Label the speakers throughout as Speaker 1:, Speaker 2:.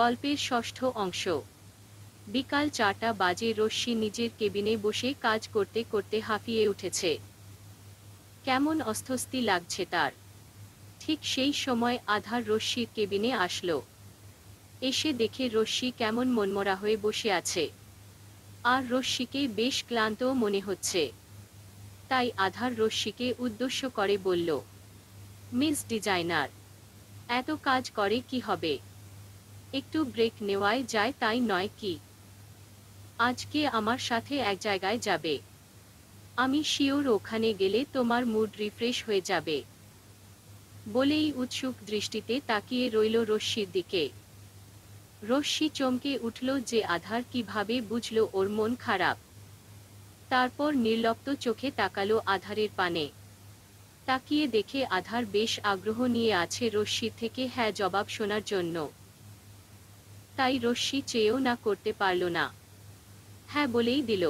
Speaker 1: গল্পের ষষ্ঠ অংশ বিকাল চারটা বাজে রশ্মি নিজের কেবিনে বসে কাজ করতে করতে হাঁফিয়ে উঠেছে কেমন অস্বস্তি লাগছে তার ঠিক সেই সময় আধার রশ্মির কেবিনে আসলো এসে দেখে রশ্মি কেমন মনমরা হয়ে বসে আছে আর রশ্মিকে বেশ ক্লান্ত মনে হচ্ছে তাই আধার রশ্মিকে উদ্দেশ্য করে বলল মিস ডিজাইনার এত কাজ করে কি হবে একটু ব্রেক নেওয়াই যায় তাই নয় কি আজকে আমার সাথে এক জায়গায় যাবে আমি শিওর ওখানে গেলে তোমার মুড রিফ্রেশ হয়ে যাবে বলেই উৎসুক দৃষ্টিতে তাকিয়ে রইল রশ্মির দিকে রশ্মি চমকে উঠল যে আধার কিভাবে বুঝল ওর মন খারাপ তারপর নির্লপ্ত চোখে তাকালো আধারের পানে তাকিয়ে দেখে আধার বেশ আগ্রহ নিয়ে আছে রশ্মি থেকে হ্যাঁ জবাব শোনার জন্য তাই রশ্মি চেয়েও না করতে পারল না হ্যাঁ বলেই দিল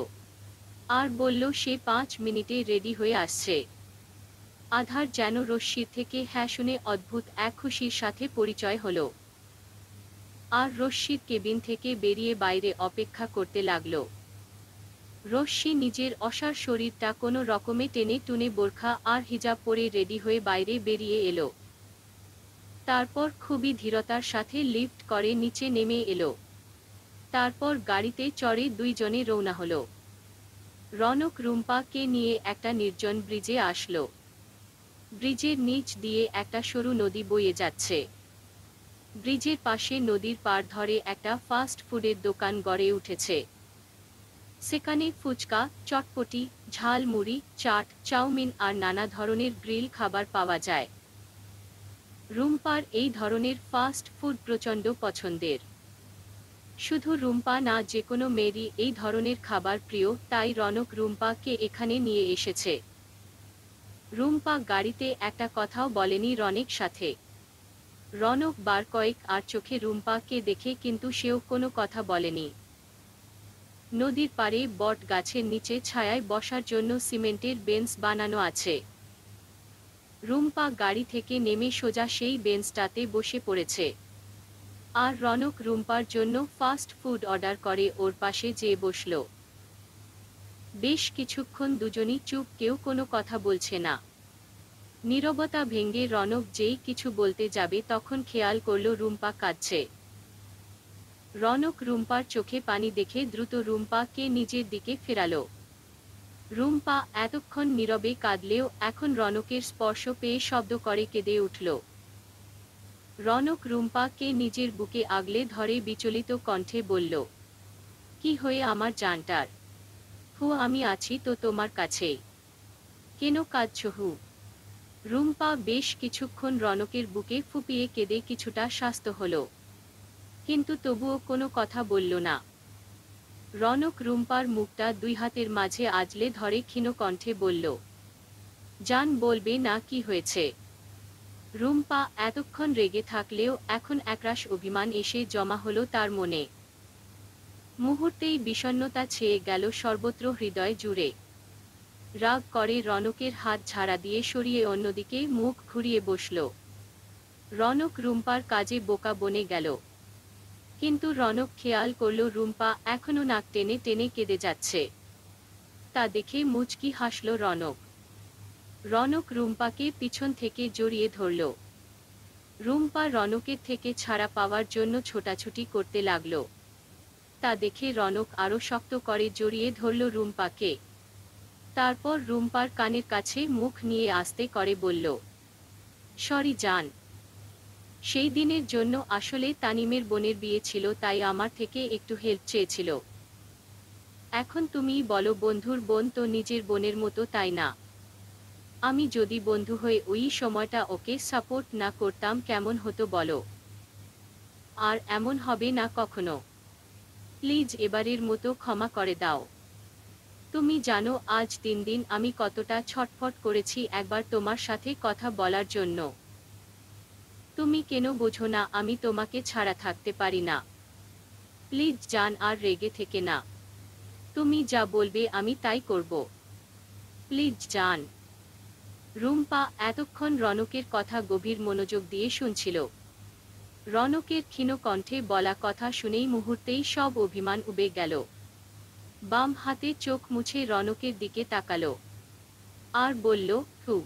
Speaker 1: আর বলল সে পাঁচ মিনিটে রেডি হয়ে আসছে আধার যেন রশ্মির থেকে হ্যাঁ শুনে অদ্ভুত এক খুশির সাথে পরিচয় হল আর রশ্মির কেবিন থেকে বেরিয়ে বাইরে অপেক্ষা করতে লাগল রশ্মি নিজের অসার শরীরটা কোনো রকমে টেনে টুনে বোরখা আর হিজাব পরে রেডি হয়ে বাইরে বেরিয়ে এলো তারপর খুবই ধীরতার সাথে লিফট করে নিচে নেমে এলো তারপর গাড়িতে চড়ে দুইজনে রওনা হলো রনক রুম্পাকে নিয়ে একটা নির্জন ব্রিজে আসলো ব্রিজের নিচ দিয়ে একটা সরু নদী বয়ে যাচ্ছে ব্রিজের পাশে নদীর পার ধরে একটা ফাস্ট ফুডের দোকান গড়ে উঠেছে সেখানে ফুচকা চটপটি ঝালমুড়ি চাট চাউমিন আর নানা ধরনের গ্রিল খাবার পাওয়া যায় রুম্পার এই ধরনের ফাস্ট ফুড প্রচণ্ড পছন্দের শুধু রুম্পা না যে কোনো মেরি এই ধরনের খাবার প্রিয় তাই রনক রুম্পাকে এখানে নিয়ে এসেছে রুম্পা গাড়িতে একটা কথাও বলেনি রনেক সাথে রনক বার কয়েক আর চোখে রুম্পাকে দেখে কিন্তু সেও কোনো কথা বলেনি নদীর পাড়ে বট গাছের নিচে ছায়ায় বসার জন্য সিমেন্টের বেঞ্চ বানানো আছে রুম্পা গাড়ি থেকে নেমে সোজা সেই বেঞ্চটাতে বসে পড়েছে আর রনক রুম্পার জন্য ফাস্ট ফুড অর্ডার করে ওর পাশে যেয়ে বসল বেশ কিছুক্ষণ দুজনই চুপ কেউ কোনো কথা বলছে না নীরবতা ভেঙে রনক যেই কিছু বলতে যাবে তখন খেয়াল করল রুম্পা কাঁদছে রনক রুম্পার চোখে পানি দেখে দ্রুত রুম্পাকে নিজের দিকে ফেরালো রুম্পা এতক্ষণ নীরবে কাঁদলেও এখন রনকের স্পর্শ পেয়ে শব্দ করে কেঁদে উঠল রনক রুম্পাকে নিজের বুকে আগলে ধরে বিচলিত কণ্ঠে বলল কি হয়ে আমার জানটার হু আমি আছি তো তোমার কাছে কেন কাঁদছ হু রুম্পা বেশ কিছুক্ষণ রনকের বুকে ফুপিয়ে কেঁদে কিছুটা স্বাস্থ্য হল কিন্তু তবুও কোনো কথা বলল না রনক রুম্পার মুখটা দুই হাতের মাঝে আজলে ধরে ক্ষীণ কণ্ঠে বলল জান বলবে না কি হয়েছে রুম্পা এতক্ষণ রেগে থাকলেও এখন একরাশ অভিমান এসে জমা হলো তার মনে মুহূর্তেই বিষণ্নতা ছেয়ে গেল সর্বত্র হৃদয় জুড়ে রাগ করে রনকের হাত ঝাড়া দিয়ে সরিয়ে অন্যদিকে মুখ ঘুরিয়ে বসল রনক রুম্পার কাজে বোকা বনে গেল কিন্তু রনক খেয়াল করল রুম্পা এখনও নাক টেনে টেনে কেঁদে যাচ্ছে তা দেখে মুচকি হাসল রনক রনক রুম্পাকে পিছন থেকে জড়িয়ে ধরল রুম্পা রনকের থেকে ছাড়া পাওয়ার জন্য ছোটাছুটি করতে লাগল তা দেখে রনক আরও শক্ত করে জড়িয়ে ধরল রুম্পাকে তারপর রুম্পার কানের কাছে মুখ নিয়ে আসতে করে বলল সরি যান সেই দিনের জন্য আসলে তানিমের বোনের বিয়ে ছিল তাই আমার থেকে একটু হেল্প চেয়েছিল এখন তুমি বলো বন্ধুর বোন তো নিজের বোনের মতো তাই না আমি যদি বন্ধু হয়ে ওই সময়টা ওকে সাপোর্ট না করতাম কেমন হতো বলো আর এমন হবে না কখনো প্লিজ এবারের মতো ক্ষমা করে দাও তুমি জানো আজ তিন দিন আমি কতটা ছটফট করেছি একবার তোমার সাথে কথা বলার জন্য তুমি কেন বোঝো না আমি তোমাকে ছাড়া থাকতে পারি না প্লিজ যান আর রেগে থেকে না তুমি যা বলবে আমি তাই করব প্লিজ যান রুম্পা এতক্ষণ রনকের কথা গভীর মনোযোগ দিয়ে শুনছিল রনকের ক্ষীণ কণ্ঠে বলা কথা শুনেই মুহূর্তেই সব অভিমান উবে গেল বাম হাতে চোখ মুছে রনকের দিকে তাকালো আর বলল থু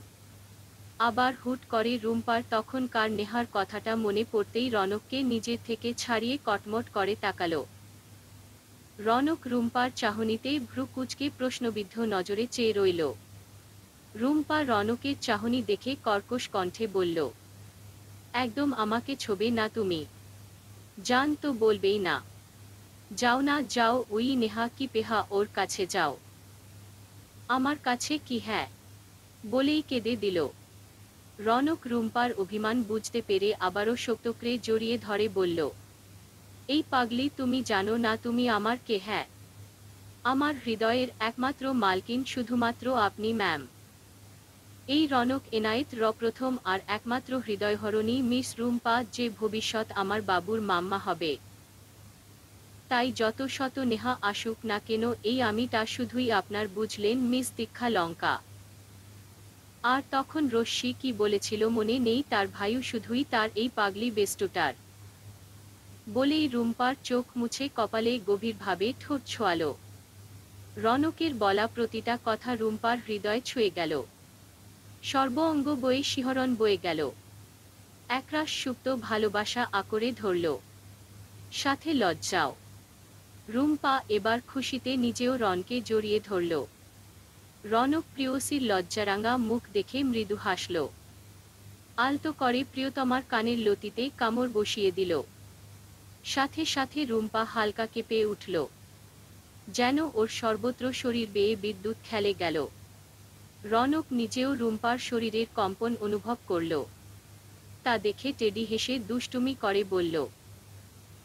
Speaker 1: আবার হুট করে রুম্পার তখনকার নেহার কথাটা মনে পড়তেই রনককে নিজের থেকে ছাড়িয়ে কটমট করে তাকাল রনক রুম্পার চাহনিতেই ভ্রু কুচকে প্রশ্নবিদ্ধ নজরে চেয়ে রইল রুম্পা রনকের চাহনি দেখে কর্কশ কণ্ঠে বলল একদম আমাকে ছবে না তুমি জান তো বলবেই না যাও না যাও ওই নেহা কি পেহা ওর কাছে যাও আমার কাছে কি হ্যাঁ বলেই কেঁদে দিল রনক রুম্পার অভিমান বুঝতে পেরে আবারও শক্তক্রে জড়িয়ে ধরে বলল এই পাগলি তুমি জানো না তুমি আমার কে হ্যাঁ আমার হৃদয়ের একমাত্র মালকিন শুধুমাত্র আপনি ম্যাম এই রনক এনায়েত র প্রথম আর একমাত্র হৃদয়হরণী মিস রুম্পা যে ভবিষ্যৎ আমার বাবুর মাম্মা হবে তাই যত শত নেহা আসুক না কেন এই আমিটা শুধুই আপনার বুঝলেন মিস দীক্ষা লঙ্কা আর তখন রশ্মি কি বলেছিল মনে নেই তার ভাইও শুধুই তার এই পাগলি বেষ্টুটার বলেই রুম্পার চোখ মুছে কপালে গভীরভাবে ঠোঁট ছোয়াল রনকের বলা প্রতিটা কথা রুম্পার হৃদয় ছুঁয়ে গেল সর্ব অঙ্গ বয়ে শিহরণ বয়ে গেল একরাশ সুপ্ত ভালোবাসা আকরে ধরল সাথে লজ্জাও রুম্পা এবার খুশিতে নিজেও রনকে জড়িয়ে ধরল রনক প্রিয়সীর লজ্জারাঙ্গা মুখ দেখে মৃদু হাসল আলতো করে প্রিয়তমার কানের লতিতে কামড় বসিয়ে দিল সাথে সাথে রুম্পা হালকা কেঁপে উঠল যেন ওর সর্বত্র শরীর বেয়ে বিদ্যুৎ খেলে গেল রনক নিজেও রুম্পার শরীরের কম্পন অনুভব করল তা দেখে টেডি হেসে দুষ্টুমি করে বলল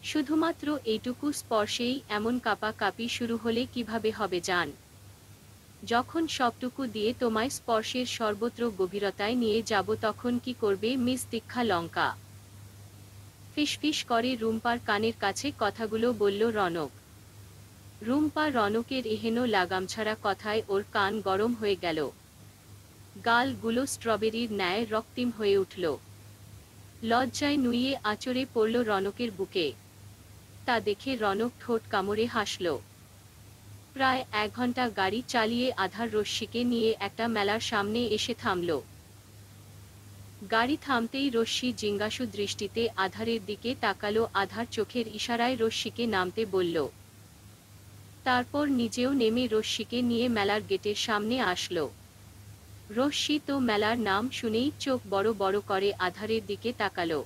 Speaker 1: শুধুমাত্র এইটুকু স্পর্শেই এমন কাপা কাপি শুরু হলে কিভাবে হবে যান যখন সবটুকু দিয়ে তোমায় স্পর্শের সর্বত্র গভীরতায় নিয়ে যাব তখন কি করবে মিস দীক্ষা লঙ্কা ফিসফিস করে রুম্পার কানের কাছে কথাগুলো বলল রনক রুম্পা রনকের এহেন লাগাম ছাড়া কথায় ওর কান গরম হয়ে গেল গালগুলো স্ট্রবেরির ন্যায় রক্তিম হয়ে উঠল লজ্জায় নুইয়ে আচরে পড়ল রনকের বুকে তা দেখে রনক ঠোঁট কামড়ে হাসল প্রায় এক ঘন্টা গাড়ি চালিয়ে আধার রশ্মিকে নিয়ে একটা মেলার সামনে এসে থামল গাড়ি থামতেই রশ্মি জিজ্ঞাসু দৃষ্টিতে আধারের দিকে তাকালো আধার চোখের ইশারায় রশ্মিকে নামতে বলল তারপর নিজেও নেমে রশ্মিকে নিয়ে মেলার গেটের সামনে আসলো রশ্মি তো মেলার নাম শুনেই চোখ বড় বড় করে আধারের দিকে তাকালো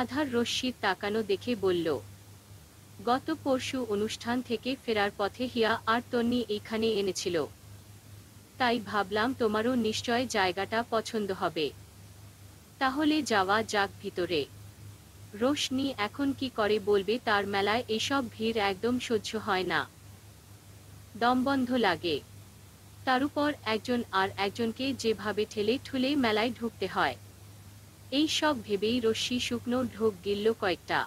Speaker 1: আধার রশ্মির তাকানো দেখে বলল গত পরশু অনুষ্ঠান থেকে ফেরার পথে হিয়া আর তন্নি এখানে এনেছিল তাই ভাবলাম তোমারও নিশ্চয় জায়গাটা পছন্দ হবে তাহলে যাওয়া যাক ভিতরে রোশনি এখন কি করে বলবে তার মেলায় এসব ভিড় একদম সহ্য হয় না দমবন্ধ লাগে তার উপর একজন আর একজনকে যেভাবে ঠেলে ঠুলে মেলায় ঢুকতে হয় এই সব ভেবেই রশ্মি শুকনো ঢোক গিলল কয়েকটা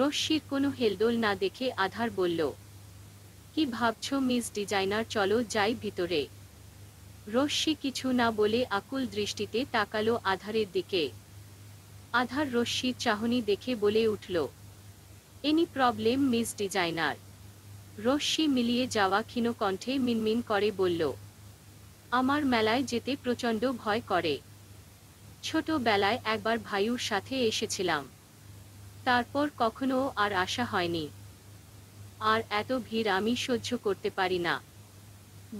Speaker 1: রশ্মির কোনো হেলদোল না দেখে আধার বলল কি ভাবছ মিস ডিজাইনার চলো যাই ভিতরে রশ্মি কিছু না বলে আকুল দৃষ্টিতে তাকালো আধারের দিকে আধার রশ্মির চাহনি দেখে বলে উঠল any problem miss designer Rashmi মিলিয়ে যাওয়া ক্ষীণ কণ্ঠে মিনমিন করে বলল আমার মেলায় যেতে প্রচণ্ড ভয় করে ছোটবেলায় একবার ভাইয়ুর সাথে এসেছিলাম তারপর কখনো আর আশা হয়নি আর এত ভিড় আমি সহ্য করতে পারি না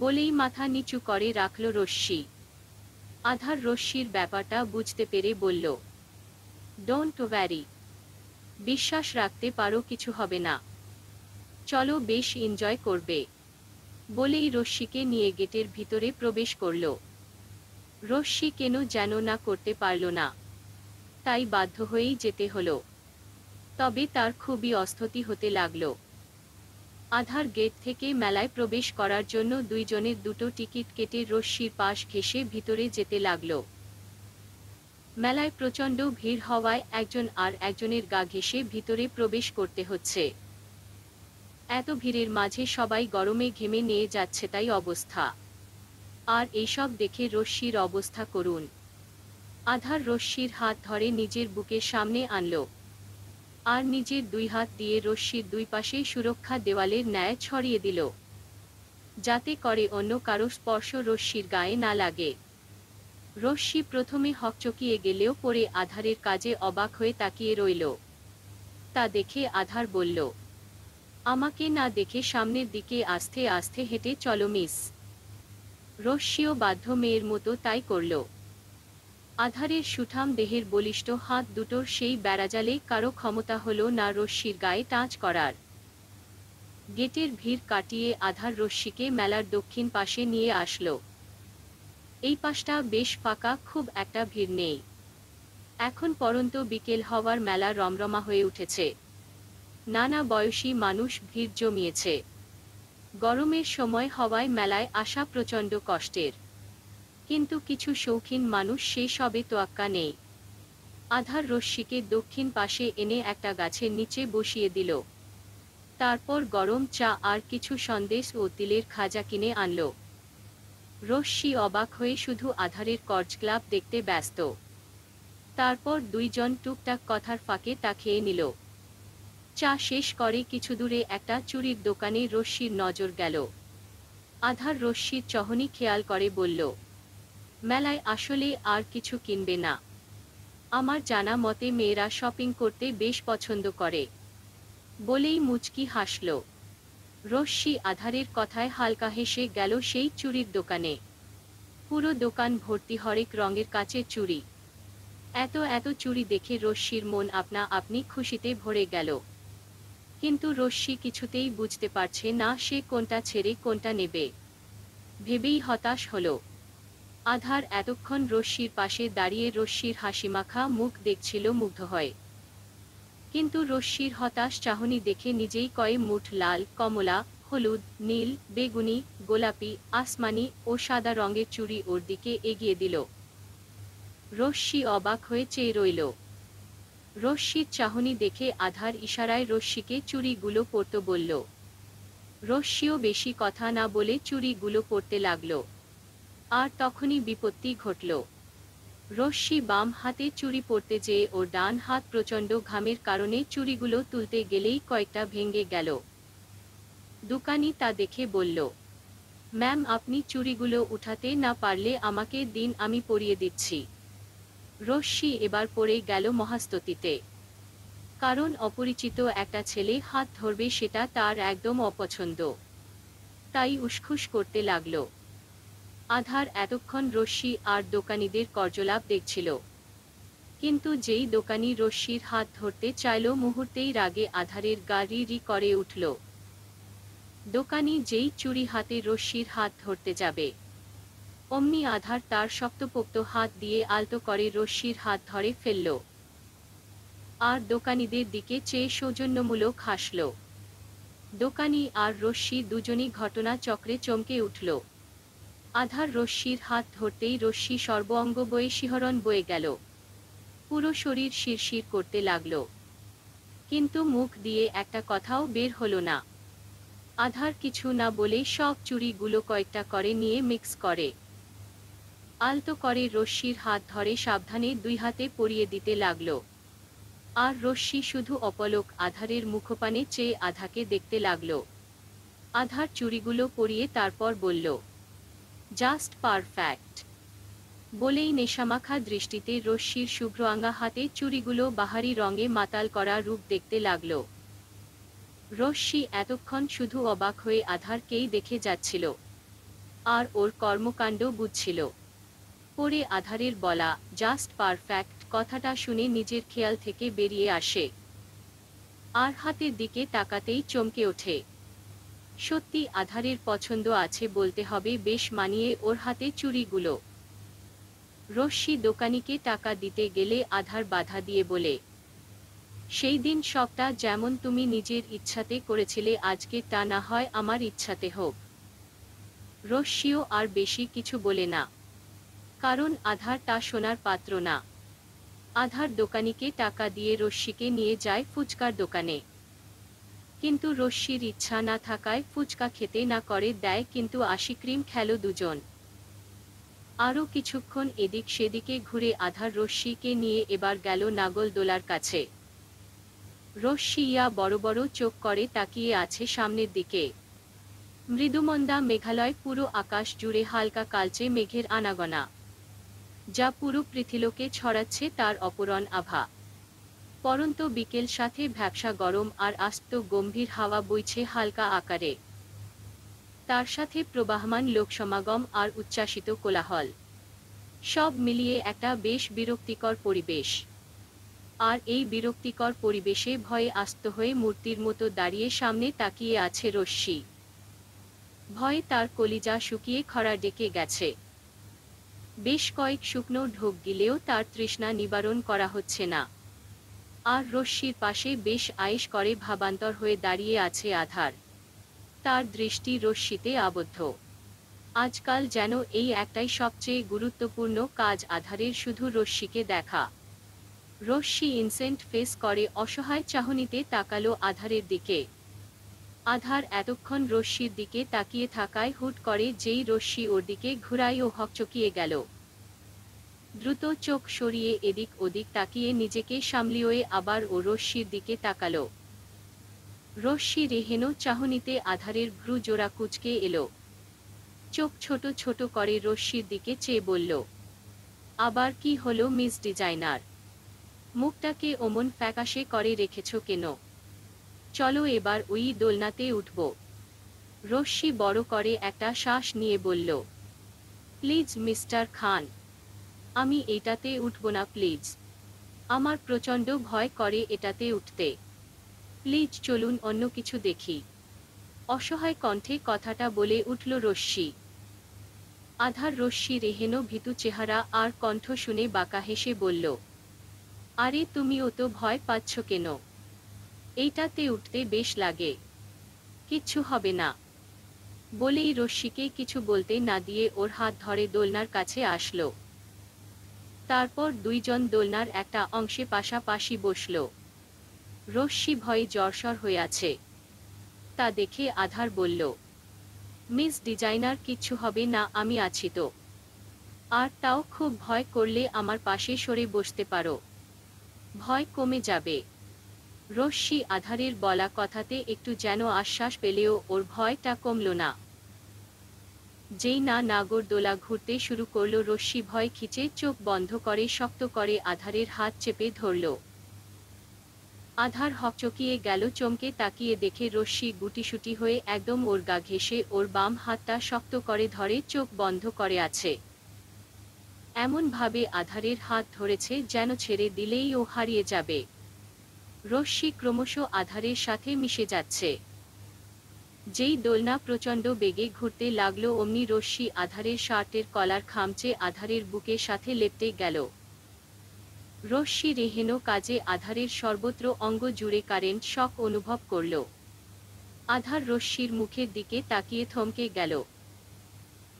Speaker 1: বলেই মাথা নিচু করে রাখল রশ্মি আধার রশ্মির ব্যাপারটা বুঝতে পেরে বলল ডোন্ট ওয়ারি বিশ্বাস রাখতে পারো কিছু হবে না চলো বেশ এনজয় করবে বলেই রশ্মিকে নিয়ে গেটের ভিতরে প্রবেশ করল রশ্মি কেন যেন না করতে পারল না তাই বাধ্য হয়েই যেতে হলো তবে তার খুবই অস্থতি হতে লাগল আধার গেট থেকে মেলায় প্রবেশ করার জন্য দুইজনের দুটো টিকিট কেটে রশ্মির পাশ ঘেঁষে ভিতরে যেতে লাগল মেলায় প্রচণ্ড ভিড় হওয়ায় একজন আর একজনের গা ঘেঁষে ভিতরে প্রবেশ করতে হচ্ছে এত ভিড়ের মাঝে সবাই গরমে ঘেমে নিয়ে যাচ্ছে তাই অবস্থা আর এইসব দেখে রশ্মির অবস্থা করুন আধার রশ্মির হাত ধরে নিজের বুকের সামনে আনলো আর নিজের দুই হাত দিয়ে রশ্মির দুই পাশেই সুরক্ষা দেওয়ালের ন্যায় ছড়িয়ে দিল যাতে করে অন্য কারো স্পর্শ রশ্মির গায়ে না লাগে রশ্মি প্রথমে হকচকিয়ে গেলেও পরে আধারের কাজে অবাক হয়ে তাকিয়ে রইল তা দেখে আধার বলল আমাকে না দেখে সামনের দিকে আস্তে আস্তে হেঁটে চলো মিস রশ্মিও বাধ্য মেয়ের মতো তাই করল আধারের সুঠাম দেহের বলিষ্ঠ হাত দুটোর সেই বেড়াজালে কারো ক্ষমতা হল না রশ্মির গায়ে টাঁচ করার গেটের ভিড় কাটিয়ে আধার রশ্মিকে মেলার দক্ষিণ পাশে নিয়ে আসলো এই পাশটা বেশ ফাঁকা খুব একটা ভিড় নেই এখন পরন্ত বিকেল হওয়ার মেলা রমরমা হয়ে উঠেছে নানা বয়সী মানুষ ভিড় জমিয়েছে গরমের সময় হওয়ায় মেলায় আসা প্রচণ্ড কষ্টের কিন্তু কিছু শৌখিন মানুষ সেই সবে তোয়াক্কা নেই আধার রশ্মিকে দক্ষিণ পাশে এনে একটা গাছের নিচে বসিয়ে দিল তারপর গরম চা আর কিছু সন্দেশ ও তিলের খাজা কিনে আনল রশ্মি অবাক হয়ে শুধু আধারের ক্লাব দেখতে ব্যস্ত তারপর দুইজন টুকটাক কথার ফাঁকে তা খেয়ে নিল চা শেষ করে কিছু দূরে একটা চুরির দোকানে রশ্মির নজর গেল আধার রশ্মির চহনি খেয়াল করে বলল মেলায় আসলে আর কিছু কিনবে না আমার জানা মতে মেয়েরা শপিং করতে বেশ পছন্দ করে বলেই মুচকি হাসল রশ্মি আধারের কথায় হালকা হেসে গেল সেই চুরির দোকানে পুরো দোকান ভর্তি হরেক রঙের কাছে চুরি এত এত চুরি দেখে রশ্মির মন আপনা আপনি খুশিতে ভরে গেল কিন্তু রশ্মি কিছুতেই বুঝতে পারছে না সে কোনটা ছেড়ে কোনটা নেবে ভেবেই হতাশ হলো আধার এতক্ষণ রশ্মির পাশে দাঁড়িয়ে রশ্মির হাসিমাখা মুখ দেখছিল মুগ্ধ হয়ে কিন্তু রশ্মির হতাশ চাহনি দেখে নিজেই কয়ে মুঠ লাল কমলা হলুদ নীল বেগুনি গোলাপি আসমানি ও সাদা রঙের চুড়ি ওর দিকে এগিয়ে দিল রশ্মি অবাক হয়ে চেয়ে রইল রশ্মির চাহনি দেখে আধার ইশারায় রশ্মিকে চুড়িগুলো পরতে বলল রশ্মিও বেশি কথা না বলে চুড়িগুলো পড়তে লাগলো আর তখনই বিপত্তি ঘটল রশ্মি বাম হাতে চুরি পড়তে যেয়ে ও ডান হাত প্রচণ্ড ঘামের কারণে চুরিগুলো তুলতে গেলেই কয়েকটা ভেঙে গেল দোকানি তা দেখে বলল ম্যাম আপনি চুরিগুলো উঠাতে না পারলে আমাকে দিন আমি পরিয়ে দিচ্ছি রশ্মি এবার পরে গেল মহাস্তুতিতে কারণ অপরিচিত একটা ছেলে হাত ধরবে সেটা তার একদম অপছন্দ তাই উসখুস করতে লাগলো আধার এতক্ষণ রশ্মি আর দোকানিদের কর্জলাপ দেখছিল কিন্তু যেই দোকানি রশ্মির হাত ধরতে চাইল মুহূর্তেই রাগে আধারের গাড়ি রি করে উঠল দোকানি যেই চুরি হাতে রশ্মির হাত ধরতে যাবে অমনি আধার তার শক্তপোক্ত হাত দিয়ে আলতো করে রশ্মির হাত ধরে ফেলল আর দোকানিদের দিকে চেয়ে সৌজন্যমূলক হাসল দোকানি আর রশ্মি দুজনই ঘটনা চক্রে চমকে উঠল আধার রশ্মির হাত ধরতেই রশ্মি সর্ব অঙ্গ বয়ে শিহরণ বয়ে গেল পুরো শরীর শিরশির করতে লাগল কিন্তু মুখ দিয়ে একটা কথাও বের হলো না আধার কিছু না বলে সব চুরিগুলো কয়েকটা করে নিয়ে মিক্স করে আলতো করে রশ্মির হাত ধরে সাবধানে দুই হাতে পরিয়ে দিতে লাগল আর রশ্মি শুধু অপলক আধারের মুখপানে চেয়ে আধাকে দেখতে লাগল আধার চুরিগুলো পরিয়ে তারপর বলল জাস্ট পারফ্যাক্ট বলেই নেশামাখা দৃষ্টিতে রশ্মির আঙা হাতে চুরিগুলো বাহারি রঙে মাতাল করা রূপ দেখতে লাগল রশ্মি এতক্ষণ শুধু অবাক হয়ে আধারকেই দেখে যাচ্ছিল আর ওর কর্মকাণ্ড বুঝছিল পরে আধারের বলা জাস্ট পারফ্যাক্ট কথাটা শুনে নিজের খেয়াল থেকে বেরিয়ে আসে আর হাতের দিকে তাকাতেই চমকে ওঠে সত্যি আধারের পছন্দ আছে বলতে হবে বেশ মানিয়ে ওর হাতে চুরিগুলো রশ্মি দোকানিকে টাকা দিতে গেলে আধার বাধা দিয়ে বলে সেই দিন সবটা যেমন তুমি নিজের ইচ্ছাতে করেছিলে আজকে তা না হয় আমার ইচ্ছাতে হোক রশ্মিও আর বেশি কিছু বলে না কারণ আধার তা সোনার পাত্র না আধার দোকানিকে টাকা দিয়ে রশ্মিকে নিয়ে যায় ফুচকার দোকানে কিন্তু রশ্মির ইচ্ছা না থাকায় ফুচকা খেতে না করে দেয় কিন্তু আশিক্রিম খেলো দুজন আরও কিছুক্ষণ এদিক সেদিকে ঘুরে আধার রশ্মিকে নিয়ে এবার গেল নাগল দোলার কাছে ইয়া বড় বড় চোখ করে তাকিয়ে আছে সামনের দিকে মৃদুমন্দা মেঘালয় পুরো আকাশ জুড়ে হালকা কালচে মেঘের আনাগনা যা পুরো পৃথিলোকে ছড়াচ্ছে তার অপরণ আভা পরন্ত বিকেল সাথে ভ্যাবসা গরম আর আস্ত গম্ভীর হাওয়া বইছে হালকা আকারে তার সাথে প্রবাহমান লোকসমাগম আর উচ্ছ্বাসিত কোলাহল সব মিলিয়ে একটা বেশ বিরক্তিকর পরিবেশ আর এই বিরক্তিকর পরিবেশে ভয়ে আস্ত হয়ে মূর্তির মতো দাঁড়িয়ে সামনে তাকিয়ে আছে রশ্মি ভয়ে তার কলিজা শুকিয়ে খরা ডেকে গেছে বেশ কয়েক শুকনো ঢোক গিলেও তার তৃষ্ণা নিবারণ করা হচ্ছে না আর রশ্মির পাশে বেশ আয়েস করে ভাবান্তর হয়ে দাঁড়িয়ে আছে আধার তার দৃষ্টি রশ্মিতে আবদ্ধ আজকাল যেন এই একটাই সবচেয়ে গুরুত্বপূর্ণ কাজ আধারের শুধু রশ্মিকে দেখা রশ্মি ইনসেন্ট ফেস করে অসহায় চাহনিতে তাকালো আধারের দিকে আধার এতক্ষণ রশ্মির দিকে তাকিয়ে থাকায় হুট করে যেই রশ্মি ওর দিকে ঘুরাই ও হকচকিয়ে গেল দ্রুত চোখ সরিয়ে এদিক ওদিক তাকিয়ে নিজেকে সামলিয়ে আবার ও রশ্মির দিকে তাকাল রশ্মি রেহেনো চাহনিতে আধারের ভ্রু জোড়া কুচকে এলো চোখ ছোট ছোট করে রশ্মির দিকে চেয়ে বলল আবার কি হল মিস ডিজাইনার মুখটাকে ওমন ফ্যাকাশে করে রেখেছ কেন চলো এবার ওই দোলনাতে উঠব রশ্মি বড় করে একটা শ্বাস নিয়ে বলল প্লিজ মিস্টার খান আমি এটাতে উঠব না প্লিজ আমার প্রচণ্ড ভয় করে এটাতে উঠতে প্লিজ চলুন অন্য কিছু দেখি অসহায় কণ্ঠে কথাটা বলে উঠল রশ্মি আধার রশ্মি রেহেনো ভীতু চেহারা আর কণ্ঠ শুনে বাঁকা হেসে বলল আরে ও তো ভয় পাচ্ছ কেন এইটাতে উঠতে বেশ লাগে কিচ্ছু হবে না বলেই রশ্মিকে কিছু বলতে না দিয়ে ওর হাত ধরে দোলনার কাছে আসলো তারপর দুইজন দোলনার একটা অংশে পাশাপাশি বসল রশ্মি ভয়ে জর্সর হয়ে আছে তা দেখে আধার বলল মিস ডিজাইনার কিচ্ছু হবে না আমি আছি তো আর তাও খুব ভয় করলে আমার পাশে সরে বসতে পারো ভয় কমে যাবে রশ্মি আধারের বলা কথাতে একটু যেন আশ্বাস পেলেও ওর ভয়টা কমল না যেই না নাগরদোলা ঘুরতে শুরু করল রশ্মি ভয় খিচে চোখ বন্ধ করে শক্ত করে আধারের হাত চেপে ধরল আধার হকচকিয়ে গেল চমকে তাকিয়ে দেখে রশ্মি গুটিসুটি হয়ে একদম ওর গা ঘেসে ওর বাম হাতটা শক্ত করে ধরে চোখ বন্ধ করে আছে এমনভাবে আধারের হাত ধরেছে যেন ছেড়ে দিলেই ও হারিয়ে যাবে রশ্মি ক্রমশ আধারের সাথে মিশে যাচ্ছে যেই দোলনা প্রচণ্ড বেগে ঘুরতে লাগলো অমনি রশ্মি আধারের শার্টের কলার খামচে আধারের বুকের সাথে লেপটে গেল রশ্মি রেহেন কাজে আধারের সর্বত্র অঙ্গ জুড়ে কারেন্ট শক অনুভব করল আধার রশ্মির মুখের দিকে তাকিয়ে থমকে গেল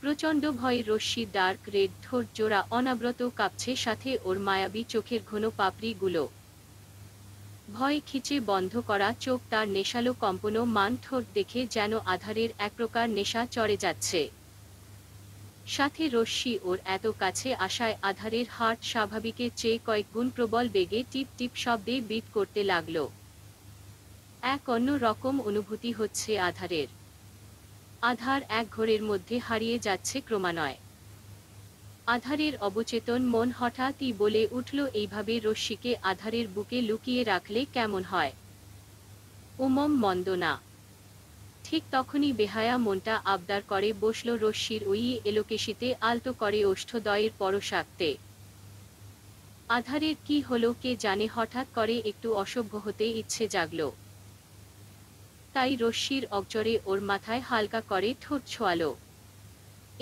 Speaker 1: প্রচণ্ড ভয়ে রশ্মি ডার্ক রেড ধোর জোড়া অনাব্রত কাঁপছে সাথে ওর মায়াবী চোখের ঘন পাপড়িগুলো ভয় খিচে বন্ধ করা চোখ তার নেশালো কম্পন মান ঠোঁট দেখে যেন আধারের এক প্রকার নেশা চড়ে যাচ্ছে সাথে রশ্মি ওর এত কাছে আসায় আধারের হার্ট স্বাভাবিকের চেয়ে কয়েক গুণ প্রবল বেগে টিপ টিপ শব্দে বিট করতে লাগল এক অন্য রকম অনুভূতি হচ্ছে আধারের আধার এক ঘোরের মধ্যে হারিয়ে যাচ্ছে ক্রমান্বয় আধারের অবচেতন মন হঠাৎই বলে উঠল এইভাবে রশ্মিকে আধারের বুকে লুকিয়ে রাখলে কেমন হয় উমম মন্দনা ঠিক তখনই বেহায়া মনটা আবদার করে বসল রশ্মির ওই এলোকেশিতে আলতো করে ওষ্ঠদয়ের পরশাকতে আধারের কি হলো কে জানে হঠাৎ করে একটু অসভ্য হতে ইচ্ছে জাগল তাই রশ্মির অগজরে ওর মাথায় হালকা করে ঠোঁট ছোয়ালো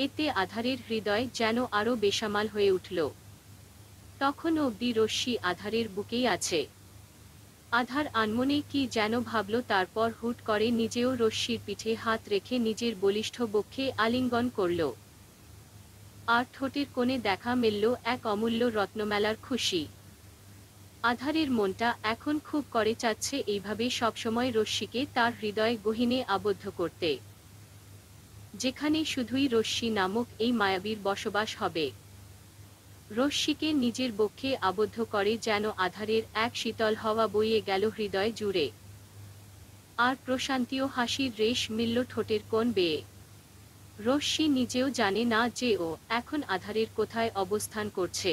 Speaker 1: এতে আধারের হৃদয় যেন আরও বেসামাল হয়ে উঠল তখন অব্দি রশ্মি আধারের বুকেই আছে আধার আনমনে কি যেন ভাবল তারপর হুট করে নিজেও রশ্মির পিঠে হাত রেখে নিজের বলিষ্ঠ বক্ষে আলিঙ্গন করল আর ঠোঁটের কোণে দেখা মেলল এক অমূল্য রত্নমেলার খুশি আধারের মনটা এখন খুব করে চাচ্ছে এইভাবে সবসময় রশ্মিকে তার হৃদয় গহিনে আবদ্ধ করতে যেখানে শুধুই রশ্মি নামক এই মায়াবীর বসবাস হবে রশ্মিকে নিজের বক্ষে আবদ্ধ করে যেন আধারের এক শীতল হওয়া বইয়ে গেল হৃদয় জুড়ে আর প্রশান্তীয় হাসির রেশ মিলল ঠোঁটের কোন বেয়ে রশ্মি নিজেও জানে না যে ও এখন আধারের কোথায় অবস্থান করছে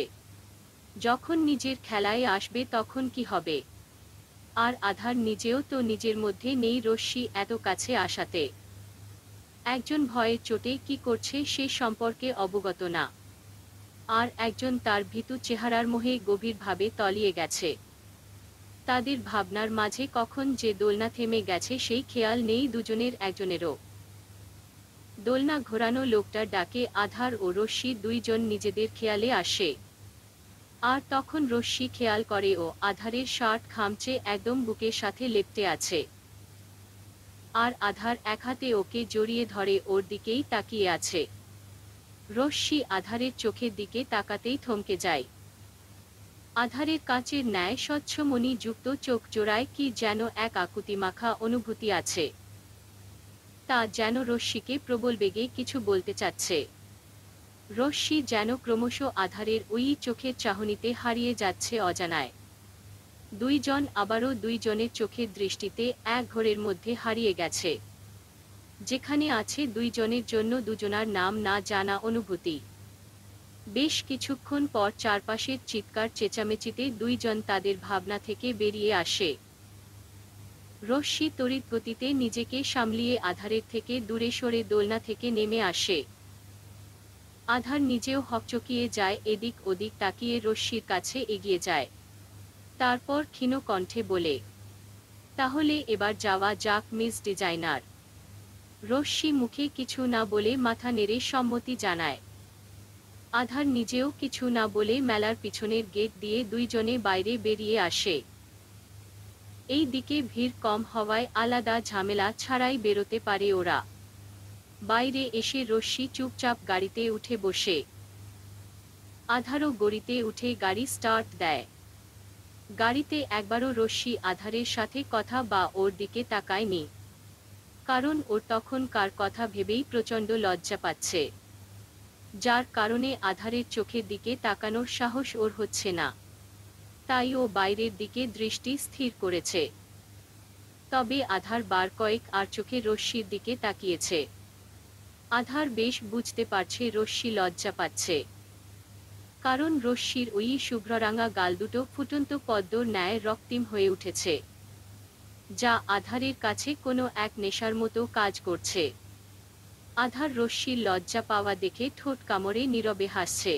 Speaker 1: যখন নিজের খেলায় আসবে তখন কি হবে আর আধার নিজেও তো নিজের মধ্যে নেই রশ্মি এত কাছে আসাতে একজন ভয়ের চোটে কি করছে সে সম্পর্কে অবগত না আর একজন তার ভীতু চেহারার মোহে গভীরভাবে তলিয়ে গেছে তাদের ভাবনার মাঝে কখন যে দোলনা থেমে গেছে সেই খেয়াল নেই দুজনের একজনেরও দোলনা ঘোরানো লোকটার ডাকে আধার ও রশ্মি দুইজন নিজেদের খেয়ালে আসে আর তখন রশ্মি খেয়াল করে ও আধারের শার্ট খামচে একদম বুকের সাথে লেপটে আছে আর আধার এক হাতে ওকে জড়িয়ে ধরে ওর দিকেই তাকিয়ে আছে রশ্মি আধারের চোখের দিকে তাকাতেই থমকে যায় আধারের কাঁচের ন্যায় স্বচ্ছমণি যুক্ত চোখ জোড়ায় কি যেন এক আকুতিমাখা অনুভূতি আছে তা যেন রশ্মিকে প্রবল বেগে কিছু বলতে চাচ্ছে রশ্মি যেন ক্রমশ আধারের ওই চোখের চাহনিতে হারিয়ে যাচ্ছে অজানায় দুইজন আবারও দুইজনের চোখের দৃষ্টিতে এক ঘরের মধ্যে হারিয়ে গেছে যেখানে আছে দুইজনের জন্য দুজনার নাম না জানা অনুভূতি বেশ কিছুক্ষণ পর চারপাশের চিৎকার চেঁচামেচিতে দুইজন তাদের ভাবনা থেকে বেরিয়ে আসে রশ্মি তড়িৎ গতিতে নিজেকে সামলিয়ে আধারের থেকে দূরে সরে দোলনা থেকে নেমে আসে আধার নিজেও হকচকিয়ে যায় এদিক ওদিক তাকিয়ে রশ্মির কাছে এগিয়ে যায় তারপর ক্ষীণ কণ্ঠে বলে তাহলে এবার যাওয়া যাক মিস ডিজাইনার রশ্মি মুখে কিছু না বলে মাথা নেড়ে সম্মতি জানায় আধার নিজেও কিছু না বলে মেলার পিছনের গেট দিয়ে দুইজনে বাইরে বেরিয়ে আসে এই দিকে ভিড় কম হওয়ায় আলাদা ঝামেলা ছাড়াই বেরোতে পারে ওরা বাইরে এসে রশ্মি চুপচাপ গাড়িতে উঠে বসে আধারও গড়িতে উঠে গাড়ি স্টার্ট দেয় গাড়িতে একবারও রশ্মি আধারের সাথে কথা বা ওর দিকে তাকায়নি কারণ ওর তখন কার কথা ভেবেই প্রচণ্ড লজ্জা পাচ্ছে যার কারণে আধারের চোখের দিকে তাকানোর সাহস ওর হচ্ছে না তাই ও বাইরের দিকে দৃষ্টি স্থির করেছে তবে আধার বার কয়েক আর চোখে রশ্মির দিকে তাকিয়েছে আধার বেশ বুঝতে পারছে রশ্মি লজ্জা পাচ্ছে কারণ রশ্মির ওই শুভ্ররাঙা গাল দুটো ফুটন্ত পদ্ম ন্যায় রক্তিম হয়ে উঠেছে যা আধারের কাছে কোনো এক নেশার মতো কাজ করছে আধার রশ্মির লজ্জা পাওয়া দেখে ঠোঁট কামড়ে নীরবে হাসছে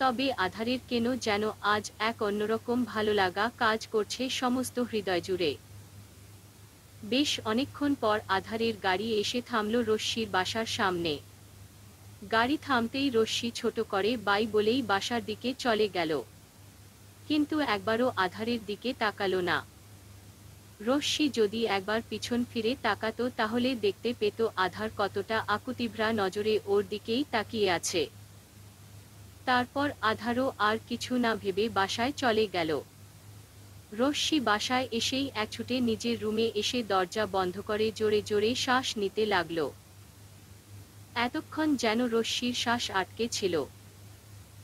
Speaker 1: তবে আধারের কেন যেন আজ এক অন্যরকম ভালো লাগা কাজ করছে সমস্ত হৃদয় জুড়ে বেশ অনেকক্ষণ পর আধারের গাড়ি এসে থামল রশ্মির বাসার সামনে গাড়ি থামতেই রশ্মি ছোট করে বাই বলেই বাসার দিকে চলে গেল কিন্তু একবারও আধারের দিকে তাকালো না রশ্মি যদি একবার পিছন ফিরে তাকাতো তাহলে দেখতে পেত আধার কতটা আকুতিভ্রা নজরে ওর দিকেই তাকিয়ে আছে তারপর আধারও আর কিছু না ভেবে বাসায় চলে গেল রশ্মি বাসায় এসেই একছুটে নিজের রুমে এসে দরজা বন্ধ করে জোরে জোরে শ্বাস নিতে লাগলো এতক্ষণ যেন রশ্মির শ্বাস আটকে ছিল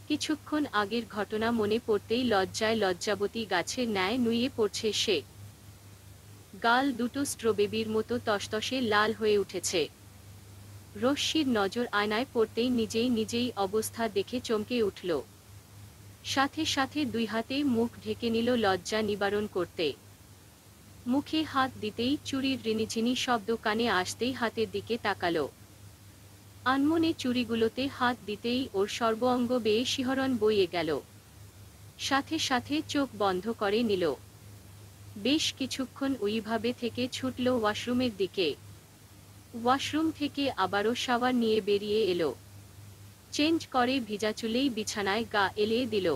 Speaker 1: কিছুক্ষণ আগের ঘটনা মনে পড়তেই লজ্জায় লজ্জাবতী গাছের ন্যায় নুয়ে পড়ছে সে গাল দুটো স্ট্রবেবির মতো তসতসে লাল হয়ে উঠেছে রশ্মির নজর আয়নায় পড়তেই নিজেই নিজেই অবস্থা দেখে চমকে উঠল সাথে সাথে দুই হাতে মুখ ঢেকে নিল লজ্জা নিবারণ করতে মুখে হাত দিতেই চুরির রিনিঝিনি শব্দ কানে আসতেই হাতের দিকে তাকালো আনমনে চুরিগুলোতে হাত দিতেই ওর অঙ্গ বেয়ে শিহরণ বইয়ে গেল সাথে সাথে চোখ বন্ধ করে নিল বেশ কিছুক্ষণ ওইভাবে থেকে ছুটল ওয়াশরুমের দিকে ওয়াশরুম থেকে আবারও শাওয়ার নিয়ে বেরিয়ে এলো চেঞ্জ করে ভিজা চুলেই বিছানায় গা এলিয়ে দিল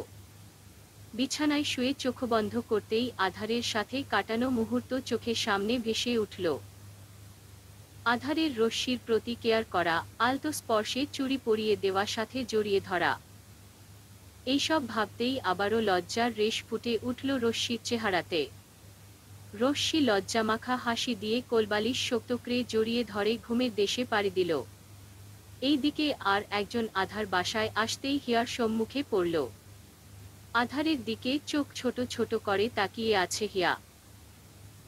Speaker 1: বিছানায় শুয়ে চোখ বন্ধ করতেই আধারের সাথে কাটানো মুহূর্ত চোখের সামনে ভেসে উঠল আধারের রশ্মির প্রতি কেয়ার করা আলতো স্পর্শে চুরি পরিয়ে দেওয়া সাথে জড়িয়ে ধরা এইসব ভাবতেই আবারও লজ্জার রেশ ফুটে উঠল রশ্মির চেহারাতে রশ্মি লজ্জামাখা হাসি দিয়ে কোলবালিশ শক্তক্রে জড়িয়ে ধরে ঘুমের দেশে পাড়ি দিল এই দিকে আর একজন আধার বাসায় আসতেই হিয়ার সম্মুখে পড়ল আধারের দিকে চোখ ছোট ছোট করে তাকিয়ে আছে হিয়া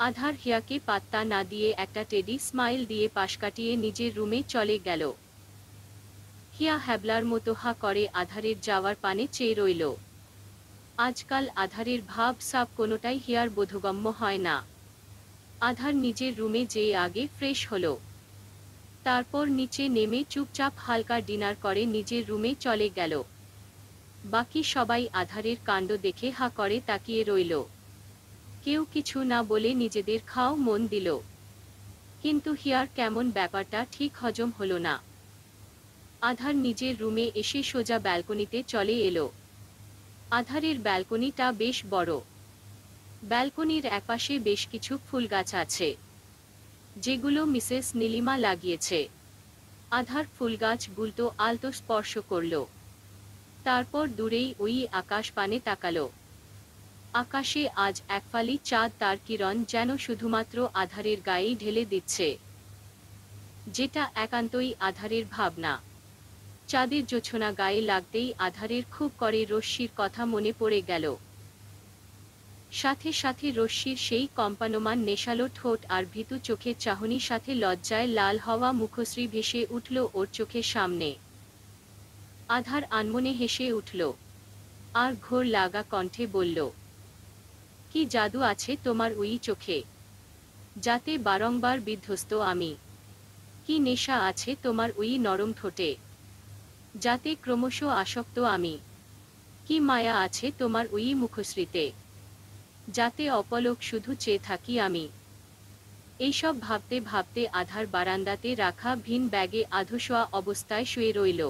Speaker 1: আধার হিয়াকে পাত্তা না দিয়ে একটা টেডি স্মাইল দিয়ে পাশ কাটিয়ে নিজের রুমে চলে গেল হিয়া হ্যাবলার মতো হা করে আধারের যাওয়ার পানে চেয়ে রইল আজকাল আধারের ভাব সাপ কোনোটাই হিয়ার বোধগম্য হয় না আধার নিজের রুমে যেয়ে আগে ফ্রেশ হলো তারপর নিচে নেমে চুপচাপ হালকা ডিনার করে নিজের রুমে চলে গেল বাকি সবাই আধারের কাণ্ড দেখে হা করে তাকিয়ে রইল কেউ কিছু না বলে নিজেদের খাও মন দিল কিন্তু হিয়ার কেমন ব্যাপারটা ঠিক হজম হলো না আধার নিজের রুমে এসে সোজা ব্যালকনিতে চলে এলো আধারের ব্যালকনিটা বেশ বড় ব্যালকনির একপাশে বেশ কিছু ফুল গাছ আছে যেগুলো মিসেস নীলিমা লাগিয়েছে আধার গাছ বুলতো আলতো স্পর্শ করল তারপর দূরেই ওই আকাশ পানে তাকালো আকাশে আজ একফালি চাঁদ তার কিরণ যেন শুধুমাত্র আধারের গায়ে ঢেলে দিচ্ছে যেটা একান্তই আধারের ভাবনা চাঁদের জোছনা গায়ে লাগতেই আধারের খুব করে রশ্মির কথা মনে পড়ে গেল সাথে সাথে রশ্মির সেই কম্পানমান নেশালো ঠোঁট আর ভীতু চোখের চাহনির সাথে লজ্জায় লাল হওয়া মুখশ্রী ভেসে উঠল ওর চোখের সামনে আধার আনমনে হেসে উঠল আর ঘোর লাগা কণ্ঠে বলল কি জাদু আছে তোমার ওই চোখে যাতে বারংবার বিধ্বস্ত আমি কি নেশা আছে তোমার ওই নরম ঠোঁটে যাতে ক্রমশ আসক্ত আমি কি মায়া আছে তোমার ওই মুখশ্রীতে যাতে অপলক শুধু চেয়ে থাকি আমি এইসব ভাবতে ভাবতে আধার বারান্দাতে রাখা ভিন ব্যাগে আধশোয়া অবস্থায় শুয়ে রইল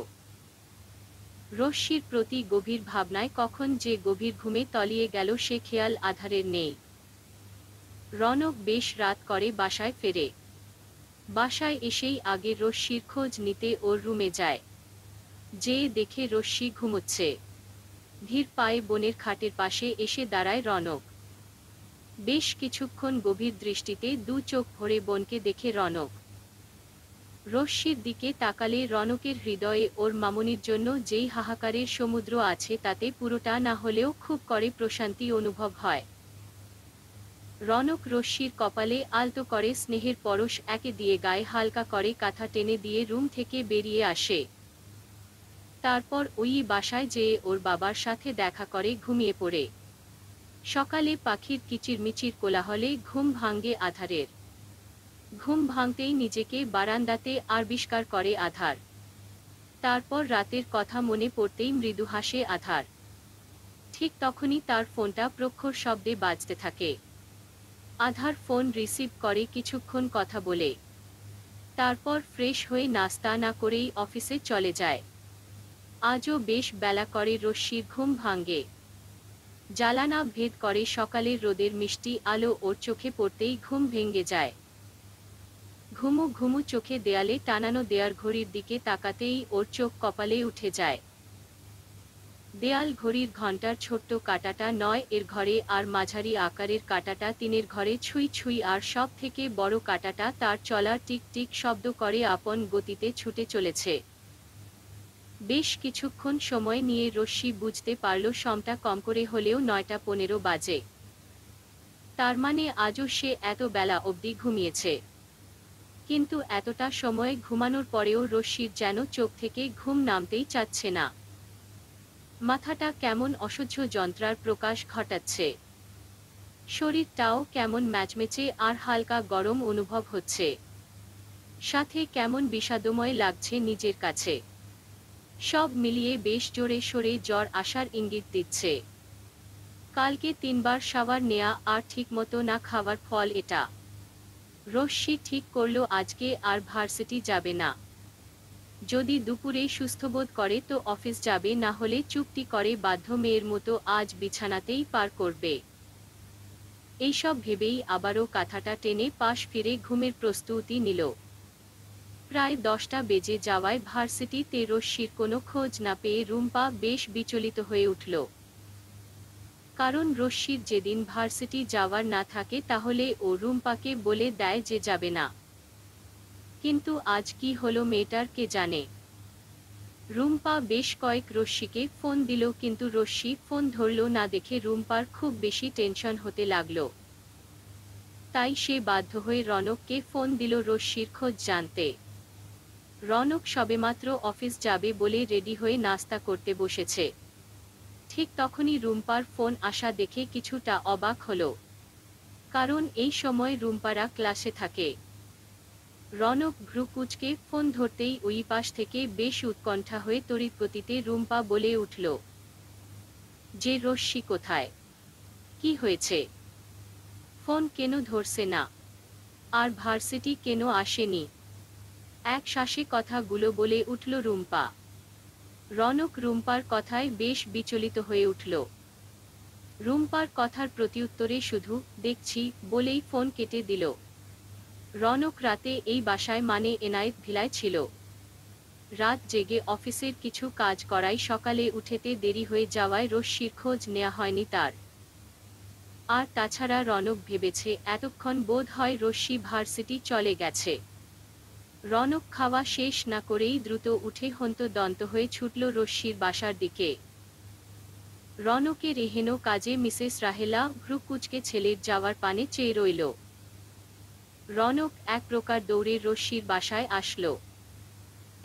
Speaker 1: রশ্মির প্রতি গভীর ভাবনায় কখন যে গভীর ঘুমে তলিয়ে গেল সে খেয়াল আধারের নেই রনক বেশ রাত করে বাসায় ফেরে বাসায় এসেই আগে রশ্মির খোঁজ নিতে ওর রুমে যায় যে দেখে রশ্মি ঘুমোচ্ছে ধীর পায়ে বনের খাটের পাশে এসে দাঁড়ায় রনক বেশ কিছুক্ষণ গভীর দৃষ্টিতে দু চোখ ভরে বনকে দেখে রনক রশ্মির দিকে তাকালে রনকের হৃদয়ে ওর মামনির জন্য যেই হাহাকারের সমুদ্র আছে তাতে পুরোটা না হলেও খুব করে প্রশান্তি অনুভব হয় রনক রশ্মির কপালে আলতো করে স্নেহের পরশ একে দিয়ে গায়ে হালকা করে কাঁথা টেনে দিয়ে রুম থেকে বেরিয়ে আসে তারপর ওই বাসায় যেয়ে ওর বাবার সাথে দেখা করে ঘুমিয়ে পড়ে সকালে পাখির কিচিরমিচির কোলাহলে ঘুম ভাঙ্গে আধারের ঘুম ভাঙতেই নিজেকে বারান্দাতে আবিষ্কার করে আধার তারপর রাতের কথা মনে পড়তেই মৃদু হাসে আধার ঠিক তখনই তার ফোনটা প্রখর শব্দে বাজতে থাকে আধার ফোন রিসিভ করে কিছুক্ষণ কথা বলে তারপর ফ্রেশ হয়ে নাস্তা না করেই অফিসে চলে যায় আজও বেশ বেলা করে রশ্মির ঘুম ভাঙ্গে জ্বালানা ভেদ করে সকালের রোদের মিষ্টি আলো ওর চোখে পড়তেই ঘুম ভেঙে যায় ঘুমু ঘুমু চোখে দেয়ালে টানানো দেয়ার ঘড়ির দিকে তাকাতেই ওর চোখ কপালে উঠে যায় দেয়াল ঘড়ির ঘন্টার ছোট্ট কাটাটা নয় এর ঘরে আর মাঝারি আকারের কাটাটা তিনের ঘরে ছুঁই ছুঁই আর সব থেকে বড় কাটাটা তার চলার টিক টিক শব্দ করে আপন গতিতে ছুটে চলেছে বেশ কিছুক্ষণ সময় নিয়ে রশ্মি বুঝতে পারল সমটা কম করে হলেও নয়টা পনেরো বাজে তার মানে আজও সে এত বেলা অবধি ঘুমিয়েছে কিন্তু এতটা সময়ে ঘুমানোর পরেও রশ্মির যেন চোখ থেকে ঘুম নামতেই চাচ্ছে না মাথাটা কেমন অসহ্য যন্ত্রার প্রকাশ ঘটাচ্ছে শরীরটাও কেমন ম্যাচমেচে আর হালকা গরম অনুভব হচ্ছে সাথে কেমন বিষাদময় লাগছে নিজের কাছে সব মিলিয়ে বেশ জোরে সরে জ্বর আসার ইঙ্গিত দিচ্ছে কালকে তিনবার সাওয়ার নেয়া আর ঠিকমতো না খাওয়ার ফল এটা রশ্মি ঠিক করল আজকে আর ভার্সিটি যাবে না যদি দুপুরে সুস্থবোধ করে তো অফিস যাবে না হলে চুক্তি করে বাধ্য মেয়ের মতো আজ বিছানাতেই পার করবে এইসব ভেবেই আবারও কাঁথাটা টেনে পাশ ফিরে ঘুমের প্রস্তুতি নিল প্রায় দশটা বেজে যাওয়ায় ভার্সিটিতে রশ্মির কোনো খোঁজ না পেয়ে রুম্পা বেশ বিচলিত হয়ে উঠল কারণ রশ্মির যেদিন ভার্সিটি যাওয়ার না থাকে তাহলে ও রুম্পাকে বলে দেয় যে যাবে না কিন্তু আজ কি হলো মেয়েটার কে জানে রুম্পা বেশ কয়েক রশ্মিকে ফোন দিল কিন্তু রশ্মি ফোন ধরল না দেখে রুম্পার খুব বেশি টেনশন হতে লাগল তাই সে বাধ্য হয়ে রনককে ফোন দিল রশ্মির খোঁজ জানতে রনক সবেমাত্র অফিস যাবে বলে রেডি হয়ে নাস্তা করতে বসেছে ঠিক তখনই রুম্পার ফোন আসা দেখে কিছুটা অবাক হল কারণ এই সময় রুম্পারা ক্লাসে থাকে রনক ভ্রুকুচকে ফোন ধরতেই ওই পাশ থেকে বেশ উৎকণ্ঠা হয়ে তড়িৎগতিতে রুম্পা বলে উঠল যে রশ্মি কোথায় কি হয়েছে ফোন কেন ধরছে না আর ভার্সিটি কেন আসেনি এক শ্বাসে কথাগুলো বলে উঠল রুম্পা রনক রুম্পার কথায় বেশ বিচলিত হয়ে উঠল রুম্পার কথার প্রতিউত্তরে শুধু দেখছি বলেই ফোন কেটে দিল রনক রাতে এই বাসায় মানে এনায়েত ভিলায় ছিল রাত জেগে অফিসের কিছু কাজ করাই সকালে উঠেতে দেরি হয়ে যাওয়ায় রশ্মির খোঁজ নেওয়া হয়নি তার আর তাছাড়া রনক ভেবেছে এতক্ষণ বোধ হয় রশ্মি ভার্সিটি চলে গেছে রনক খাওয়া শেষ না করেই দ্রুত উঠে হন্ত দন্ত হয়ে ছুটল রশ্মির বাসার দিকে রনকের এহেনো কাজে মিসেস রাহেলা ভ্রুকুচকে ছেলের যাওয়ার পানে চেয়ে রইল রনক এক প্রকার দৌড়ে রশ্মির বাসায় আসল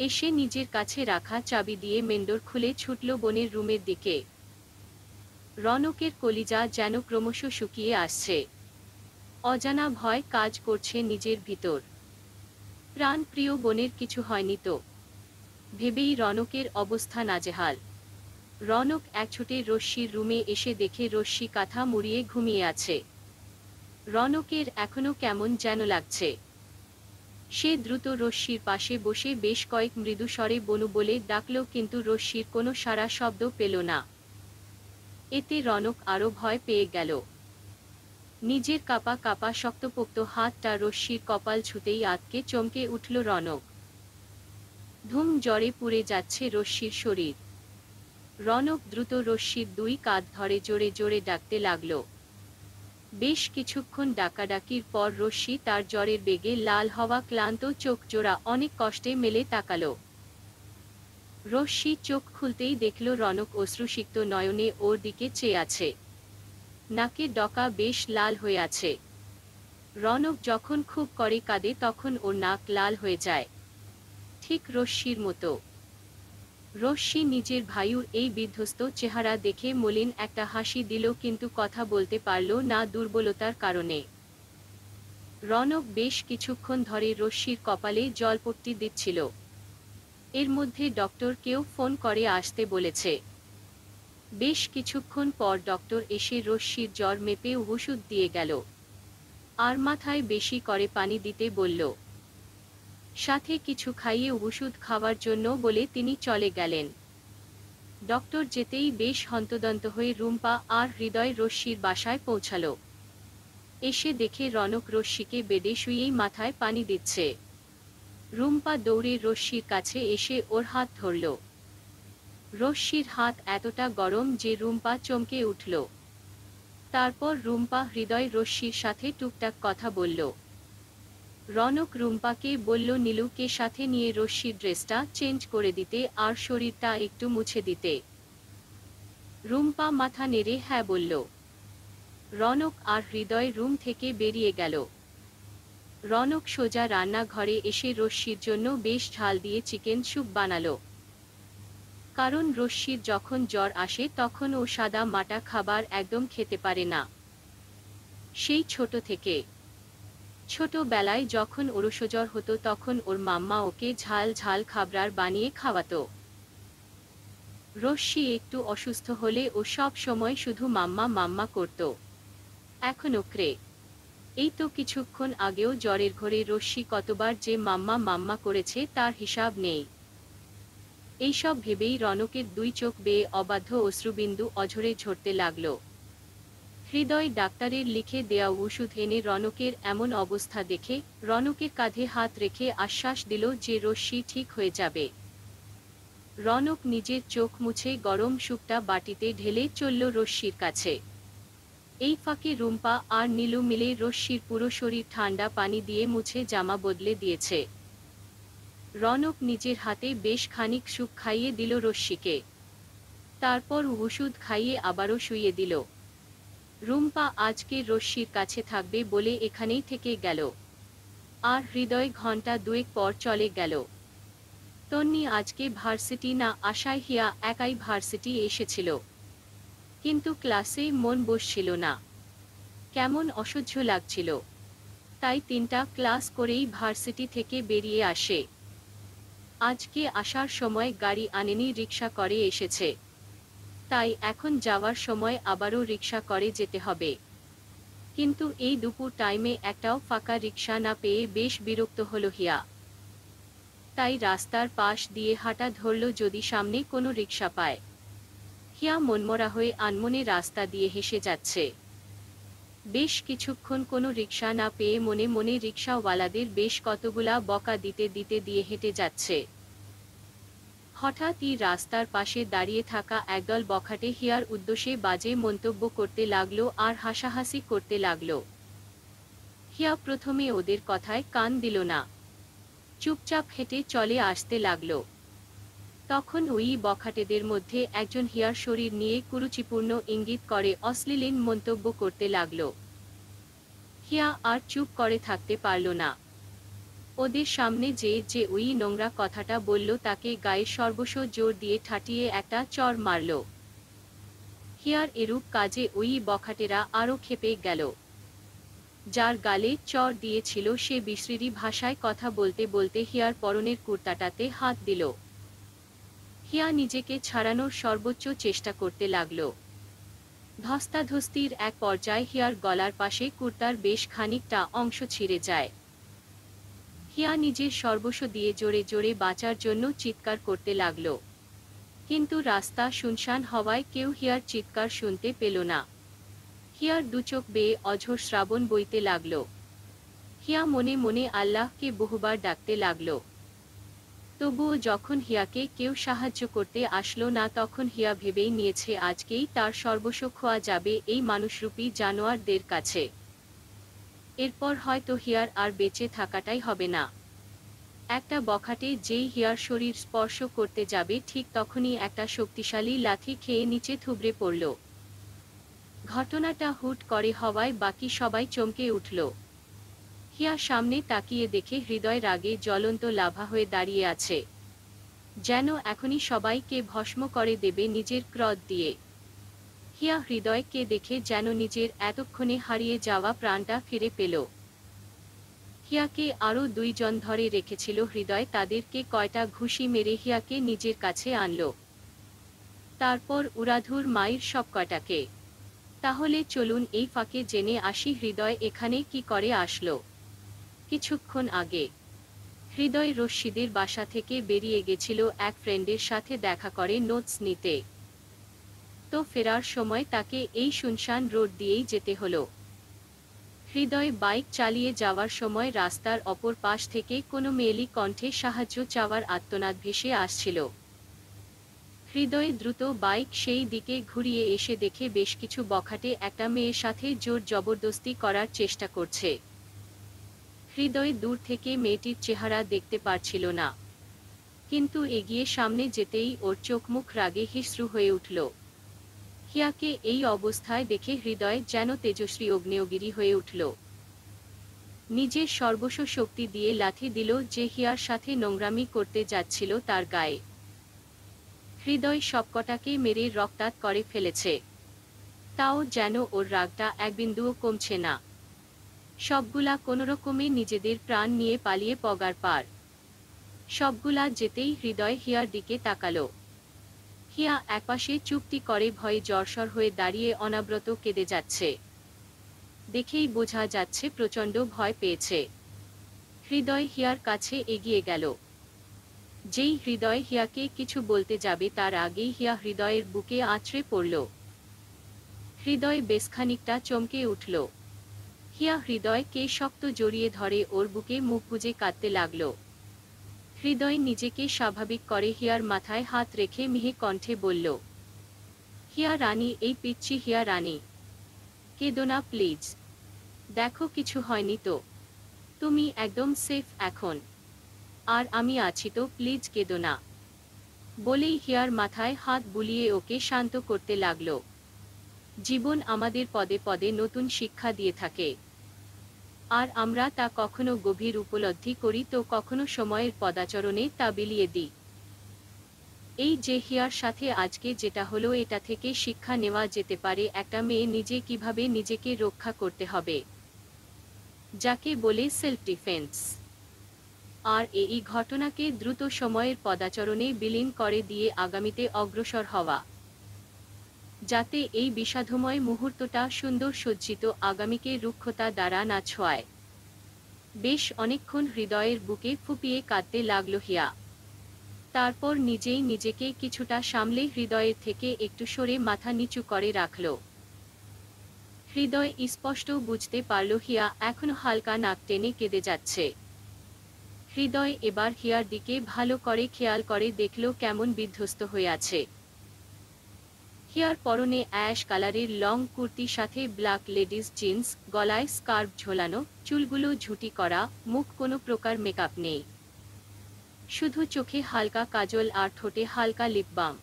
Speaker 1: এসে নিজের কাছে রাখা চাবি দিয়ে মেন্ডোর খুলে ছুটল বোনের রুমের দিকে রনকের কলিজা যেন ক্রমশ শুকিয়ে আসছে অজানা ভয় কাজ করছে নিজের ভিতর প্রাণ প্রিয় বোনের কিছু হয়নি তো ভেবেই রনকের অবস্থা নাজেহাল রনক এক রশ্মির রুমে এসে দেখে রশ্মি কাঁথা মুড়িয়ে ঘুমিয়ে আছে রনকের এখনো কেমন যেন লাগছে সে দ্রুত রশ্মির পাশে বসে বেশ কয়েক মৃদু স্বরে বনু বলে ডাকল কিন্তু রশ্মির কোনো সারা শব্দ পেল না এতে রনক আরও ভয় পেয়ে গেল নিজের কাপা কাপা শক্তপোক্ত হাতটা রশ্মির কপাল ছুতেই আতকে চমকে উঠল রনক ধুম জ্বরে পুড়ে যাচ্ছে রশ্মির শরীর রনক দ্রুত রশ্মির দুই কাঁধ ধরে জোরে জোরে ডাকতে লাগল বেশ কিছুক্ষণ ডাকাডাকির পর রশ্মি তার জ্বরের বেগে লাল হওয়া ক্লান্ত চোখ জোড়া অনেক কষ্টে মেলে তাকাল রশ্মি চোখ খুলতেই দেখল রনক অশ্রুসিক্ত নয়নে ওর দিকে চেয়ে আছে নাকের ডকা বেশ লাল হয়ে আছে রনক যখন খুব করে কাঁদে তখন ওর নাক লাল হয়ে যায় ঠিক রশ্মির মতো রশ্মি নিজের ভাইয়ুর এই বিধ্বস্ত চেহারা দেখে মলিন একটা হাসি দিল কিন্তু কথা বলতে পারল না দুর্বলতার কারণে রনক বেশ কিছুক্ষণ ধরে রশ্মির কপালে জলপট্টি দিচ্ছিল এর মধ্যে ডক্টরকেও ফোন করে আসতে বলেছে বেশ কিছুক্ষণ পর ডক্টর এসে রশ্মির জ্বর মেপে ওষুধ দিয়ে গেল আর মাথায় বেশি করে পানি দিতে বলল সাথে কিছু খাইয়ে ওষুধ খাওয়ার জন্য বলে তিনি চলে গেলেন ডক্টর যেতেই বেশ হন্তদন্ত হয়ে রুম্পা আর হৃদয় রশ্মির বাসায় পৌঁছালো এসে দেখে রনক রশ্মিকে বেডে শুয়েই মাথায় পানি দিচ্ছে রুম্পা দৌড়ে রশ্মির কাছে এসে ওর হাত ধরল রশ্মির হাত এতটা গরম যে রুম্পা চমকে উঠল তারপর রুম্পা হৃদয় রশ্মির সাথে টুকটাক কথা বলল রনক রুম্পাকে বলল নীলুকে সাথে নিয়ে রশ্মির ড্রেসটা চেঞ্জ করে দিতে আর শরীরটা একটু মুছে দিতে রুম্পা মাথা নেড়ে হ্যাঁ বলল রনক আর হৃদয় রুম থেকে বেরিয়ে গেল রনক সোজা রান্নাঘরে এসে রশ্মির জন্য বেশ ঝাল দিয়ে চিকেন স্যুপ বানালো কারণ রশ্মির যখন জ্বর আসে তখন ও সাদা মাটা খাবার একদম খেতে পারে না সেই ছোট থেকে ছোটবেলায় যখন সজ্বর হতো তখন ওর মাম্মা ওকে ঝাল ঝাল খাবরার বানিয়ে খাওয়াতো রশ্মি একটু অসুস্থ হলে ও সব সময় শুধু মাম্মা মাম্মা করত এখনও ক্রে এই তো কিছুক্ষণ আগেও জ্বরের ঘরে রশ্মি কতবার যে মাম্মা মাম্মা করেছে তার হিসাব নেই এইসব ভেবেই রনকের দুই চোখ বেয়ে অবাধ্য অশ্রুবিন্দু অঝরে ঝরতে লাগল হৃদয় ডাক্তারের লিখে দেয়া ওষুধ এনে রনকের এমন অবস্থা দেখে রনকের কাঁধে হাত রেখে আশ্বাস দিল যে রশ্মি ঠিক হয়ে যাবে রনক নিজের চোখ মুছে গরম সুপটা বাটিতে ঢেলে চলল রশ্মির কাছে এই ফাঁকে রুম্পা আর নীলু মিলে রশ্মির পুরো শরীর ঠান্ডা পানি দিয়ে মুছে জামা বদলে দিয়েছে রনক নিজের হাতে বেশ খানিক সুখ খাইয়ে দিল রশ্মিকে তারপর ওষুধ খাইয়ে আবারও শুইয়ে দিল রুম্পা আজকে রশ্মির কাছে থাকবে বলে এখানেই থেকে গেল আর হৃদয় ঘন্টা দুয়েক পর চলে গেল তন্নি আজকে ভার্সিটি না আশায় হিয়া একাই ভার্সিটি এসেছিল কিন্তু ক্লাসে মন বসছিল না কেমন অসহ্য লাগছিল তাই তিনটা ক্লাস করেই ভার্সিটি থেকে বেরিয়ে আসে আজকে আসার সময় গাড়ি আনেনি রিক্সা করে এসেছে তাই এখন যাওয়ার সময় আবারও রিক্সা করে যেতে হবে কিন্তু এই দুপুর টাইমে একটাও ফাঁকা রিক্সা না পেয়ে বেশ বিরক্ত হল হিয়া তাই রাস্তার পাশ দিয়ে হাঁটা ধরল যদি সামনে কোনো রিক্সা পায় হিয়া মনমরা হয়ে আনমনে রাস্তা দিয়ে হেসে যাচ্ছে বেশ কিছুক্ষণ কোনো রিক্সা না পেয়ে মনে মনে রিক্সাওয়ালাদের বেশ কতগুলা বকা দিতে দিতে দিয়ে হেঁটে যাচ্ছে হঠাৎই রাস্তার পাশে দাঁড়িয়ে থাকা একদল বখাটে হিয়ার উদ্দেশ্যে বাজে মন্তব্য করতে লাগলো আর হাসাহাসি করতে লাগলো হিয়া প্রথমে ওদের কথায় কান দিল না চুপচাপ হেঁটে চলে আসতে লাগলো তখন ওই বখাটেদের মধ্যে একজন হিয়ার শরীর নিয়ে কুরুচিপূর্ণ ইঙ্গিত করে অশ্লীলীন মন্তব্য করতে লাগল হিয়া আর চুপ করে থাকতে পারল না ওদের সামনে যে যে ওই নোংরা কথাটা বলল তাকে গায়ে সর্বস্ব জোর দিয়ে ঠাটিয়ে একটা চর মারল হিয়ার এরূপ কাজে ওই বখাটেরা আরও খেপে গেল যার গালে চর দিয়েছিল সে বিশ্রীরি ভাষায় কথা বলতে বলতে হিয়ার পরনের কুর্তাটাতে হাত দিল হিয়া নিজেকে ছাড়ানোর সর্বোচ্চ চেষ্টা করতে লাগল ধস্তাধস্তির এক পর্যায়ে হিয়ার গলার পাশে কুর্তার বেশ খানিকটা অংশ ছিঁড়ে যায় হিয়া নিজের সর্বস্ব দিয়ে জোরে জোরে বাঁচার জন্য চিৎকার করতে লাগল কিন্তু রাস্তা শুনশান হওয়ায় কেউ হিয়ার চিৎকার শুনতে পেল না হিয়ার দুচোখ বেয়ে অঝোর শ্রাবণ বইতে লাগল হিয়া মনে মনে আল্লাহকে বহুবার ডাকতে লাগলো তবুও যখন হিয়াকে কেউ সাহায্য করতে আসলো না তখন হিয়া ভেবেই নিয়েছে আজকেই তার সর্বস্ব খোয়া যাবে এই মানুষরূপী জানোয়ারদের কাছে এরপর হয়তো হিয়ার আর বেঁচে থাকাটাই হবে না একটা বখাটে যেই হিয়ার শরীর স্পর্শ করতে যাবে ঠিক তখনই একটা শক্তিশালী লাথি খেয়ে নিচে থুবড়ে পড়ল ঘটনাটা হুট করে হওয়ায় বাকি সবাই চমকে উঠল হিয়া সামনে তাকিয়ে দেখে হৃদয় রাগে জ্বলন্ত লাভা হয়ে দাঁড়িয়ে আছে যেন এখনই সবাইকে ভস্ম করে দেবে নিজের ক্রদ দিয়ে হিয়া হৃদয়কে দেখে যেন নিজের এতক্ষণে হারিয়ে যাওয়া প্রাণটা ফিরে পেল হিয়াকে আরও দুইজন ধরে রেখেছিল হৃদয় তাদেরকে কয়টা ঘুষি মেরে হিয়াকে নিজের কাছে আনল তারপর উরাধুর মায়ের সব কয়টাকে তাহলে চলুন এই ফাঁকে জেনে আসি হৃদয় এখানে কি করে আসলো কিছুক্ষণ আগে হৃদয় রশ্মিদের বাসা থেকে বেরিয়ে গেছিল এক ফ্রেন্ডের সাথে দেখা করে নোটস নিতে তো ফেরার সময় তাকে এই শুনশান রোড দিয়েই যেতে হল হৃদয় বাইক চালিয়ে যাওয়ার সময় রাস্তার অপর পাশ থেকে কোনো মেয়েলি কণ্ঠে সাহায্য চাওয়ার আত্মনাদ ভেসে আসছিল হৃদয় দ্রুত বাইক সেই দিকে ঘুরিয়ে এসে দেখে বেশ কিছু বখাটে একটা মেয়ের সাথে জোর জবরদস্তি করার চেষ্টা করছে হৃদয় দূর থেকে মেয়েটির চেহারা দেখতে পারছিল না কিন্তু এগিয়ে সামনে যেতেই ওর চোখ মুখ রাগে হিস্রু হয়ে উঠল হিয়াকে এই অবস্থায় দেখে হৃদয় যেন তেজস্বী অগ্নেয়গিরি হয়ে উঠল নিজের সর্বস্ব শক্তি দিয়ে লাথি দিল যে হিয়ার সাথে নোংরামি করতে যাচ্ছিল তার গায়ে হৃদয় সবকটাকে মেরে রক্তাত করে ফেলেছে তাও যেন ওর রাগটা একবিন্দুও কমছে না সবগুলা কোনোরকমে নিজেদের প্রাণ নিয়ে পালিয়ে পগার পার সবগুলা যেতেই হৃদয় হিয়ার দিকে তাকালো হিয়া একপাশে চুপটি করে ভয়ে জর্সর হয়ে দাঁড়িয়ে অনাব্রত কেঁদে যাচ্ছে দেখেই বোঝা যাচ্ছে প্রচণ্ড ভয় পেয়েছে হৃদয় হিয়ার কাছে এগিয়ে গেল যেই হৃদয় হিয়াকে কিছু বলতে যাবে তার আগেই হিয়া হৃদয়ের বুকে আঁচড়ে পড়ল হৃদয় বেশখানিকটা চমকে উঠল হিয়া কে শক্ত জড়িয়ে ধরে ওর বুকে মুখ গুজে কাঁদতে লাগল হৃদয় নিজেকে স্বাভাবিক করে হিয়ার মাথায় হাত রেখে মিহে কণ্ঠে বলল হিয়া রানী এই পিচ্ছি হিয়া রানী কেদোনা না প্লিজ দেখো কিছু হয়নি তো তুমি একদম সেফ এখন আর আমি আছি তো প্লিজ কেঁদো না বলেই হিয়ার মাথায় হাত বুলিয়ে ওকে শান্ত করতে লাগল জীবন আমাদের পদে পদে নতুন শিক্ষা দিয়ে থাকে আর আমরা তা কখনো গভীর উপলব্ধি করি তো কখনো সময়ের পদাচরণে তা বিলিয়ে দিই এই যে হিয়ার সাথে আজকে যেটা হলো এটা থেকে শিক্ষা নেওয়া যেতে পারে একটা মেয়ে নিজে কিভাবে নিজেকে রক্ষা করতে হবে যাকে বলে সেলফ ডিফেন্স আর এই ঘটনাকে দ্রুত সময়ের পদাচরণে বিলীন করে দিয়ে আগামীতে অগ্রসর হওয়া যাতে এই বিষাধময় মুহূর্তটা সুন্দর সজ্জিত আগামীকে রুক্ষতা দ্বারা না ছোঁয়ায় বেশ অনেকক্ষণ হৃদয়ের বুকে ফুপিয়ে কাঁদতে লাগল হিয়া তারপর নিজেই নিজেকে কিছুটা সামলে হৃদয়ের থেকে একটু সরে মাথা নিচু করে রাখল হৃদয় স্পষ্ট বুঝতে পারল হিয়া এখন হালকা নাক টেনে কেঁদে যাচ্ছে হৃদয় এবার হিয়ার দিকে ভালো করে খেয়াল করে দেখল কেমন বিধ্বস্ত হয়ে আছে রোকিয়ার পরনে অ্যাশ কালারের লং কুর্তির সাথে ব্ল্যাক লেডিস জিন্স গলায় স্কার্ফ ঝোলানো চুলগুলো ঝুটি করা মুখ কোনো প্রকার মেকআপ নেই শুধু চোখে হালকা কাজল আর ঠোঁটে হালকা লিপবাম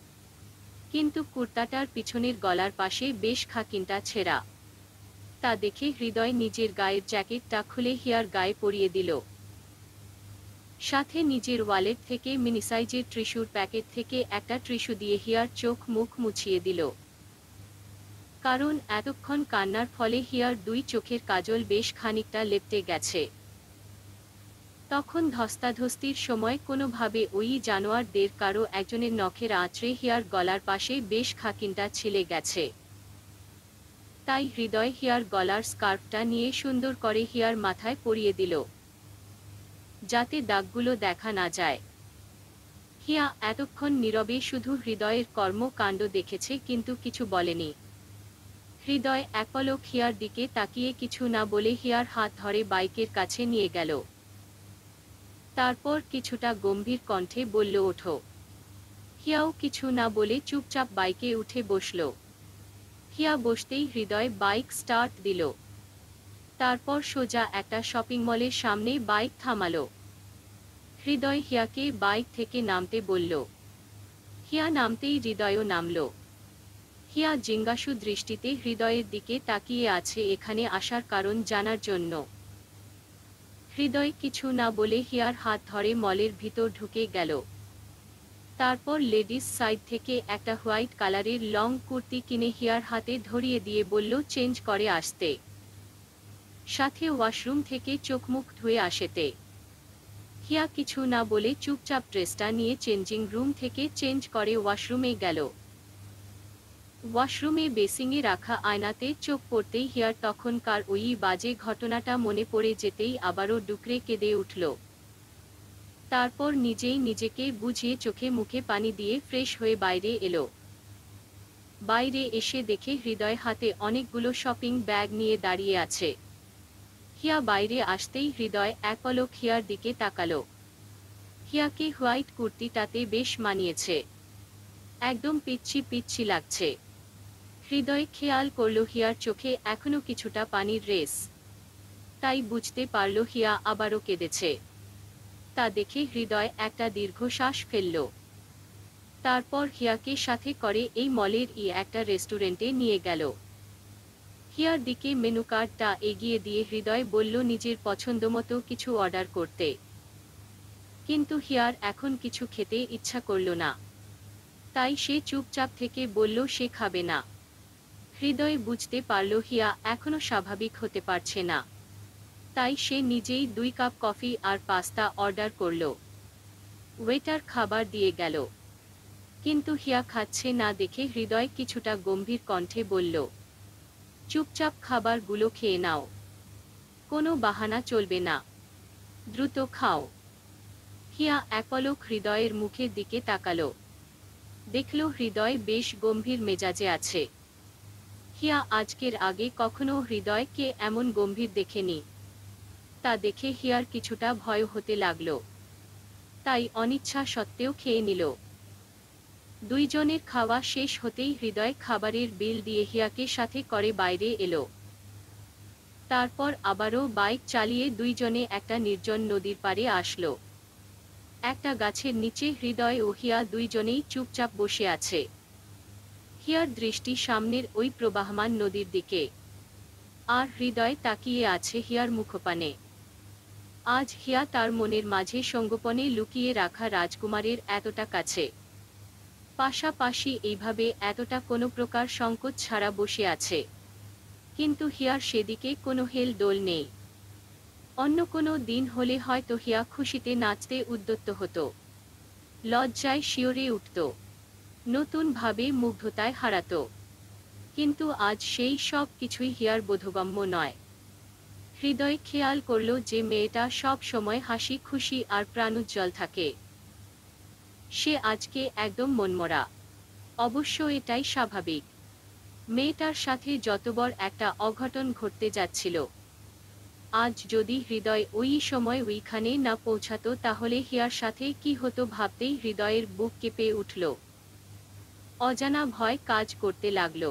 Speaker 1: কিন্তু কুর্তাটার পিছনের গলার পাশে বেশ খাকিনটা ছেঁড়া তা দেখে হৃদয় নিজের গায়ের জ্যাকেটটা খুলে হিয়ার গায়ে পরিয়ে দিল সাথে নিজের ওয়ালেট থেকে মিনিসাইজের ত্রিশুর প্যাকেট থেকে একটা ত্রিশু দিয়ে হিয়ার চোখ মুখ মুছিয়ে দিল কারণ এতক্ষণ কান্নার ফলে হিয়ার দুই চোখের কাজল বেশ খানিকটা লেপটে গেছে তখন ধস্তাধস্তির সময় কোনোভাবে ওই জানোয়ারদের কারো একজনের নখের আঁচড়ে হিয়ার গলার পাশে বেশ খাকিনটা ছিলে গেছে তাই হৃদয় হিয়ার গলার স্কার্ফটা নিয়ে সুন্দর করে হিয়ার মাথায় পরিয়ে দিল যাতে দাগগুলো দেখা না যায় হিয়া এতক্ষণ নীরবে শুধু হৃদয়ের কর্মকাণ্ড দেখেছে কিন্তু কিছু বলেনি হৃদয় একপলক হিয়ার দিকে তাকিয়ে কিছু না বলে হিয়ার হাত ধরে বাইকের কাছে নিয়ে গেল তারপর কিছুটা গম্ভীর কণ্ঠে বলল ওঠো হিয়াও কিছু না বলে চুপচাপ বাইকে উঠে বসল হিয়া বসতেই হৃদয় বাইক স্টার্ট দিল তারপর সোজা একটা শপিং মলের সামনে বাইক থামালো হৃদয় হিয়াকে বাইক থেকে নামতে বলল হিয়া নামতেই হৃদয়ও নামল হিয়া জিজ্ঞাসু দৃষ্টিতে হৃদয়ের দিকে তাকিয়ে আছে এখানে আসার কারণ জানার জন্য হৃদয় কিছু না বলে হিয়ার হাত ধরে মলের ভিতর ঢুকে গেল তারপর লেডিস সাইড থেকে একটা হোয়াইট কালারের লং কুর্তি কিনে হিয়ার হাতে ধরিয়ে দিয়ে বলল চেঞ্জ করে আসতে সাথে ওয়াশরুম থেকে চোখমুখ ধুয়ে আসেতে হিয়া কিছু না বলে চুপচাপ ড্রেসটা নিয়ে চেঞ্জিং রুম থেকে চেঞ্জ করে ওয়াশরুমে গেল ওয়াশরুমে বেসিংয়ে রাখা আয়নাতে চোখ পড়তেই হিয়ার তখনকার ওই বাজে ঘটনাটা মনে পড়ে যেতেই আবারও ডুকরে কেঁদে উঠল তারপর নিজেই নিজেকে বুঝিয়ে চোখে মুখে পানি দিয়ে ফ্রেশ হয়ে বাইরে এলো বাইরে এসে দেখে হৃদয় হাতে অনেকগুলো শপিং ব্যাগ নিয়ে দাঁড়িয়ে আছে হিয়া বাইরে আসতেই হৃদয় একলক হিয়ার দিকে তাকাল হিয়াকে হোয়াইট কুর্তিটাতে বেশ মানিয়েছে একদম পিচ্ছি পিচ্ছি লাগছে হৃদয় খেয়াল করল হিয়ার চোখে এখনো কিছুটা পানির রেস তাই বুঝতে পারল হিয়া আবারও কেঁদেছে তা দেখে হৃদয় একটা দীর্ঘ শ্বাস ফেলল তারপর হিয়াকে সাথে করে এই মলের ই একটা রেস্টুরেন্টে নিয়ে গেল হিয়ার দিকে মেনু কার্ডটা এগিয়ে দিয়ে হৃদয় বলল নিজের পছন্দমতো কিছু অর্ডার করতে কিন্তু হিয়ার এখন কিছু খেতে ইচ্ছা করল না তাই সে চুপচাপ থেকে বলল সে খাবে না হৃদয় বুঝতে পারল হিয়া এখনও স্বাভাবিক হতে পারছে না তাই সে নিজেই দুই কাপ কফি আর পাস্তা অর্ডার করল ওয়েটার খাবার দিয়ে গেল কিন্তু হিয়া খাচ্ছে না দেখে হৃদয় কিছুটা গম্ভীর কণ্ঠে বলল চুপচাপ খাবারগুলো খেয়ে নাও কোনো বাহানা চলবে না দ্রুত খাও হিয়া একলক হৃদয়ের মুখের দিকে তাকালো দেখল হৃদয় বেশ গম্ভীর মেজাজে আছে হিয়া আজকের আগে কখনো হৃদয়কে এমন গম্ভীর দেখেনি তা দেখে হিয়ার কিছুটা ভয় হতে লাগল তাই অনিচ্ছা সত্ত্বেও খেয়ে নিল দুইজনের খাওয়া শেষ হতেই হৃদয় খাবারের বিল দিয়ে হিয়াকে সাথে করে বাইরে এলো তারপর আবারও বাইক চালিয়ে দুইজনে একটা নির্জন নদীর পারে আসলো একটা গাছের নিচে হৃদয় ও হিয়া দুইজনেই চুপচাপ বসে আছে হিয়ার দৃষ্টি সামনের ওই প্রবাহমান নদীর দিকে আর হৃদয় তাকিয়ে আছে হিয়ার মুখপানে আজ হিয়া তার মনের মাঝে সঙ্গোপনে লুকিয়ে রাখা রাজকুমারের এতটা কাছে পাশাপাশি এইভাবে এতটা কোনো প্রকার সংকোচ ছাড়া বসে আছে কিন্তু হিয়ার সেদিকে কোনো হেল দোল নেই অন্য কোনো দিন হলে হয়তো হিয়া খুশিতে নাচতে উদ্যত হতো লজ্জায় শিওরে উঠত নতুনভাবে মুগ্ধতায় হারাত কিন্তু আজ সেই সব কিছুই হিয়ার বোধগম্য নয় হৃদয় খেয়াল করল যে মেয়েটা সব সময় হাসি খুশি আর প্রাণোজ্জ্বল থাকে সে আজকে একদম মনমরা অবশ্য এটাই স্বাভাবিক মেয়েটার সাথে যতবার একটা অঘটন ঘটতে যাচ্ছিল আজ যদি হৃদয় ওই সময় ওইখানে না পৌঁছাতো তাহলে হিয়ার সাথে কি হতো ভাবতেই হৃদয়ের বুক কেঁপে উঠল অজানা ভয় কাজ করতে লাগল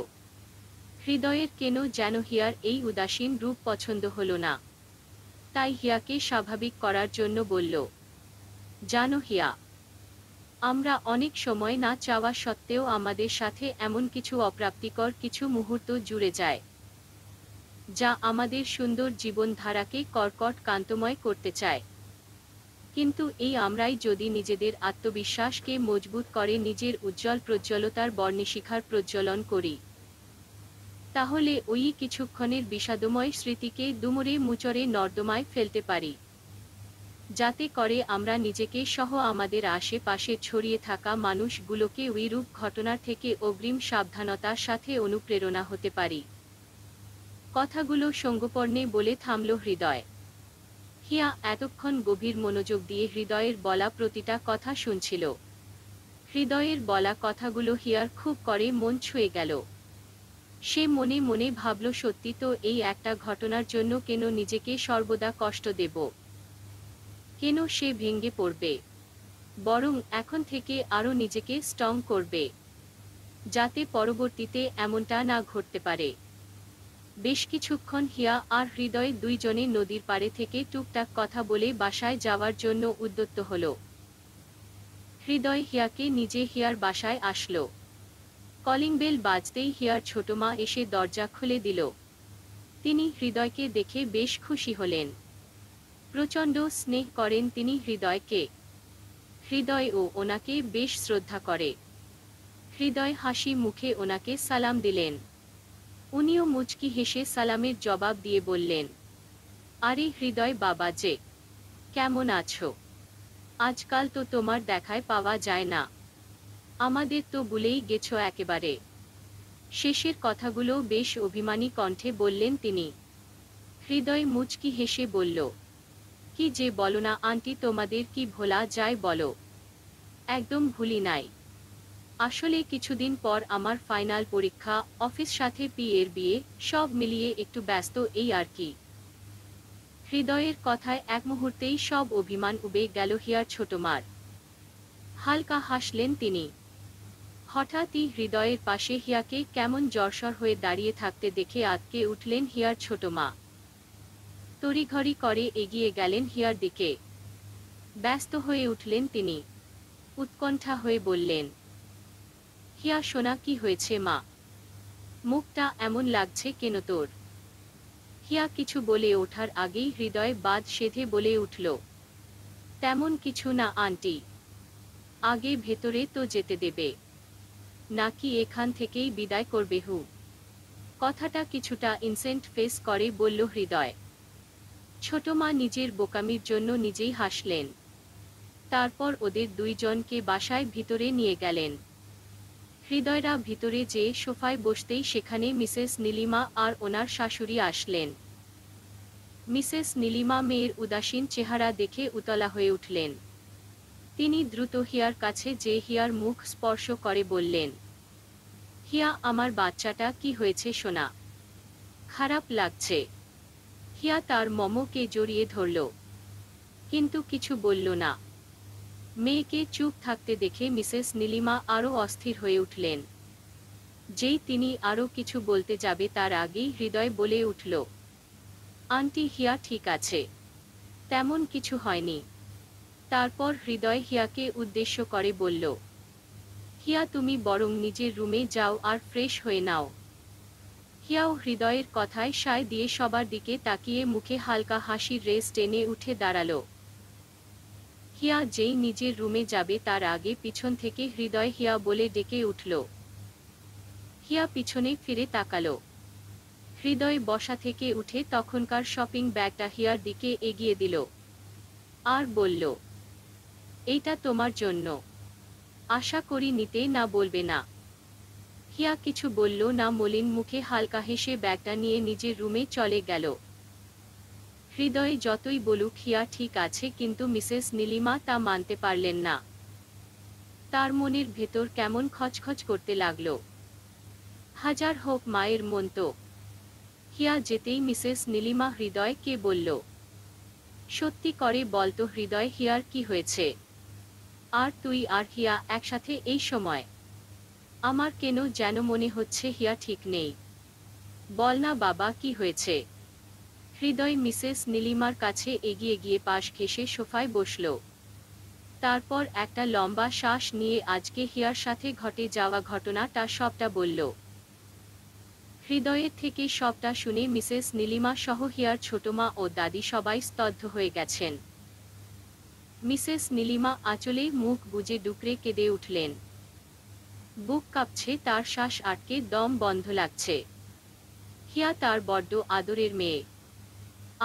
Speaker 1: হৃদয়ের কেন যেন হিয়ার এই উদাসীন রূপ পছন্দ হল না তাই হিয়াকে স্বাভাবিক করার জন্য বলল জানো হিয়া আমরা অনেক সময় না চাওয়া সত্ত্বেও আমাদের সাথে এমন কিছু অপ্রাপ্তিকর কিছু মুহূর্ত জুড়ে যায় যা আমাদের সুন্দর জীবনধারাকে কর্কট কান্তময় করতে চায় কিন্তু এই আমরাই যদি নিজেদের আত্মবিশ্বাসকে মজবুত করে নিজের উজ্জ্বল প্রজ্জ্বলতার বর্ণশিখার প্রজ্বলন করি তাহলে ওই কিছুক্ষণের বিষাদময় স্মৃতিকে দুমরে মুচরে নর্দমায় ফেলতে পারি যাতে করে আমরা নিজেকে সহ আমাদের আশেপাশে ছড়িয়ে থাকা মানুষগুলোকে ওইরূপ ঘটনার থেকে অগ্রিম সাবধানতার সাথে অনুপ্রেরণা হতে পারি কথাগুলো সঙ্গপর্ণে বলে থামল হৃদয় হিয়া এতক্ষণ গভীর মনোযোগ দিয়ে হৃদয়ের বলা প্রতিটা কথা শুনছিল হৃদয়ের বলা কথাগুলো হিয়ার খুব করে মন ছুঁয়ে গেল সে মনে মনে ভাবল সত্যি তো এই একটা ঘটনার জন্য কেন নিজেকে সর্বদা কষ্ট দেব কেন সে ভেঙে পড়বে বরং এখন থেকে আরও নিজেকে স্ট্রং করবে যাতে পরবর্তীতে এমনটা না ঘটতে পারে বেশ কিছুক্ষণ হিয়া আর হৃদয় দুইজনে নদীর পাড়ে থেকে টুকটাক কথা বলে বাসায় যাওয়ার জন্য উদ্যত্ত হল হৃদয় হিয়াকে নিজে হিয়ার বাসায় আসল কলিং বেল বাজতেই হিয়ার ছোট মা এসে দরজা খুলে দিল তিনি হৃদয়কে দেখে বেশ খুশি হলেন প্রচণ্ড স্নেহ করেন তিনি হৃদয়কে হৃদয় ও ওনাকে বেশ শ্রদ্ধা করে হৃদয় হাসি মুখে ওনাকে সালাম দিলেন উনিও মুচকি হেসে সালামের জবাব দিয়ে বললেন আরে হৃদয় বাবা যে কেমন আছো আজকাল তো তোমার দেখায় পাওয়া যায় না আমাদের তো বলেই গেছো একেবারে শেষের কথাগুলো বেশ অভিমানী কণ্ঠে বললেন তিনি হৃদয় মুচকি হেসে বলল কি যে বলো না আন্টি তোমাদের কি ভোলা যায় বলো একদম ভুলি নাই আসলে কিছুদিন পর আমার ফাইনাল পরীক্ষা অফিস সাথে পি এর বিয়ে সব মিলিয়ে একটু ব্যস্ত এই আর কি হৃদয়ের কথায় এক মুহূর্তেই সব অভিমান উবে গেল হিয়ার ছোটমার হালকা হাসলেন তিনি হঠাৎই হৃদয়ের পাশে হিয়াকে কেমন জর্সর হয়ে দাঁড়িয়ে থাকতে দেখে আতকে উঠলেন হিয়ার ছোট মা তড়িঘড়ি করে এগিয়ে গেলেন হিয়ার দিকে ব্যস্ত হয়ে উঠলেন তিনি উৎকণ্ঠা হয়ে বললেন হিয়া সোনা কি হয়েছে মা মুখটা এমন লাগছে কেন তোর হিয়া কিছু বলে ওঠার আগেই হৃদয় বাদ সেধে বলে উঠল তেমন কিছু না আন্টি আগে ভেতরে তো যেতে দেবে নাকি এখান থেকেই বিদায় করবে হু কথাটা কিছুটা ইনসেন্ট ফেস করে বলল হৃদয় ছোট মা নিজের বোকামির জন্য নিজেই হাসলেন তারপর ওদের দুইজনকে বাসায় ভিতরে নিয়ে গেলেন হৃদয়রা ভিতরে যে সোফায় বসতেই সেখানে মিসেস নীলিমা আর ওনার শাশুড়ি আসলেন মিসেস নীলিমা মেয়ের উদাসীন চেহারা দেখে উতলা হয়ে উঠলেন তিনি দ্রুত হিয়ার কাছে যে হিয়ার মুখ স্পর্শ করে বললেন হিয়া আমার বাচ্চাটা কি হয়েছে শোনা খারাপ লাগছে সাথিয়া তার মমকে জড়িয়ে ধরল কিন্তু কিছু বলল না মেয়েকে চুপ থাকতে দেখে মিসেস নীলিমা আরও অস্থির হয়ে উঠলেন যেই তিনি আরও কিছু বলতে যাবে তার আগেই হৃদয় বলে উঠল আন্টি হিয়া ঠিক আছে তেমন কিছু হয়নি তারপর হৃদয় হিয়াকে উদ্দেশ্য করে বলল হিয়া তুমি বরং নিজের রুমে যাও আর ফ্রেশ হয়ে নাও হিয়াও হৃদয়ের কথায় সায় দিয়ে সবার দিকে তাকিয়ে মুখে হালকা হাসির রেস টেনে উঠে দাঁড়ালো হিয়া যেই নিজের রুমে যাবে তার আগে পিছন থেকে হৃদয় হিয়া বলে ডেকে উঠল হিয়া পিছনে ফিরে তাকালো হৃদয় বসা থেকে উঠে তখনকার শপিং ব্যাগটা হিয়ার দিকে এগিয়ে দিল আর বলল এইটা তোমার জন্য আশা করি নিতে না বলবে না হিয়া কিছু বলল না মলিন মুখে হালকা হেসে ব্যাগটা নিয়ে নিজের রুমে চলে গেল হৃদয়ে যতই বলুক হিয়া ঠিক আছে কিন্তু মিসেস নীলিমা তা মানতে পারলেন না তার মনের ভেতর কেমন খচখচ করতে লাগল হাজার হোক মায়ের মন তো হিয়া যেতেই মিসেস নীলিমা হৃদয় কে বলল সত্যি করে বলতো হৃদয় হিয়ার কি হয়েছে আর তুই আর হিয়া একসাথে এই সময় আমার কেন যেন মনে হচ্ছে হিয়া ঠিক নেই বল না বাবা কি হয়েছে হৃদয় মিসেস নীলিমার কাছে এগিয়ে গিয়ে পাশ ঘেসে সোফায় বসল তারপর একটা লম্বা শ্বাস নিয়ে আজকে হিয়ার সাথে ঘটে যাওয়া ঘটনাটা সবটা বলল হৃদয়ের থেকে সবটা শুনে মিসেস নীলিমা সহ হিয়ার ছোটমা ও দাদি সবাই স্তব্ধ হয়ে গেছেন মিসেস নীলিমা আঁচলে মুখ বুজে ডুকরে কেঁদে উঠলেন বুক কাঁপছে তার শ্বাস আটকে দম বন্ধ লাগছে হিয়া তার বড্ড আদরের মেয়ে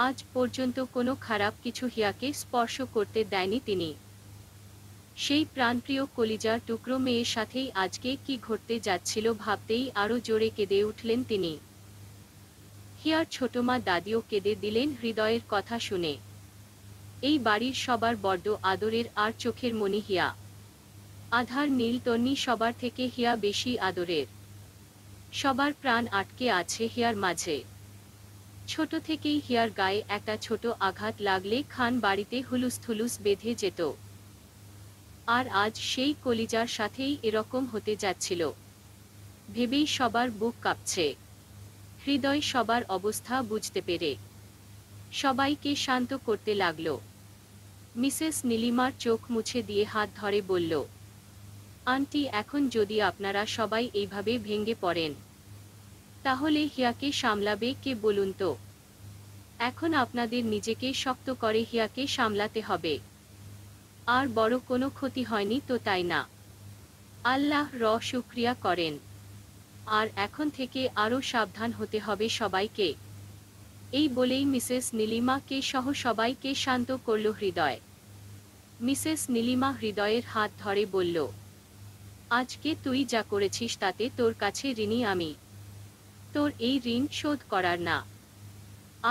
Speaker 1: আজ পর্যন্ত কোনো খারাপ কিছু হিয়াকে স্পর্শ করতে দেয়নি তিনি সেই প্রাণপ্রিয় কলিজার টুকরো মেয়ের সাথেই আজকে কি ঘটতে যাচ্ছিল ভাবতেই আরও জোরে কেঁদে উঠলেন তিনি হিয়ার ছোটমা দাদিও কেঁদে দিলেন হৃদয়ের কথা শুনে এই বাড়ির সবার বড্ড আদরের আর চোখের মনি হিয়া আধার নীল তন্নি সবার থেকে হিয়া বেশি আদরের সবার প্রাণ আটকে আছে হিয়ার মাঝে ছোট থেকেই হিয়ার গায়ে একটা ছোট আঘাত লাগলে খান বাড়িতে হুলুস থুলুস বেঁধে যেত আর আজ সেই কলিজার সাথেই এরকম হতে যাচ্ছিল ভেবেই সবার বুক কাঁপছে হৃদয় সবার অবস্থা বুঝতে পেরে সবাইকে শান্ত করতে লাগল মিসেস নীলিমার চোখ মুছে দিয়ে হাত ধরে বলল আন্টি এখন যদি আপনারা সবাই এইভাবে ভেঙে পড়েন তাহলে হিয়াকে সামলাবে কে বলুন তো এখন আপনাদের নিজেকে শক্ত করে হিয়াকে সামলাতে হবে আর বড় কোনো ক্ষতি হয়নি তো তাই না আল্লাহ র শুক্রিয়া করেন আর এখন থেকে আরও সাবধান হতে হবে সবাইকে এই বলেই মিসেস নীলিমাকে সহ সবাইকে শান্ত করল হৃদয় মিসেস নীলিমা হৃদয়ের হাত ধরে বলল আজকে তুই যা করেছিস তাতে তোর কাছে ঋণী আমি তোর এই ঋণ শোধ করার না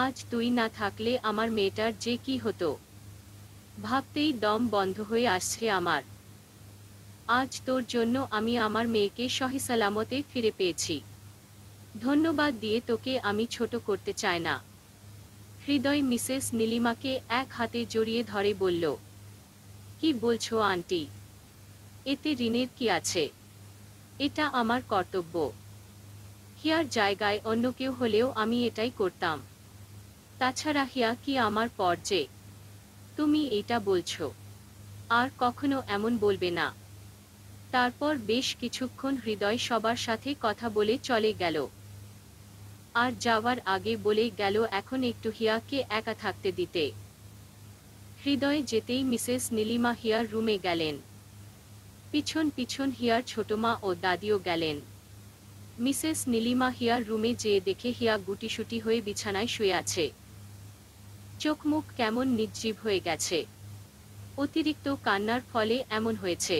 Speaker 1: আজ তুই না থাকলে আমার মেয়েটার যে কি হতো ভাবতেই দম বন্ধ হয়ে আসছে আমার আজ তোর জন্য আমি আমার মেয়েকে সালামতে ফিরে পেয়েছি ধন্যবাদ দিয়ে তোকে আমি ছোট করতে চাই না হৃদয় মিসেস নীলিমাকে এক হাতে জড়িয়ে ধরে বলল কি বলছো আন্টি এতে ঋণের কি আছে এটা আমার কর্তব্য হিয়ার জায়গায় অন্য কেউ হলেও আমি এটাই করতাম তাছাড়া হিয়া কি আমার পর যে তুমি এটা বলছো আর কখনো এমন বলবে না তারপর বেশ কিছুক্ষণ হৃদয় সবার সাথে কথা বলে চলে গেল আর যাওয়ার আগে বলে গেল এখন একটু হিয়াকে একা থাকতে দিতে হৃদয়ে যেতেই মিসেস নীলিমা হিয়ার রুমে গেলেন পিছন পিছন হিয়ার ছোটমা ও দাদিও গেলেন মিসেস নীলিমা হিয়ার রুমে যেয়ে দেখে হিয়া গুটিসুটি হয়ে বিছানায় শুয়ে আছে চোখ মুখ কেমন নির্জীব হয়ে গেছে অতিরিক্ত কান্নার ফলে এমন হয়েছে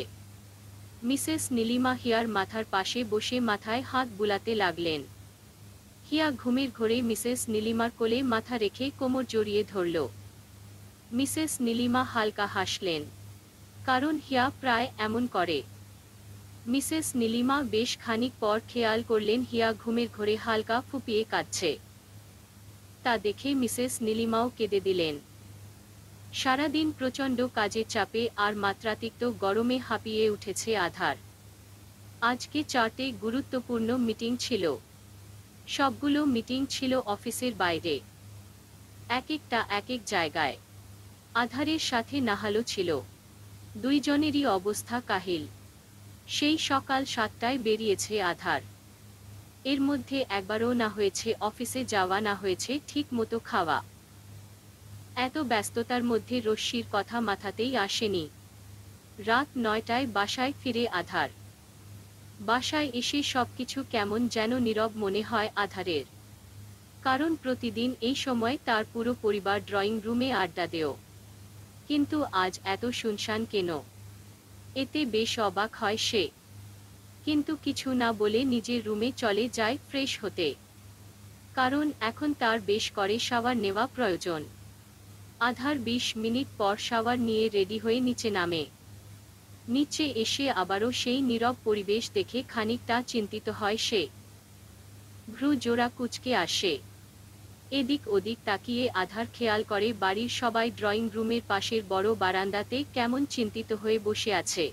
Speaker 1: মিসেস নীলিমা হিয়ার মাথার পাশে বসে মাথায় হাত বুলাতে লাগলেন হিয়া ঘুমের ঘরে মিসেস নীলিমার কোলে মাথা রেখে কোমর জড়িয়ে ধরল মিসেস নীলিমা হালকা হাসলেন কারণ হিয়া প্রায় এমন করে মিসেস নীলিমা বেশ খানিক পর খেয়াল করলেন হিয়া ঘুমের ঘরে হালকা ফুপিয়ে কাঁদছে তা দেখে মিসেস নীলিমাও কেঁদে দিলেন সারাদিন প্রচণ্ড কাজে চাপে আর মাত্রাতিক্ত গরমে হাঁপিয়ে উঠেছে আধার আজকে চারটে গুরুত্বপূর্ণ মিটিং ছিল সবগুলো মিটিং ছিল অফিসের বাইরে এক একটা এক এক জায়গায় আধারের সাথে নাহালো ছিল দুইজনেরই অবস্থা কাহিল সেই সকাল সাতটায় বেরিয়েছে আধার এর মধ্যে একবারও না হয়েছে অফিসে যাওয়া না হয়েছে ঠিক মতো খাওয়া এত ব্যস্ততার মধ্যে রশ্মির কথা মাথাতেই আসেনি রাত নয়টায় বাসায় ফিরে আধার বাসায় এসে সবকিছু কেমন যেন নীরব মনে হয় আধারের কারণ প্রতিদিন এই সময় তার পুরো পরিবার ড্রয়িং রুমে আড্ডা দেয় কিন্তু আজ এত শুনশান কেন এতে বেশ অবাক হয় সে কিন্তু কিছু না বলে নিজের রুমে চলে যায় ফ্রেশ হতে কারণ এখন তার বেশ করে শাওয়ার নেওয়া প্রয়োজন আধার বিশ মিনিট পর শাওয়ার নিয়ে রেডি হয়ে নিচে নামে নিচে এসে আবারও সেই নীরব পরিবেশ দেখে খানিকটা চিন্তিত হয় সে ভ্রু জোড়া কুচকে আসে এদিক ওদিক তাকিয়ে আধার খেয়াল করে বাড়ির সবাই ড্রয়িং রুমের পাশের বড় বারান্দাতে কেমন চিন্তিত হয়ে বসে আছে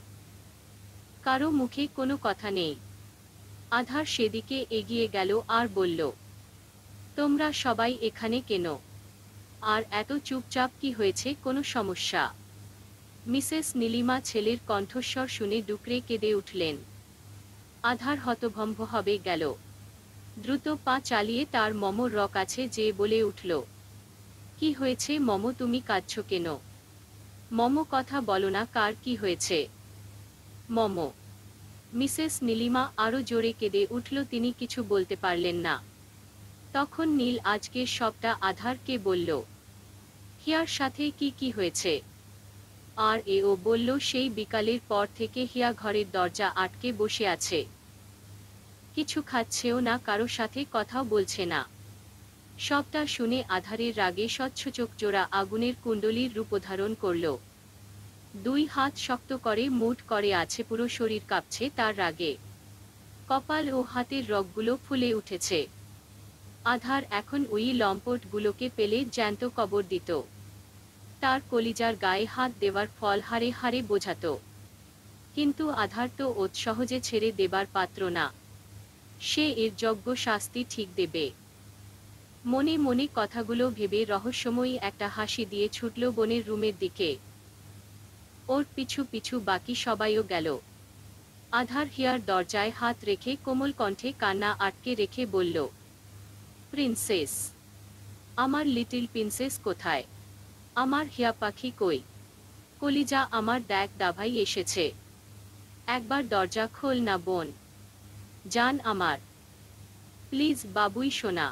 Speaker 1: কারো মুখে কোনো কথা নেই আধার সেদিকে এগিয়ে গেল আর বলল তোমরা সবাই এখানে কেন আর এত চুপচাপ কি হয়েছে কোনো সমস্যা মিসেস নীলিমা ছেলের কণ্ঠস্বর শুনে ডুকরে কেঁদে উঠলেন আধার হতভম্ব হবে গেল দ্রুত পা চালিয়ে তার মমর রক আছে যে বলে উঠল কি হয়েছে মম তুমি কাঁদছ কেন মম কথা বলো না কার কি হয়েছে মম মিসেস নীলিমা আরও জোরে কেঁদে উঠল তিনি কিছু বলতে পারলেন না তখন নীল আজকে সবটা আধারকে বলল হিয়ার সাথে কি কি হয়েছে আর এও বলল সেই বিকালের পর থেকে হিয়া ঘরের দরজা আটকে বসে আছে কিছু খাচ্ছেও না কারো সাথে কথাও বলছে না সবটা শুনে আধারের রাগে স্বচ্ছ চোখ জোড়া আগুনের কুণ্ডলীর রূপ ধারণ করল দুই হাত শক্ত করে মুট করে আছে পুরো শরীর কাঁপছে তার রাগে কপাল ও হাতের রগগুলো ফুলে উঠেছে আধার এখন ওই লম্পটগুলোকে পেলে জ্যান্ত কবর দিত তার কলিজার গায়ে হাত দেওয়ার ফল হারে হারে বোঝাত কিন্তু আধার তো ওত সহজে ছেড়ে দেবার পাত্র না সে এর যজ্ঞ শাস্তি ঠিক দেবে মনে মনে কথাগুলো ভেবে রহস্যময়ী একটা হাসি দিয়ে ছুটল বনের রুমের দিকে ওর পিছু পিছু বাকি সবাইও গেল আধার হিয়ার দরজায় হাত রেখে কোমল কণ্ঠে কান্না আটকে রেখে বলল প্রিন্সেস আমার লিটিল প্রিন্সেস কোথায় আমার হিয়া পাখি কই কলিজা আমার দেখ দাভাই এসেছে একবার দরজা খোল না বোন জান আমার প্লিজ বাবুই শোনা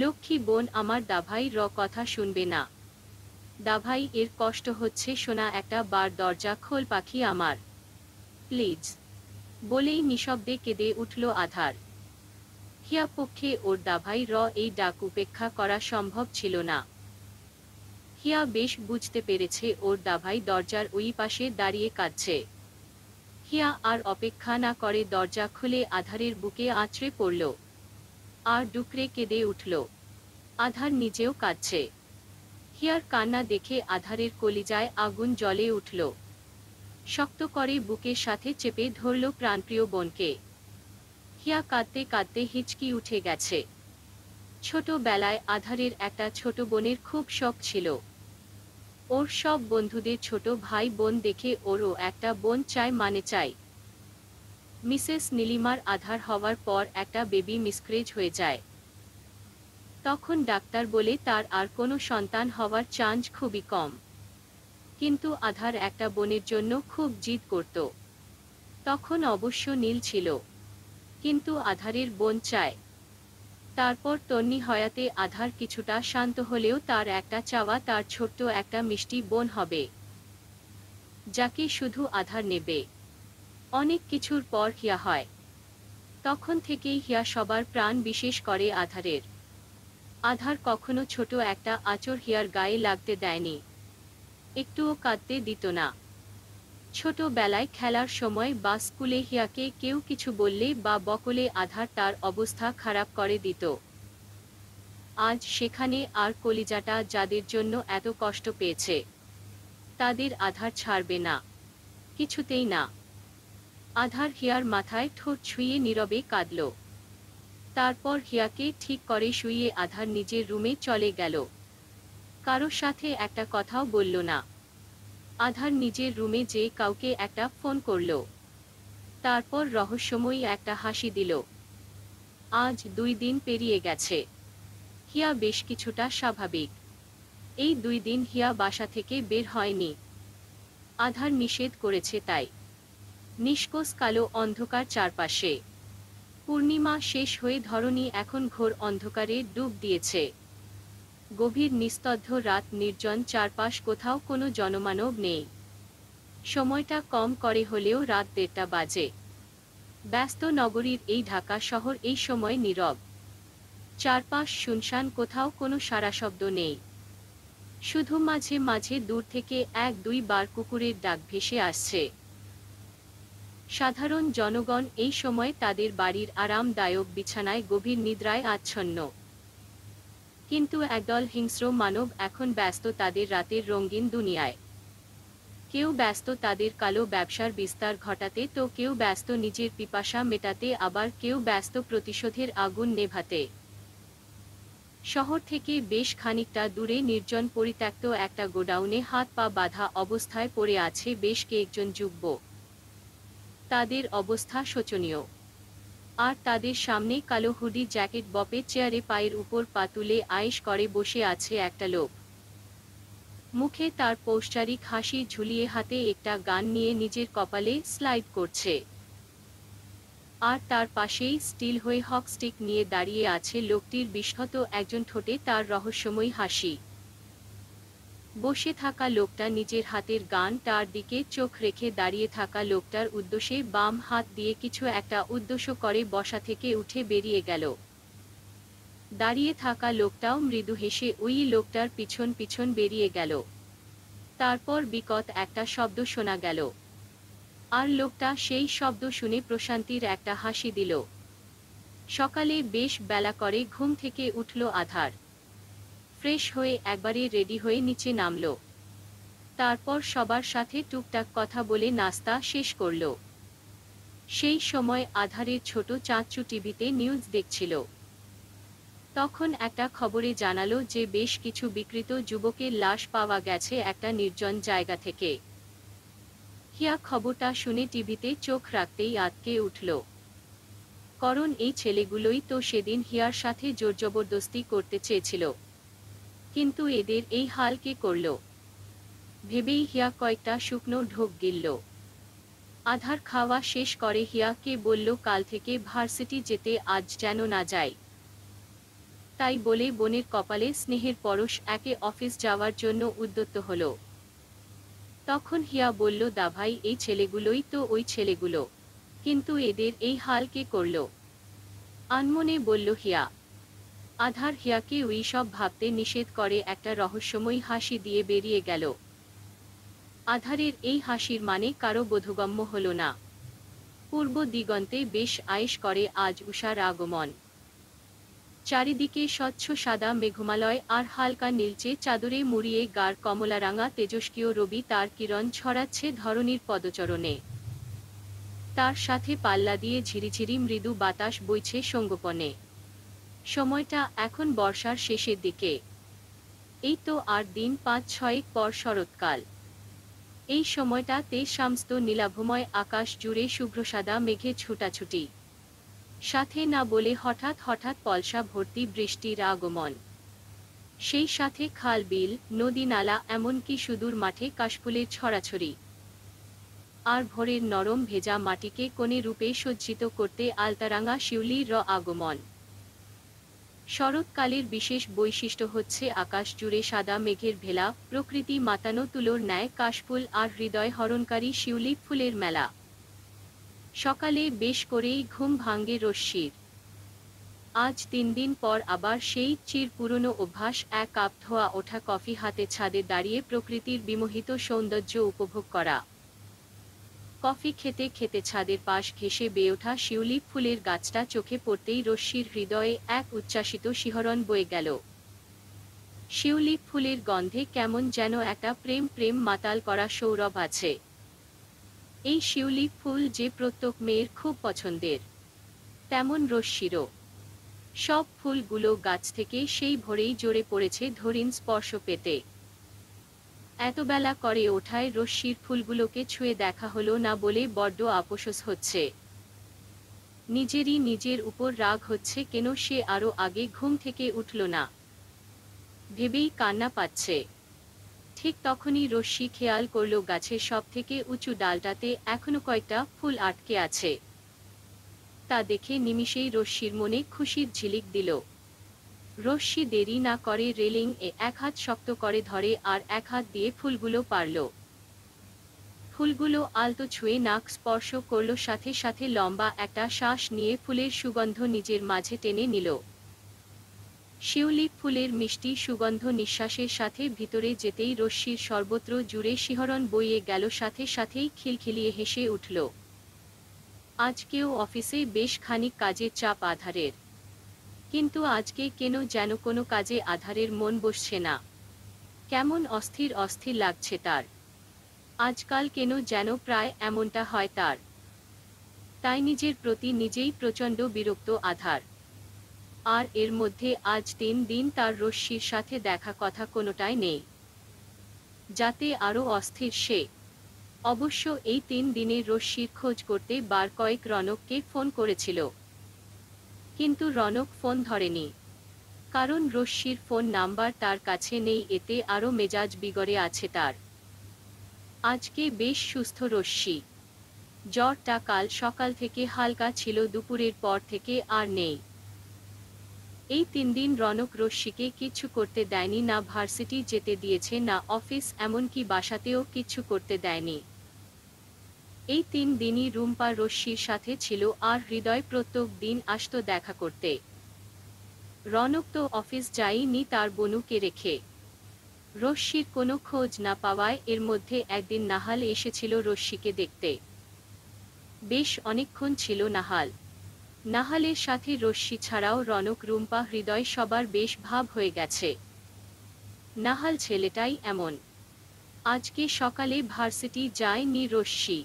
Speaker 1: লক্ষ্মী বোন আমার দাভাই র কথা শুনবে না দাভাই এর কষ্ট হচ্ছে শোনা একটা বার দরজা খোল পাখি আমার প্লিজ বলেই নিঃশব্দে কেঁদে উঠল আধার হিয়া পক্ষে ওর দাভাই র এই ডাক উপেক্ষা করা সম্ভব ছিল না হিয়া বেশ বুঝতে পেরেছে ওর দাভাই দরজার ওই পাশে দাঁড়িয়ে কাঁদছে তাকিয়া আর অপেক্ষা না করে দরজা খুলে আধারের বুকে আঁচড়ে পড়ল আর ডুকরে কেঁদে উঠল আধার নিজেও কাঁদছে হিয়ার কান্না দেখে আধারের কলিজায় আগুন জলে উঠল শক্ত করে বুকের সাথে চেপে ধরল প্রাণপ্রিয় বোনকে হিয়া কাঁদতে কাঁদতে হিচকি উঠে গেছে ছোটবেলায় আধারের একটা ছোট বোনের খুব শখ ছিল ওর সব বন্ধুদের ছোট ভাই বোন দেখে ওরও একটা বোন চাই মানে চাই মিসেস নীলিমার আধার হওয়ার পর একটা বেবি মিসক্রেজ হয়ে যায় তখন ডাক্তার বলে তার আর কোনো সন্তান হওয়ার চান্স খুবই কম কিন্তু আধার একটা বোনের জন্য খুব জিদ করত তখন অবশ্য নীল ছিল কিন্তু আধারের বোন চায় তারপর তন্নি হয়াতে আধার কিছুটা শান্ত হলেও তার একটা চাওয়া তার ছোট্ট একটা মিষ্টি বোন হবে যাকে শুধু আধার নেবে অনেক কিছুর পর হিয়া হয় তখন থেকেই হিয়া সবার প্রাণ বিশেষ করে আধারের আধার কখনো ছোট একটা আচর হিয়ার গায়ে লাগতে দেয়নি একটুও কাঁদতে দিত না ছোটবেলায় খেলার সময় বা স্কুলে হিয়াকে কেউ কিছু বললে বা বকলে আধার তার অবস্থা খারাপ করে দিত আজ সেখানে আর কলিজাটা যাদের জন্য এত কষ্ট পেয়েছে তাদের আধার ছাড়বে না কিছুতেই না আধার হিয়ার মাথায় ঠোঁট ছুঁয়ে নীরবে কাঁদল তারপর হিয়াকে ঠিক করে শুয়ে আধার নিজের রুমে চলে গেল কারোর সাথে একটা কথাও বলল না আধার নিজের রুমে যে কাউকে একটা ফোন করল তারপর রহস্যময়ী একটা হাসি দিল আজ দুই দিন পেরিয়ে গেছে হিয়া বেশ কিছুটা স্বাভাবিক এই দুই দিন হিয়া বাসা থেকে বের হয়নি আধার নিষেধ করেছে তাই নিষ্কোষ কালো অন্ধকার চারপাশে পূর্ণিমা শেষ হয়ে ধরণী এখন ঘোর অন্ধকারে ডুব দিয়েছে গভীর নিস্তব্ধ রাত নির্জন চারপাশ কোথাও কোনো জনমানব নেই সময়টা কম করে হলেও রাত দেড়টা বাজে ব্যস্ত নগরীর এই ঢাকা শহর এই সময় নীরব চারপাশ শুনশান কোথাও কোনো শব্দ নেই শুধু মাঝে মাঝে দূর থেকে এক দুই বার কুকুরের ডাক ভেসে আসছে সাধারণ জনগণ এই সময় তাদের বাড়ির আরামদায়ক বিছানায় গভীর নিদ্রায় আচ্ছন্ন কিন্তু একদল হিংস্র মানব এখন ব্যস্ত তাদের রাতের রঙিন দুনিয়ায় কেউ ব্যস্ত তাদের কালো ব্যবসার বিস্তার ঘটাতে তো কেউ ব্যস্ত নিজের পিপাসা মেটাতে আবার কেউ ব্যস্ত প্রতিশোধের আগুন নেভাতে শহর থেকে বেশ খানিকটা দূরে নির্জন পরিত্যক্ত একটা গোডাউনে হাত পা বাঁধা অবস্থায় পড়ে আছে বেশ কয়েকজন যুব্য তাদের অবস্থা শোচনীয় আর তাদের সামনে কালো হুডি জ্যাকেট বপে চেয়ারে পায়ের উপর পা তুলে আয়েস করে বসে আছে একটা লোক মুখে তার পৌষ্টারিক হাসি ঝুলিয়ে হাতে একটা গান নিয়ে নিজের কপালে স্লাইড করছে আর তার পাশেই স্টিল হয়ে হক স্টিক নিয়ে দাঁড়িয়ে আছে লোকটির বিশত একজন ঠোঁটে তার রহস্যময় হাসি বসে থাকা লোকটা নিজের হাতের গান তার দিকে চোখ রেখে দাঁড়িয়ে থাকা লোকটার উদ্দেশ্যে বাম হাত দিয়ে কিছু একটা উদ্দেশ্য করে বসা থেকে উঠে বেরিয়ে গেল দাঁড়িয়ে থাকা লোকটাও মৃদু হেসে ওই লোকটার পিছন পিছন বেরিয়ে গেল তারপর বিকট একটা শব্দ শোনা গেল আর লোকটা সেই শব্দ শুনে প্রশান্তির একটা হাসি দিল সকালে বেশ বেলা করে ঘুম থেকে উঠল আধার ফ্রেশ হয়ে একবারে রেডি হয়ে নিচে নামল তারপর সবার সাথে টুকটাক কথা বলে নাস্তা শেষ করল সেই সময় আধারের ছোট চাঁচু টিভিতে নিউজ দেখছিল তখন একটা খবরে জানালো যে বেশ কিছু বিকৃত যুবকের লাশ পাওয়া গেছে একটা নির্জন জায়গা থেকে হিয়া খবরটা শুনে টিভিতে চোখ রাখতেই আটকে উঠল করণ এই ছেলেগুলোই তো সেদিন হিয়ার সাথে জোর জবরদস্তি করতে চেয়েছিল কিন্তু এদের এই হাল কে করল ভেবেই হিয়া কয়েকটা শুকনো ঢোক গিলল আধার খাওয়া শেষ করে হিয়াকে বলল কাল থেকে ভার্সিটি যেতে আজ যেন না যায় তাই বলে বোনের কপালে স্নেহের পরশ একে অফিস যাওয়ার জন্য উদ্যত হল তখন হিয়া বলল দাভাই এই ছেলেগুলোই তো ওই ছেলেগুলো কিন্তু এদের এই হাল কে করল আনমনে বলল হিয়া আধার হিয়াকে ওই সব ভাবতে নিষেধ করে একটা রহস্যময় হাসি দিয়ে বেরিয়ে গেল আধারের এই হাসির মানে কারো বোধগম্য হল না পূর্ব দিগন্তে বেশ আয়েস করে আজ উষার আগমন চারিদিকে স্বচ্ছ সাদা মেঘমালয় আর হালকা নীলচে চাদরে মুড়িয়ে গার রাঙা তেজস্কীয় রবি তার কিরণ ছড়াচ্ছে ধরনীর পদচরণে তার সাথে পাল্লা দিয়ে ঝিরিঝিরি মৃদু বাতাস বইছে সঙ্গোপনে সময়টা এখন বর্ষার শেষের দিকে এই তো আর দিন পাঁচ ছয়েক পর শরৎকাল এই সময়টাতে সামস্ত নীলাভময় আকাশ জুড়ে শুভ্রসাদা মেঘে ছুটাছুটি সাথে না বলে হঠাৎ হঠাৎ পলসা ভর্তি বৃষ্টির আগমন সেই সাথে খাল বিল নদী নালা এমনকি সুদূর মাঠে কাশফুলের ছড়াছড়ি আর ভোরের নরম ভেজা মাটিকে কোণে রূপে সজ্জিত করতে আলতারাঙ্গা শিউলির র আগমন শরৎকালের বিশেষ বৈশিষ্ট্য হচ্ছে আকাশ জুড়ে সাদা মেঘের ভেলা প্রকৃতি মাতানো তুলোর ন্যায় কাশফুল আর হৃদয় হরণকারী শিউলি ফুলের মেলা সকালে বেশ করেই ঘুম ভাঙ্গে রশ্মির আজ তিন দিন পর আবার সেই চির পুরনো অভ্যাস এক কাপ ধোয়া ওঠা কফি হাতে ছাদে দাঁড়িয়ে প্রকৃতির বিমোহিত সৌন্দর্য উপভোগ করা কফি খেতে খেতে ছাদের পাশ ঘেঁষে ওঠা শিউলি ফুলের গাছটা চোখে পড়তেই রশ্মির হৃদয়ে এক উচ্ছ্বাসিত শিহরণ বয়ে গেল শিউলি ফুলের গন্ধে কেমন যেন একটা প্রেম প্রেম মাতাল করা সৌরভ আছে এই শিউলি ফুল যে প্রত্যেক মেয়ের খুব পছন্দের তেমন রশ্মিরও সব ফুলগুলো গাছ থেকে সেই ভোরেই জোরে পড়েছে ধরিন স্পর্শ পেতে এত বেলা করে ওঠায় রশ্মির ফুলগুলোকে ছুঁয়ে দেখা হলো না বলে বড্ড আপোষস হচ্ছে নিজেরই নিজের উপর রাগ হচ্ছে কেন সে আরও আগে ঘুম থেকে উঠল না ভেবেই কান্না পাচ্ছে ঠিক তখনই রশ্মি খেয়াল করল গাছের সব থেকে উঁচু ডালটাতে এখনো কয়েকটা ফুল আটকে আছে তা দেখে নিমিষেই রশ্মির মনে খুশির ঝিলিক দিল রশ্মি দেরি না করে রেলিং এ এক হাত শক্ত করে ধরে আর এক হাত দিয়ে ফুলগুলো পারল ফুলগুলো আলতো ছুঁয়ে নাক স্পর্শ করল সাথে সাথে লম্বা একটা শ্বাস নিয়ে ফুলের সুগন্ধ নিজের মাঝে টেনে নিল শিউলি ফুলের মিষ্টি সুগন্ধ নিঃশ্বাসের সাথে ভিতরে যেতেই রশ্মির সর্বত্র জুড়ে শিহরণ বইয়ে গেল সাথে সাথেই খিলখিলিয়ে হেসে উঠল আজকেও অফিসে বেশ খানিক কাজের চাপ আধারের কিন্তু আজকে কেন যেন কোনো কাজে আধারের মন বসছে না কেমন অস্থির অস্থির লাগছে তার আজকাল কেন যেন প্রায় এমনটা হয় তার তাই নিজের প্রতি নিজেই প্রচণ্ড বিরক্ত আধার আর এর মধ্যে আজ তিন দিন তার রশ্মির সাথে দেখা কথা কোনোটাই নেই যাতে আরও অস্থির সে অবশ্য এই তিন দিনে রশ্মির খোঁজ করতে বার কয়েক রনককে ফোন করেছিল কিন্তু রনক ফোন ধরেনি কারণ রশ্মির ফোন নাম্বার তার কাছে নেই এতে আরও মেজাজ বিগড়ে আছে তার আজকে বেশ সুস্থ রশ্মি জ্বরটা কাল সকাল থেকে হালকা ছিল দুপুরের পর থেকে আর নেই এই তিন দিন রনক রশ্মিকে কিছু করতে দেয়নি না ভার্সিটি যেতে দিয়েছে না অফিস এমনকি বাসাতেও কিছু করতে দেয়নি এই তিন দিনই রুম্পা রশ্মির সাথে ছিল আর হৃদয় প্রত্যেক দিন আসত দেখা করতে রনক তো অফিস যাইনি তার বনুকে রেখে রশ্মির কোনো খোঁজ না পাওয়ায় এর মধ্যে একদিন নাহাল এসেছিল রশ্মিকে দেখতে বেশ অনেকক্ষণ ছিল নাহাল নাহালের সাথে রশ্মি ছাড়াও রনক রুম্পা হৃদয় সবার বেশ ভাব হয়ে গেছে নাহাল ছেলেটাই এমন আজকে সকালে ভার্সিটি যায়নি রশ্মি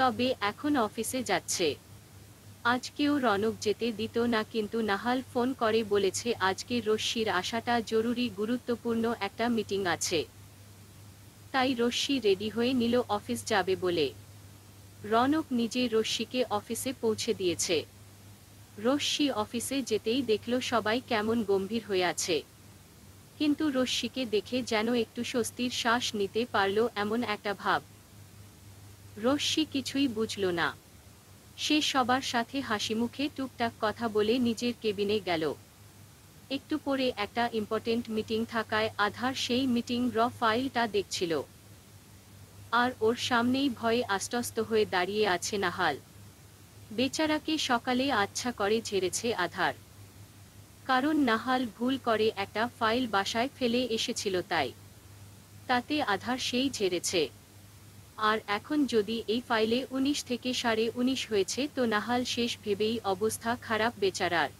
Speaker 1: তবে এখন অফিসে যাচ্ছে আজকেও রনক যেতে দিত না কিন্তু নাহাল ফোন করে বলেছে আজকে রশ্মির আসাটা জরুরি গুরুত্বপূর্ণ একটা মিটিং আছে তাই রশ্মি রেডি হয়ে নিল অফিস যাবে বলে রনক নিজে রশ্মিকে অফিসে পৌঁছে দিয়েছে রশ্মি অফিসে যেতেই দেখল সবাই কেমন গম্ভীর হয়ে আছে কিন্তু রশ্মিকে দেখে যেন একটু স্বস্তির শ্বাস নিতে পারল এমন একটা ভাব রশ্মি কিছুই বুঝল না সে সবার সাথে হাসিমুখে টুকটাক কথা বলে নিজের কেবিনে গেল একটু পরে একটা ইম্পর্টেন্ট মিটিং থাকায় আধার সেই মিটিং র ফাইলটা দেখছিল আর ওর সামনেই ভয়ে আস্তস্ত হয়ে দাঁড়িয়ে আছে নাহাল বেচারাকে সকালে আচ্ছা করে ঝেড়েছে আধার কারণ নাহাল ভুল করে একটা ফাইল বাসায় ফেলে এসেছিল তাই তাতে আধার সেই ঝেড়েছে আর এখন যদি এই ফাইলে উনিশ থেকে সাড়ে উনিশ হয়েছে তো নাহাল শেষ ভেবেই অবস্থা খারাপ বেচারার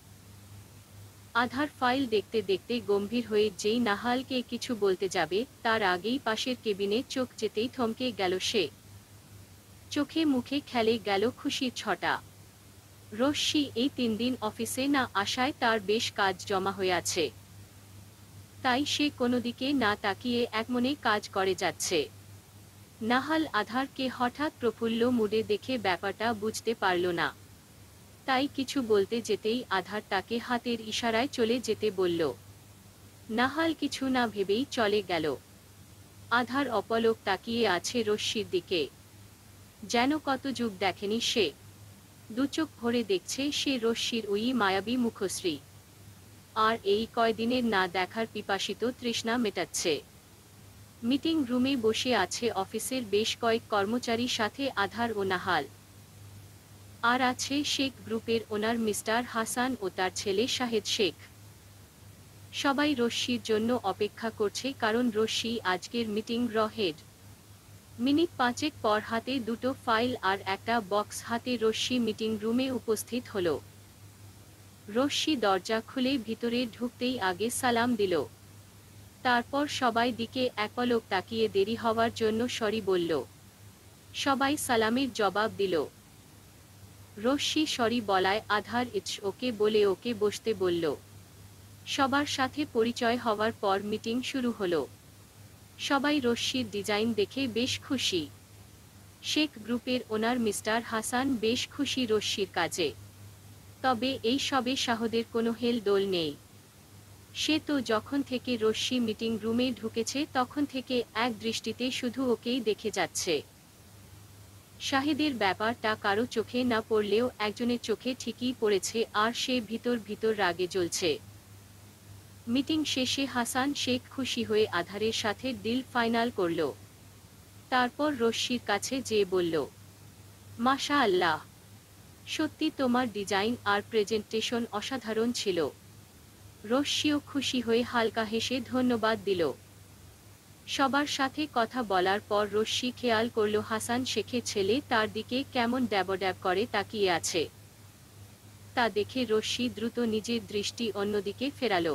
Speaker 1: আধার ফাইল দেখতে দেখতে গম্ভীর হয়ে যেই নাহালকে কিছু বলতে যাবে তার আগেই পাশের কেবিনে চোখ যেতেই থমকে গেল সে চোখে মুখে খেলে গেল খুশির ছটা রশ্মি এই তিন দিন অফিসে না আসায় তার বেশ কাজ জমা হয়ে আছে তাই সে কোনো দিকে না তাকিয়ে একমনে কাজ করে যাচ্ছে নাহাল আধারকে হঠাৎ প্রফুল্ল মুডে দেখে ব্যাপারটা বুঝতে পারল না তাই কিছু বলতে যেতেই আধার তাকে হাতের ইশারায় চলে যেতে বলল নাহাল কিছু না ভেবেই চলে গেল আধার অপলক তাকিয়ে আছে রশ্মির দিকে যেন কত যুগ দেখেনি সে দুচোখ ভরে দেখছে সে রশ্মির ওই মায়াবী মুখশ্রী আর এই কয়দিনের না দেখার পিপাসিত তৃষ্ণা মেটাচ্ছে মিটিং রুমে বসে আছে অফিসের বেশ কয়েক কর্মচারী সাথে আধার ও নাহাল আর আছে শেখ গ্রুপের ওনার মিস্টার হাসান ও তার ছেলে শাহেদ শেখ সবাই রশ্মির জন্য অপেক্ষা করছে কারণ রশ্মি আজকের মিটিং র হেড মিনিট পাঁচেক পর হাতে দুটো ফাইল আর একটা বক্স হাতে রশ্মি মিটিং রুমে উপস্থিত হল রশ্মি দরজা খুলে ভিতরে ঢুকতেই আগে সালাম দিল তারপর সবাই দিকে একলক তাকিয়ে দেরি হওয়ার জন্য সরি বলল সবাই সালামের জবাব দিল রশ্মি সরি বলায় আধার ইটস ওকে বলে ওকে বসতে বলল সবার সাথে পরিচয় হওয়ার পর মিটিং শুরু হল সবাই রশ্মির ডিজাইন দেখে বেশ খুশি শেখ গ্রুপের ওনার মিস্টার হাসান বেশ খুশি রশ্মির কাজে তবে এই সবে শাহদের কোনো হেল দোল নেই সে তো যখন থেকে রশ্মি মিটিং রুমে ঢুকেছে তখন থেকে এক দৃষ্টিতে শুধু ওকেই দেখে যাচ্ছে শাহিদের ব্যাপারটা কারো চোখে না পড়লেও একজনের চোখে ঠিকই পড়েছে আর সে ভিতর ভিতর রাগে জ্বলছে মিটিং শেষে হাসান শেখ খুশি হয়ে আধারের সাথে ডিল ফাইনাল করল তারপর রশ্মির কাছে যে বলল মাশা আল্লাহ সত্যি তোমার ডিজাইন আর প্রেজেন্টেশন অসাধারণ ছিল রশ্মিও খুশি হয়ে হালকা হেসে ধন্যবাদ দিল সবার সাথে কথা বলার পর রশ্মি খেয়াল করল হাসান শেখের ছেলে তার দিকে কেমন ড্যাবড্যাব করে তাকিয়ে আছে তা দেখে রশ্মি দ্রুত নিজের দৃষ্টি অন্যদিকে ফেরাল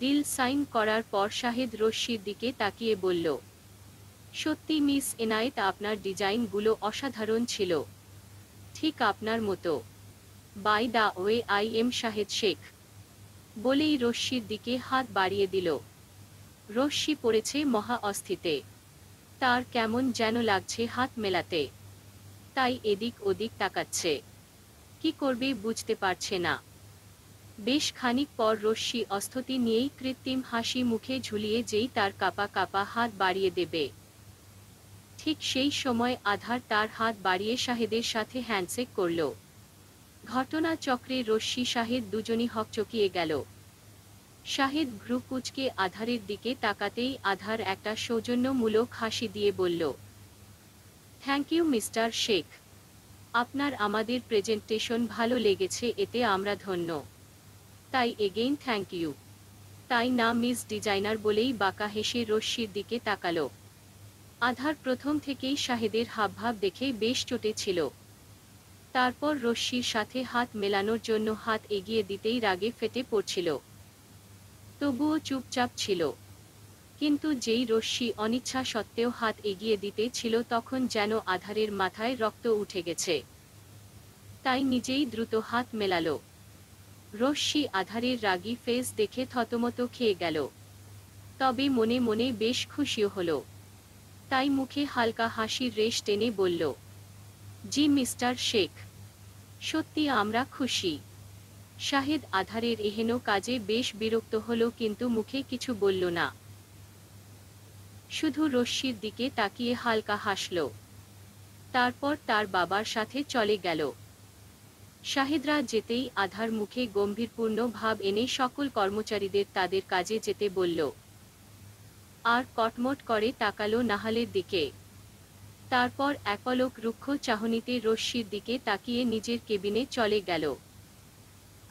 Speaker 1: দিল সাইন করার পর শাহেদ রশ্মির দিকে তাকিয়ে বলল সত্যি মিস এনায়েত আপনার ডিজাইনগুলো অসাধারণ ছিল ঠিক আপনার মতো by the way I am Shahed Sheikh বলেই রশ্মির দিকে হাত বাড়িয়ে দিল রশ্মি পড়েছে মহা অস্থিতে তার কেমন যেন লাগছে হাত মেলাতে তাই এদিক ওদিক তাকাচ্ছে কি করবে বুঝতে পারছে না বেশ খানিক পর রশ্মি অস্থতি নিয়েই কৃত্রিম হাসি মুখে ঝুলিয়ে যেই তার কাপা কাপা হাত বাড়িয়ে দেবে ঠিক সেই সময় আধার তার হাত বাড়িয়ে শাহেদের সাথে হ্যান্ডশেক করলো ঘটনাচক্রে রশ্মি শাহেদ দুজনই হকচকিয়ে গেল শাহেদ ভ্রু কুচকে আধারের দিকে তাকাতেই আধার একটা সৌজন্যমূলক হাসি দিয়ে বলল থ্যাংক ইউ মিস্টার শেখ আপনার আমাদের প্রেজেন্টেশন ভালো লেগেছে এতে আমরা ধন্য তাই এগেইন থ্যাংক ইউ তাই না মিস ডিজাইনার বলেই বাঁকা হেসে রশ্মির দিকে তাকালো আধার প্রথম থেকেই শাহেদের হাবভাব দেখে বেশ চটেছিল তারপর রশ্মির সাথে হাত মেলানোর জন্য হাত এগিয়ে দিতেই রাগে ফেটে পড়ছিল তবুও চুপচাপ ছিল কিন্তু যেই রশ্মি অনিচ্ছা সত্ত্বেও হাত এগিয়ে দিতে ছিল তখন যেন আধারের মাথায় রক্ত উঠে গেছে তাই নিজেই দ্রুত হাত মেলালো রশ্মি আধারের রাগি ফেস দেখে থতমত খেয়ে গেল তবে মনে মনে বেশ খুশিও হল তাই মুখে হালকা হাসির রেশ টেনে বলল জি মিস্টার শেখ সত্যি আমরা খুশি শাহেদ আধারের এহেন কাজে বেশ বিরক্ত হলো কিন্তু মুখে কিছু বলল না শুধু রশ্মির দিকে তাকিয়ে হালকা হাসল তারপর তার বাবার সাথে চলে গেল শাহিদরা যেতেই আধার মুখে গম্ভীরপূর্ণ ভাব এনে সকল কর্মচারীদের তাদের কাজে যেতে বলল আর কটমট করে তাকালো নাহালের দিকে তারপর একলক রুক্ষ চাহনিতে রশ্মির দিকে তাকিয়ে নিজের কেবিনে চলে গেল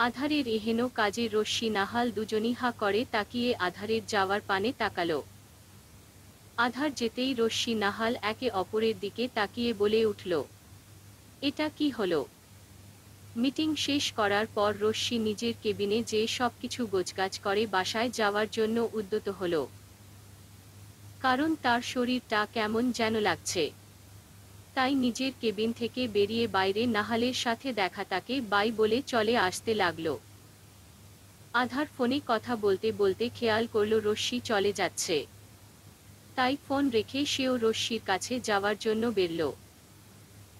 Speaker 1: আধারের এহেন কাজে রশ্মি নাহাল দুজনই হা করে তাকিয়ে আধারের যাওয়ার পানে তাকাল আধার যেতেই রশ্মি নাহাল একে অপরের দিকে তাকিয়ে বলে উঠল এটা কি হল মিটিং শেষ করার পর রশ্মি নিজের কেবিনে যে সব কিছু গোছগাছ করে বাসায় যাওয়ার জন্য উদ্যত হল কারণ তার শরীরটা কেমন যেন লাগছে তাই নিজের কেবিন থেকে বেরিয়ে বাইরে নাহালের সাথে দেখা তাকে বাই বলে চলে আসতে লাগলো আধার ফোনে কথা বলতে বলতে খেয়াল করল রশ্মি চলে যাচ্ছে তাই ফোন রেখে সেও রশ্মির কাছে যাওয়ার জন্য বেরল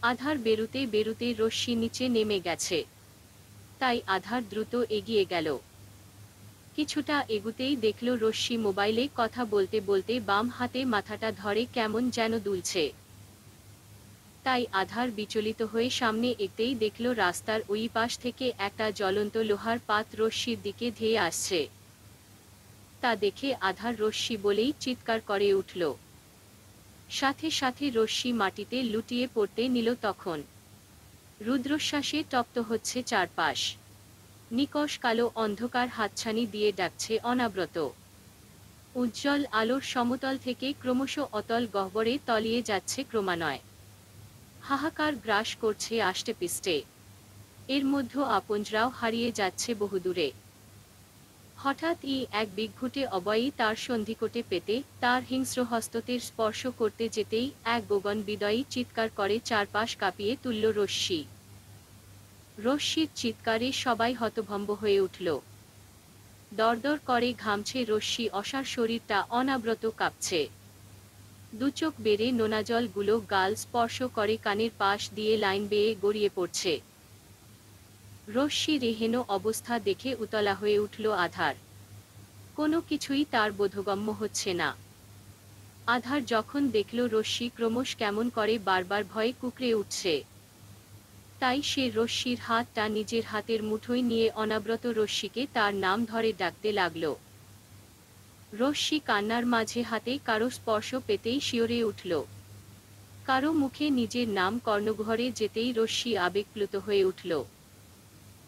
Speaker 1: আধার বেরুতে বেরুতে রশ্মি নিচে নেমে গেছে তাই আধার দ্রুত এগিয়ে গেল কিছুটা এগুতেই দেখল রশ্মি মোবাইলে কথা বলতে বলতে বাম হাতে মাথাটা ধরে কেমন যেন দুলছে তাই আধার বিচলিত হয়ে সামনে এতেই দেখল রাস্তার ওই পাশ থেকে একটা জ্বলন্ত লোহার পাত রশ্মির দিকে ধেয়ে আসছে তা দেখে আধার রশ্মি বলেই চিৎকার করে উঠল সাথে সাথে রশ্মি মাটিতে লুটিয়ে পড়তে নিল তখন রুদ্রশ্বাসে তপ্ত হচ্ছে চারপাশ নিকশ কালো অন্ধকার হাতছানি দিয়ে ডাকছে অনাব্রত উজ্জ্বল আলোর সমতল থেকে ক্রমশ অতল গহ্বরে তলিয়ে যাচ্ছে ক্রমান্বয় হাহাকার গ্রাস করছে আষ্টে পিষ্টে এর মধ্যে আপনজরাও হারিয়ে যাচ্ছে বহুদূরে হঠাৎ ই এক বিঘুটে অবয়ই তার সন্ধিকোটে পেতে তার হিংস্র হস্ততের স্পর্শ করতে যেতেই এক গোগন বিদয়ী চিৎকার করে চারপাশ কাঁপিয়ে তুলল রশ্মি রশ্মির চিৎকারে সবাই হতভম্ব হয়ে উঠল দরদর করে ঘামছে রশ্মি অসার শরীরটা অনাব্রত কাঁপছে দুচোখ বেড়ে নোনাজলগুলো গাল স্পর্শ করে কানের পাশ দিয়ে লাইন বেয়ে গড়িয়ে পড়ছে রশ্মি রেহেন অবস্থা দেখে উতলা হয়ে উঠল আধার কোনো কিছুই তার বোধগম্য হচ্ছে না আধার যখন দেখল রশ্মি ক্রমশ কেমন করে বারবার ভয়ে কুকরে উঠছে তাই সে রশ্মির হাতটা নিজের হাতের মুঠোয় নিয়ে অনাব্রত রশ্মিকে তার নাম ধরে ডাকতে লাগলো রশ্মি কান্নার মাঝে হাতে কারো স্পর্শ পেতেই শিওরে উঠল কারো মুখে নিজের নাম কর্ণঘরে যেতেই রশ্মি আবেগপ্লুত হয়ে উঠল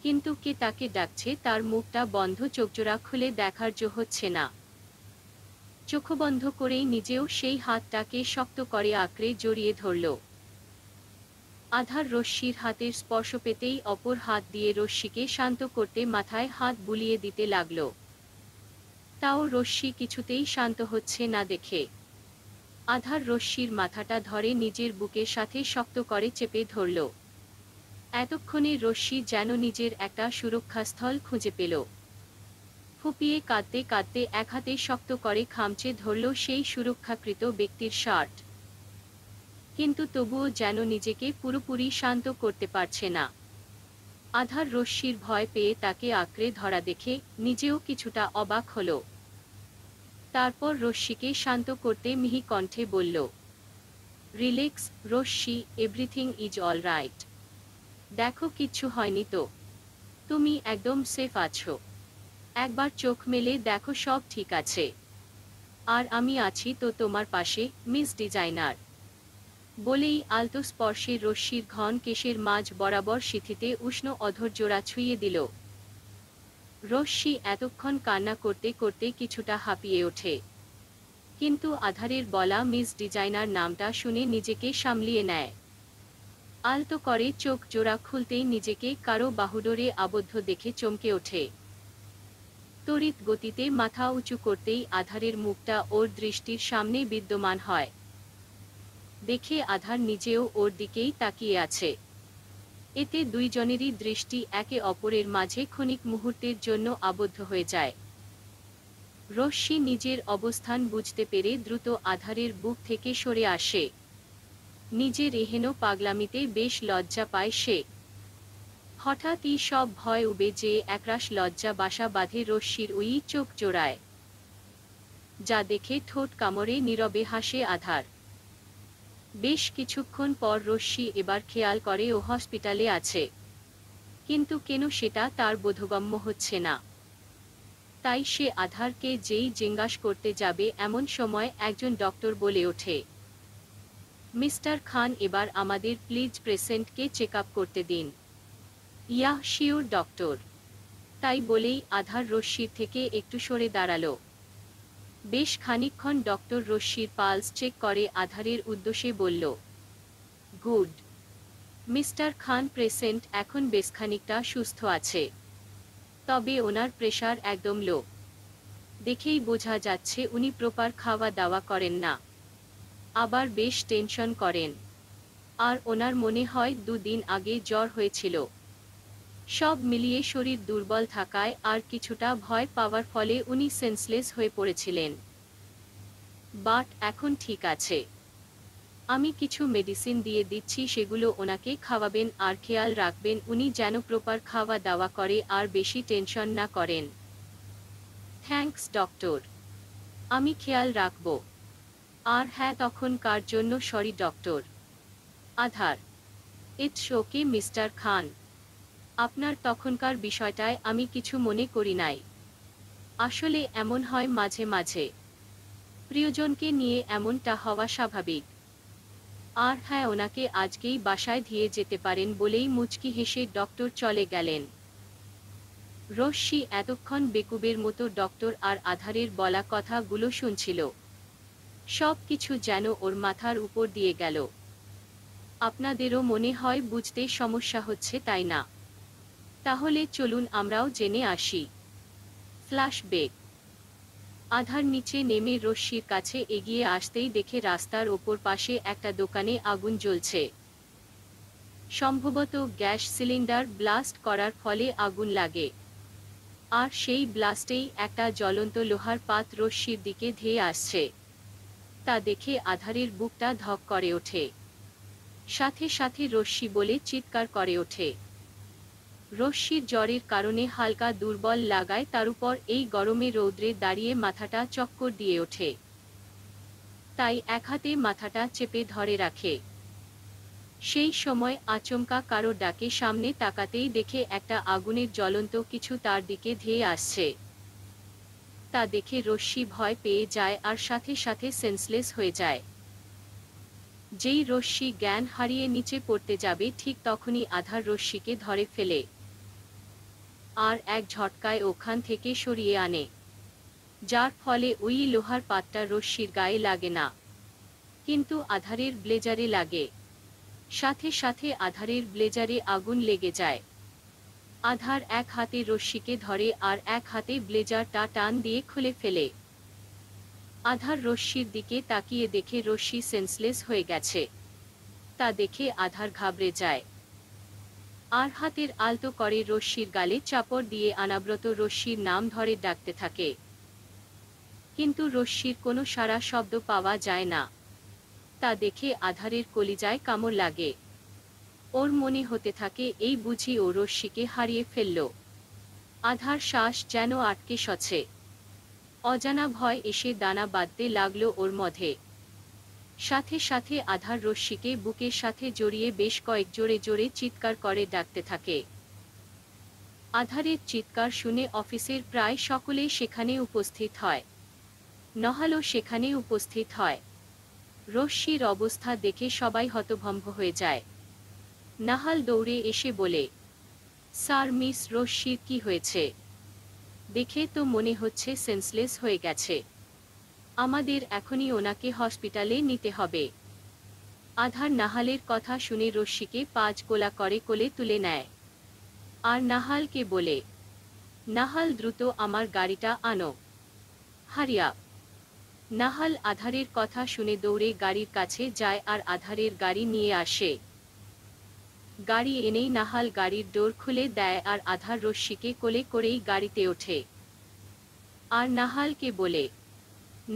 Speaker 1: কিন্তু কে তাকে ডাকছে তার মুখটা বন্ধ চোখজোড়া খুলে দেখার জো হচ্ছে না চোখ বন্ধ করেই নিজেও সেই হাতটাকে শক্ত করে আঁকড়ে জড়িয়ে ধরল আধার রশ্মির হাতের স্পর্শ পেতেই অপর হাত দিয়ে রশ্মিকে শান্ত করতে মাথায় হাত বুলিয়ে দিতে লাগলো তাও রশ্মি কিছুতেই শান্ত হচ্ছে না দেখে আধার রশ্মির মাথাটা ধরে নিজের বুকের সাথে শক্ত করে চেপে ধরল এতক্ষণে রশ্মি যেন নিজের একটা সুরক্ষাস্থল খুঁজে পেল ফুপিয়ে কাঁদতে কাঁদতে এক হাতে শক্ত করে খামচে ধরল সেই সুরক্ষাকৃত ব্যক্তির শার্ট কিন্তু তবুও যেন নিজেকে পুরোপুরি শান্ত করতে পারছে না আধার রশ্মির ভয় পেয়ে তাকে আঁকড়ে ধরা দেখে নিজেও কিছুটা অবাক হল তারপর রশ্মিকে শান্ত করতে মিহি কণ্ঠে বলল relax Rashmi everything is all right দেখো কিচ্ছু হয়নি তো তুমি একদম সেফ আছো একবার চোখ মেলে দেখো সব ঠিক আছে আর আমি আছি তো তোমার পাশে মিস ডিজাইনার বলেই আলতো স্পর্শে রশ্মির ঘন কেশের মাঝ বরাবর সিথিতে উষ্ণ অধৈর্যরা ছুঁয়ে দিল রশ্মি এতক্ষণ কান্না করতে করতে কিছুটা হাঁপিয়ে ওঠে কিন্তু আধারের বলা মিস ডিজাইনার নামটা শুনে নিজেকে সামলিয়ে নেয় আলতো করে চোখ জোড়া খুলতেই নিজেকে কারো বাহুডোরে আবদ্ধ দেখে চমকে ওঠে তড়িৎ গতিতে মাথা উঁচু করতেই আধারের মুখটা ওর দৃষ্টির সামনে বিদ্যমান হয় দেখে আধার নিজেও ওর দিকেই তাকিয়ে আছে এতে দুইজনেরই দৃষ্টি একে অপরের মাঝে ক্ষণিক মুহূর্তের জন্য আবদ্ধ হয়ে যায় রশ্মি নিজের অবস্থান বুঝতে পেরে দ্রুত আধারের বুক থেকে সরে আসে নিজের রেহেনো পাগলামিতে বেশ লজ্জা পায় সে হঠাৎই সব ভয় উবে যে একরাশ লজ্জা বাসা বাঁধে রশ্মির উই চোখ জোড়ায় যা দেখে ঠোঁট কামড়ে নীরবে হাসে আধার বেশ কিছুক্ষণ পর রশ্মি এবার খেয়াল করে ও হসপিটালে আছে কিন্তু কেন সেটা তার বোধগম্য হচ্ছে না তাই সে আধারকে যেই জিজ্ঞাস করতে যাবে এমন সময় একজন ডক্টর বলে ওঠে মিস্টার খান এবার আমাদের প্লিজ প্রেসেন্টকে চেক আপ করতে দিন ইয়াহ শিওর ডক্টর তাই বলেই আধার রশ্মির থেকে একটু সরে দাঁড়ালো বেশ খানিক্ষণ ডক্টর রশ্মির পালস চেক করে আধারের উদ্দেশ্যে বলল গুড মিস্টার খান প্রেসেন্ট এখন বেশ খানিকটা সুস্থ আছে তবে ওনার প্রেশার একদম লো দেখেই বোঝা যাচ্ছে উনি প্রপার খাওয়া দাওয়া করেন না আবার বেশ টেনশন করেন আর ওনার মনে হয় দুদিন আগে জ্বর হয়েছিল সব মিলিয়ে শরীর দুর্বল থাকায় আর কিছুটা ভয় পাওয়ার ফলে উনি সেন্সলেস হয়ে পড়েছিলেন বাট এখন ঠিক আছে আমি কিছু মেডিসিন দিয়ে দিচ্ছি সেগুলো ওনাকে খাওয়াবেন আর খেয়াল রাখবেন উনি যেন প্রপার খাওয়া দাওয়া করে আর বেশি টেনশন না করেন থ্যাংকস ডক্টর আমি খেয়াল রাখব আর হ্যাঁ তখন কার জন্য sorry doctor Adhar it's okay mister Khan আপনার তখনকার বিষয়টায় আমি কিছু মনে করি নাই আসলে এমন হয় মাঝে মাঝে প্রিয়জনকে নিয়ে এমনটা হওয়া স্বাভাবিক আর হ্যাঁ ওনাকে আজকেই বাসায় দিয়ে যেতে পারেন বলেই মুচকি হেসে ডক্টর চলে গেলেন রশ্মি এতক্ষণ বেকুবের মতো ডক্টর আর আধারের বলা কথাগুলো শুনছিল সব কিছু যেন ওর মাথার উপর দিয়ে গেল আপনাদেরও মনে হয় বুঝতে সমস্যা হচ্ছে তাই না তাহলে চলুন আমরাও জেনে আসি ফ্ল্যাশব্যাক আধার নিচে নেমে রশ্মির কাছে এগিয়ে আসতেই দেখে রাস্তার ওপর পাশে একটা দোকানে আগুন জ্বলছে সম্ভবত গ্যাস সিলিন্ডার ব্লাস্ট করার ফলে আগুন লাগে আর সেই ব্লাস্টেই একটা জ্বলন্ত লোহার পাত রশ্মির দিকে ধেয়ে আসছে তা দেখে আধারের বুকটা ধক করে ওঠে সাথে সাথে রশ্মি বলে চিৎকার করে ওঠে রশ্মির জ্বরের কারণে হালকা দুর্বল লাগায় তার উপর এই গরমে রৌদ্রে দাঁড়িয়ে মাথাটা চক্কর দিয়ে ওঠে তাই এক হাতে মাথাটা চেপে ধরে রাখে সেই সময় আচমকা কারো ডাকে সামনে তাকাতেই দেখে একটা আগুনের জ্বলন্ত কিছু তার দিকে ধেয়ে আসছে তা দেখে রশ্মি ভয় পেয়ে যায় আর সাথে সাথে সেন্সলেস হয়ে যায় যেই রশ্মি জ্ঞান হারিয়ে নিচে পড়তে যাবে ঠিক তখনই আধার রশ্মিকে ধরে ফেলে আর এক ঝটকায় ওখান থেকে সরিয়ে আনে যার ফলে ওই লোহার পাতটা রশ্মির গায়ে লাগে না কিন্তু আধারের ব্লেজারে লাগে সাথে সাথে আধারের ব্লেজারে আগুন লেগে যায় আধার এক হাতে রশ্মিকে ধরে আর এক হাতে ব্লেজারটা টান দিয়ে খুলে ফেলে আধার রশ্মির দিকে তাকিয়ে দেখে রশ্মি সেন্সলেস হয়ে গেছে তা দেখে আধার ঘাবড়ে যায় আর হাতের আলতো করে রশ্মির গালে চাপড় দিয়ে আনাব্রত রশ্মির নাম ধরে ডাকতে থাকে কিন্তু রশ্মির কোনো সারা শব্দ পাওয়া যায় না তা দেখে আধারের কলিজায় কামড় লাগে ওর মনে হতে থাকে এই বুঝি ও রশ্মিকে হারিয়ে ফেলল আধার শ্বাস যেন আটকে সছে অজানা ভয় এসে দানা বাঁধতে লাগলো ওর মধ্যে সাথে সাথে আধার রশ্মিকে বুকের সাথে জড়িয়ে বেশ কয়েক জোরে জোরে চিৎকার করে ডাকতে থাকে আধারের চিৎকার শুনে অফিসের প্রায় সকলেই সেখানে উপস্থিত হয় নহালও সেখানে উপস্থিত হয় রশ্মির অবস্থা দেখে সবাই হতভম্ব হয়ে যায় নাহাল দৌড়ে এসে বলে স্যার মিস রশ্মির কি হয়েছে দেখে তো মনে হচ্ছে সেন্সলেস হয়ে গেছে আমাদের এখনই ওনাকে হসপিটালে নিতে হবে আধার নাহালের কথা শুনে রশ্মিকে পাঁচ গোলা করে কোলে তুলে নেয় আর নাহালকে বলে নাহাল দ্রুত আমার গাড়িটা আনো হারিয়া নাহাল আধারের কথা শুনে দৌড়ে গাড়ির কাছে যায় আর আধারের গাড়ি নিয়ে আসে গাড়ি এনেই নাহাল গাড়ির ডোর খুলে দেয় আর আধার রশ্মিকে কোলে করেই গাড়িতে ওঠে আর নাহালকে বলে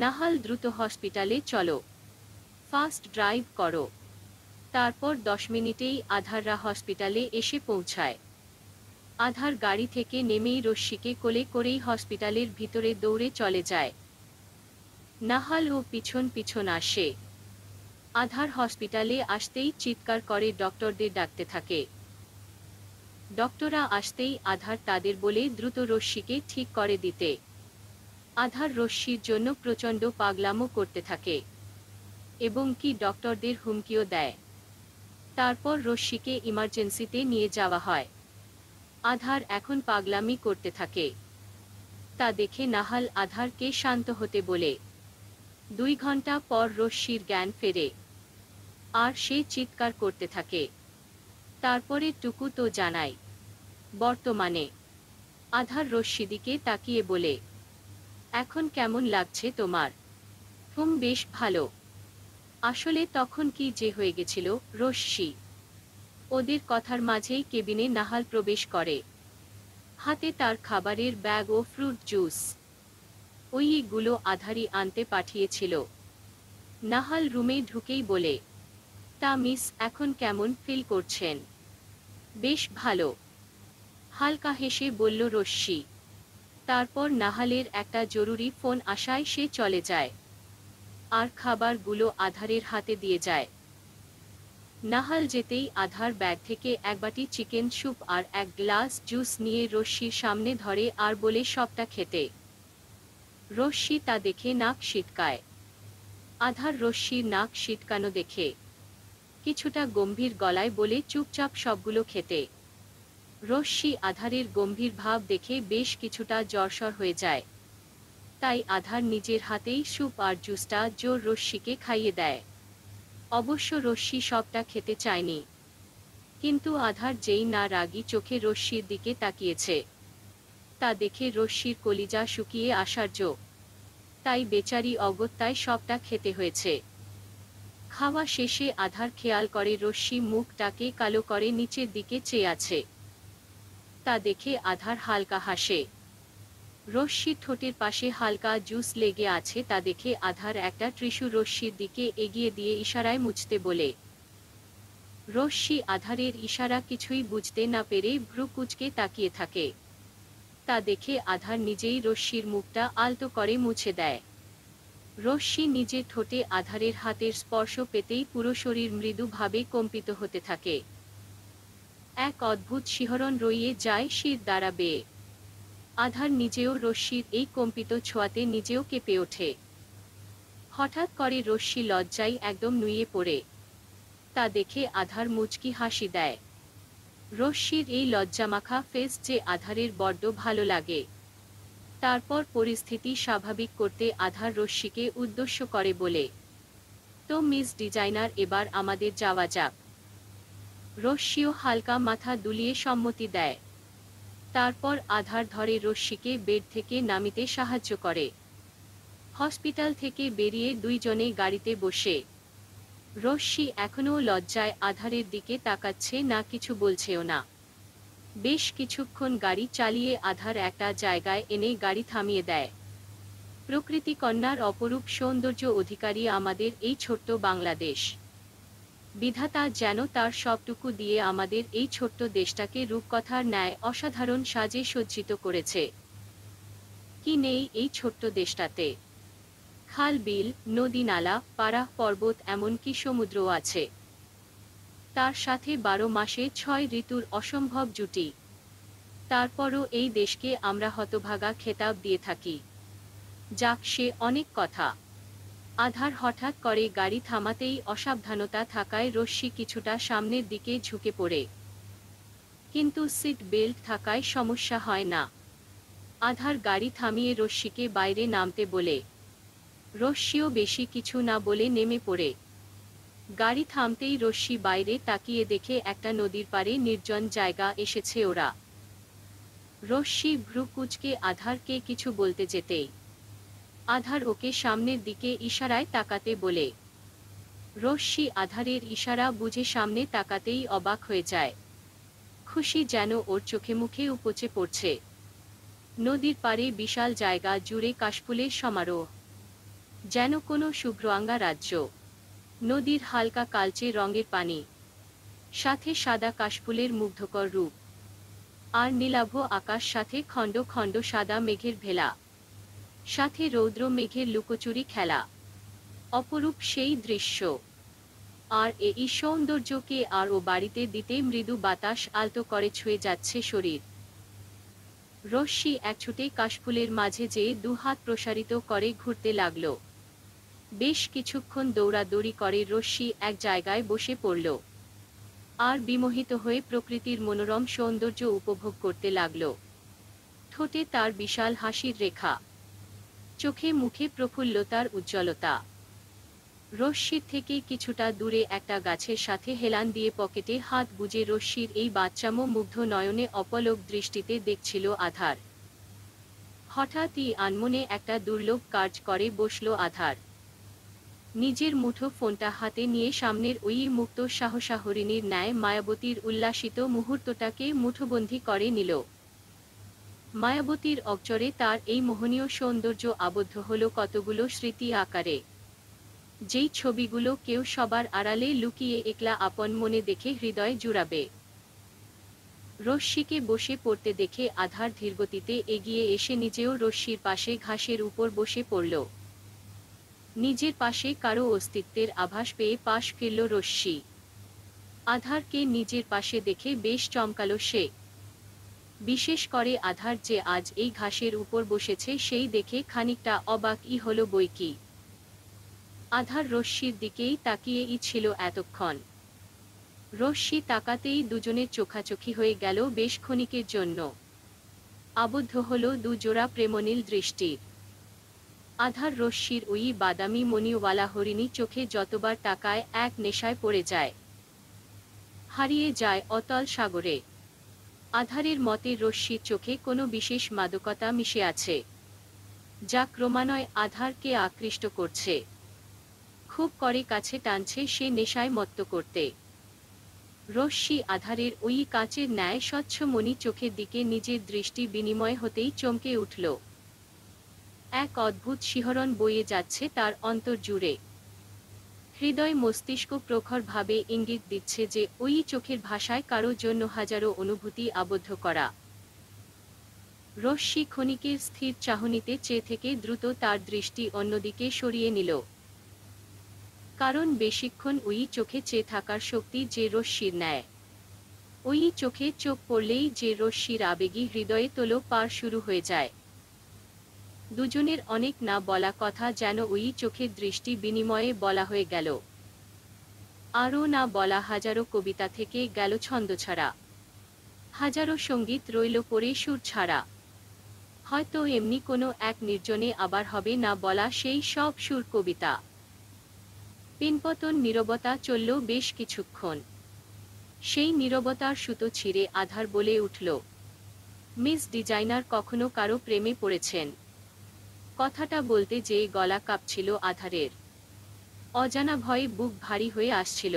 Speaker 1: নাহাল দ্রুত হসপিটালে চলো ফাস্ট ড্রাইভ করো তারপর দশ মিনিটেই আধাররা হসপিটালে এসে পৌঁছায় আধার গাড়ি থেকে নেমেই রশ্মিকে কোলে করেই হসপিটালের ভিতরে দৌড়ে চলে যায় নাহাল ও পিছন পিছন আসে আধার হসপিটালে আসতেই চিৎকার করে ডক্টরদের ডাকতে থাকে ডক্টররা আসতেই আধার তাদের বলে দ্রুত রশ্মিকে ঠিক করে দিতে আধার রশ্মির জন্য প্রচণ্ড পাগলামো করতে থাকে এবং কি ডক্টরদের হুমকিও দেয় তারপর রশ্মিকে ইমার্জেন্সিতে নিয়ে যাওয়া হয় আধার এখন পাগলামি করতে থাকে তা দেখে নাহাল আধারকে শান্ত হতে বলে দুই ঘন্টা পর রশ্মির জ্ঞান ফেরে আর সে চিৎকার করতে থাকে তারপরে টুকু তো জানায় বর্তমানে আধার রশ্মিদিকে তাকিয়ে বলে এখন কেমন লাগছে তোমার হুম বেশ ভালো আসলে তখন কি যে হয়ে গেছিল রশ্মি ওদের কথার মাঝেই কেবিনে নাহাল প্রবেশ করে হাতে তার খাবারের ব্যাগ ও ফ্রুট জুস ওইগুলো আধারি আনতে পাঠিয়েছিল নাহাল রুমে ঢুকেই বলে তা মিস এখন কেমন ফিল করছেন বেশ ভালো হালকা হেসে বলল রশ্মি তারপর নাহালের একটা জরুরি ফোন আসায় সে চলে যায় আর খাবারগুলো আধারের হাতে দিয়ে যায় নাহাল যেতেই আধার ব্যাগ থেকে এক বাটি চিকেন স্যুপ আর এক গ্লাস জুস নিয়ে রশ্মির সামনে ধরে আর বলে সবটা খেতে রশ্মি তা দেখে নাক শীতকায় আধার রশ্মির নাক সিটকানো দেখে কিছুটা গম্ভীর গলায় বলে চুপচাপ সবগুলো খেতে রশ্মি আধারের গম্ভীর ভাব দেখে বেশ কিছুটা জর্সর হয়ে যায় তাই আধার নিজের হাতেই স্যুপ আর জুসটা জোর রশ্মিকে খাইয়ে দেয় অবশ্য রশ্মি সবটা খেতে চায়নি কিন্তু আধার যেই না রাগি চোখে রশ্মির দিকে তাকিয়েছে তা দেখে রশ্মির কলিজা শুকিয়ে আসার্য তাই বেচারি অগত্যায় সবটা খেতে হয়েছে খাওয়া শেষে আধার খেয়াল করে রশ্মি মুখটাকে কালো করে নিচের দিকে চেয়ে আছে তা দেখে আধার হালকা হাসে রশ্মি ঠোঁটের পাশে হালকা জুস লেগে আছে তা দেখে আধার একটা ত্রিশু রশ্মির দিকে এগিয়ে দিয়ে ইশারায় মুছতে বলে রশ্মি আধারের ইশারা কিছুই বুঝতে না পেরে ভ্রু কুচকে তাকিয়ে থাকে তা দেখে আধার নিজেই রশ্মির মুখটা আলতো করে মুছে দেয় রশ্মি নিজের ঠোঁটে আধারের হাতের স্পর্শ পেতেই পুরো শরীর মৃদুভাবে কম্পিত হতে থাকে এক অদ্ভুত শিহরণ রইয়ে যায় শির দ্বারা বেয়ে আধার নিজেও রশ্মির এই কম্পিত ছোঁয়াতে নিজেও কেঁপে ওঠে হঠাৎ করে রশ্মি লজ্জায় একদম নুয়ে পড়ে তা দেখে আধার মুচকি হাসি দেয় রশ্মির এই লজ্জামাখা ফেস যে আধারের বড্ড ভালো লাগে তারপর পরিস্থিতি স্বাভাবিক করতে আধার রশ্মিকে উদ্দেশ্য করে বলে তো মিস ডিজাইনার এবার আমাদের যাওয়া যাক রশ্মিও হালকা মাথা দুলিয়ে সম্মতি দেয় তারপর আধার ধরে রশ্মিকে বেড থেকে নামিতে সাহায্য করে হসপিটাল থেকে বেরিয়ে দুইজনে গাড়িতে বসে রশ্মি এখনও লজ্জায় আধারের দিকে তাকাচ্ছে না কিছু বলছেও না বেশ কিছুক্ষণ গাড়ি চালিয়ে আধার একটা জায়গায় এনে গাড়ি থামিয়ে দেয় প্রকৃতিকন্যার অপরূপ সৌন্দর্য অধিকারী আমাদের এই ছোট্ট বাংলাদেশ বিধাতা যেন তার সবটুকু দিয়ে আমাদের এই ছোট্ট দেশটাকে রূপকথার ন্যায় অসাধারণ সাজে সজ্জিত করেছে কি নেই এই ছোট্ট দেশটাতে খাল বিল নদী নালা পাড়া পর্বত এমনকি সমুদ্র আছে তার সাথে বারো মাসে ছয় ঋতুর অসম্ভব জুটি তারপরও এই দেশকে আমরা হতভাগা খেতাব দিয়ে থাকি যাক সে অনেক কথা আধার হঠাৎ করে গাড়ি থামাতেই অসাবধানতা থাকায় রশ্মি কিছুটা সামনের দিকে ঝুঁকে পড়ে কিন্তু সিট বেল্ট থাকায় সমস্যা হয় না আধার গাড়ি থামিয়ে রশ্মিকে বাইরে নামতে বলে রশ্মিও বেশি কিছু না বলে নেমে পড়ে গাড়ি থামতেই রশ্মি বাইরে তাকিয়ে দেখে একটা নদীর পারে নির্জন জায়গা এসেছে ওরা রশ্মি ভ্রু কুচকে আধারকে কিছু বলতে যেতেই আধার ওকে সামনের দিকে ইশারায় তাকাতে বলে রশ্মি আধারের ইশারা বুঝে সামনে তাকাতেই অবাক হয়ে যায় খুশি যেন ওর চোখে মুখে উপচে পড়ছে নদীর পারে বিশাল জায়গা জুড়ে কাশফুলের সমারোহ যেন কোনো শুভ্রঙ্গা রাজ্য নদীর হালকা কালচে রঙের পানি সাথে সাদা কাশফুলের মুগ্ধকর রূপ আর নীলাভ আকাশ সাথে খণ্ড খণ্ড সাদা মেঘের ভেলা সাথে রৌদ্র মেঘের লুকোচুরি খেলা অপরূপ সেই দৃশ্য আর এই সৌন্দর্যকে আরও বাড়িতে দিতে মৃদু বাতাস আলতো করে ছুঁয়ে যাচ্ছে শরীর রশ্মি এক ছুটে কাশফুলের মাঝে যে দুহাত প্রসারিত করে ঘুরতে লাগল বেশ কিছুক্ষণ দৌড়াদৌড়ি করে রশ্মি এক জায়গায় বসে পড়ল আর বিমোহিত হয়ে প্রকৃতির মনোরম সৌন্দর্য উপভোগ করতে লাগল ঠোঁটে তার বিশাল হাসির রেখা চোখে মুখে প্রফুল্লতার উজ্জ্বলতা রশ্মির থেকে কিছুটা দূরে একটা গাছের সাথে হেলান দিয়ে পকেটে হাত বুঝে রশ্মির এই বাচ্চামো মুগ্ধ নয়নে অপলক দৃষ্টিতে দেখছিল আধার হঠাৎই আনমনে একটা দুর্লভ কাজ করে বসল আধার নিজের মুঠো ফোনটা হাতে নিয়ে সামনের ওই মুক্ত সাহসাহরিণীর ন্যায় মায়াবতীর উল্লাসিত মুহূর্তটাকে মুঠোবন্দী করে নিল মায়াবতীর অক্ষরে তার এই মোহনীয় সৌন্দর্য আবদ্ধ হল কতগুলো স্মৃতি আকারে যেই ছবিগুলো কেউ সবার আড়ালে লুকিয়ে একলা আপন মনে দেখে হৃদয় জুড়াবে রশ্মিকে বসে পড়তে দেখে আধার ধীরগতিতে এগিয়ে এসে নিজেও রশ্মির পাশে ঘাসের উপর বসে পড়ল নিজের পাশে কারো অস্তিত্বের আভাস পেয়ে পাশ ফিরল রশ্মি আধারকে নিজের পাশে দেখে বেশ চমকালো সে বিশেষ করে আধার যে আজ এই ঘাসের উপর বসেছে সেই দেখে খানিকটা অবাক ই হল বই কি আধার রশ্মির দিকেই তাকিয়ে ই ছিল এতক্ষণ রশ্মি তাকাতেই দুজনের চোখাচোখি হয়ে গেল বেশ ক্ষণিকের জন্য আবদ্ধ হল দুজোড়া প্রেমনীল দৃষ্টি আধার রশ্মির ওই বাদামি মনিওয়ালা হরিণী চোখে যতবার টাকায় এক নেশায় পড়ে যায় হারিয়ে যায় অতল সাগরে আধারের মতে রশ্মির চোখে কোনো বিশেষ মাদকতা মিশে আছে যা ক্রমান্বয়ে আধারকে আকৃষ্ট করছে খুব করে কাছে টানছে সে নেশায় মত্ত করতে রশ্মি আধারের ওই কাচের ন্যায় স্বচ্ছ মণি চোখের দিকে নিজের দৃষ্টি বিনিময় হতেই চমকে উঠল এক অদ্ভুত শিহরণ বয়ে যাচ্ছে তার অন্তর জুড়ে হৃদয় মস্তিষ্ক প্রখরভাবে ইঙ্গিত দিচ্ছে যে ওই চোখের ভাষায় কারো জন্য হাজারো অনুভূতি আবদ্ধ করা রশ্মি ক্ষণিকের স্থির চাহনিতে চেয়ে থেকে দ্রুত তার দৃষ্টি অন্যদিকে সরিয়ে নিল কারণ বেশিক্ষণ ওই চোখে চেয়ে থাকার শক্তি যে রশ্মির ন্যায় ওই চোখে চোখ পড়লেই যে রশ্মির আবেগী হৃদয়ে তোলো পার শুরু হয়ে যায় দুজনের অনেক না বলা কথা যেন ওই চোখের দৃষ্টি বিনিময়ে বলা হয়ে গেল আরও না বলা হাজারো কবিতা থেকে গেল ছন্দ ছাড়া হাজারো সঙ্গীত রইল পরে সুর ছাড়া হয়তো এমনি কোনো এক নির্জনে আবার হবে না বলা সেই সব সুর কবিতা পিনপতন নীরবতা চলল বেশ কিছুক্ষণ সেই নীরবতার সুতো ছিঁড়ে আধার বলে উঠল মিস ডিজাইনার কখনো কারো প্রেমে পড়েছেন কথাটা বলতে যে গলা কাঁপছিল আধারের অজানা ভয়ে বুক ভারী হয়ে আসছিল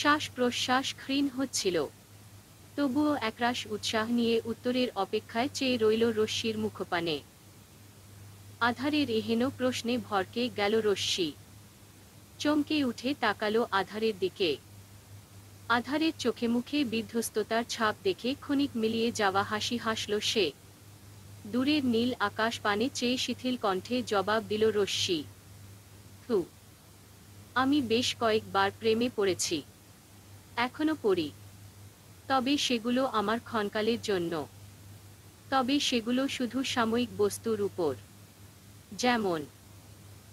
Speaker 1: শ্বাস প্রশ্বাস ক্ষীণ হচ্ছিল তবুও একরাশ উৎসাহ নিয়ে উত্তরের অপেক্ষায় চেয়ে রইল রশ্মির মুখপানে আধারের এহেন প্রশ্নে ভরকে গেল রশ্মি চমকে উঠে তাকালো আধারের দিকে আধারের চোখে মুখে বিধ্বস্ততার ছাপ দেখে ক্ষণিক মিলিয়ে যাওয়া হাসি হাসল সে দূরের নীল আকাশ পানে চেয়ে শিথিল কণ্ঠে জবাব দিল রশ্মি থু আমি বেশ কয়েকবার প্রেমে পড়েছি এখনো পড়ি তবে সেগুলো আমার ক্ষণকালের জন্য তবে সেগুলো শুধু সাময়িক বস্তুর উপর যেমন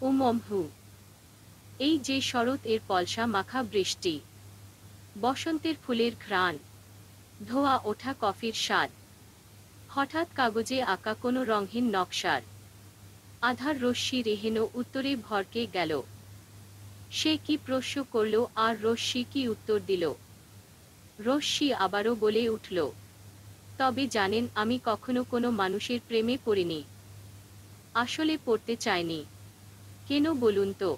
Speaker 1: উমমহু এই যে শরৎ এর পলসা মাখা বৃষ্টি বসন্তের ফুলের ঘ্রাণ ধোয়া ওঠা কফির স্বাদ হঠাৎ কাগজে আঁকা কোনো রঙহীন নকশার আধার রশ্মি রেহেন উত্তরে ভরকে গেল সে কি প্রশ্ন করল আর রশ্মি কি উত্তর দিল রশ্মি আবারও বলে উঠল তবে জানেন আমি কখনো কোনো মানুষের প্রেমে পড়িনি আসলে পড়তে চাইনি কেন বলুন তো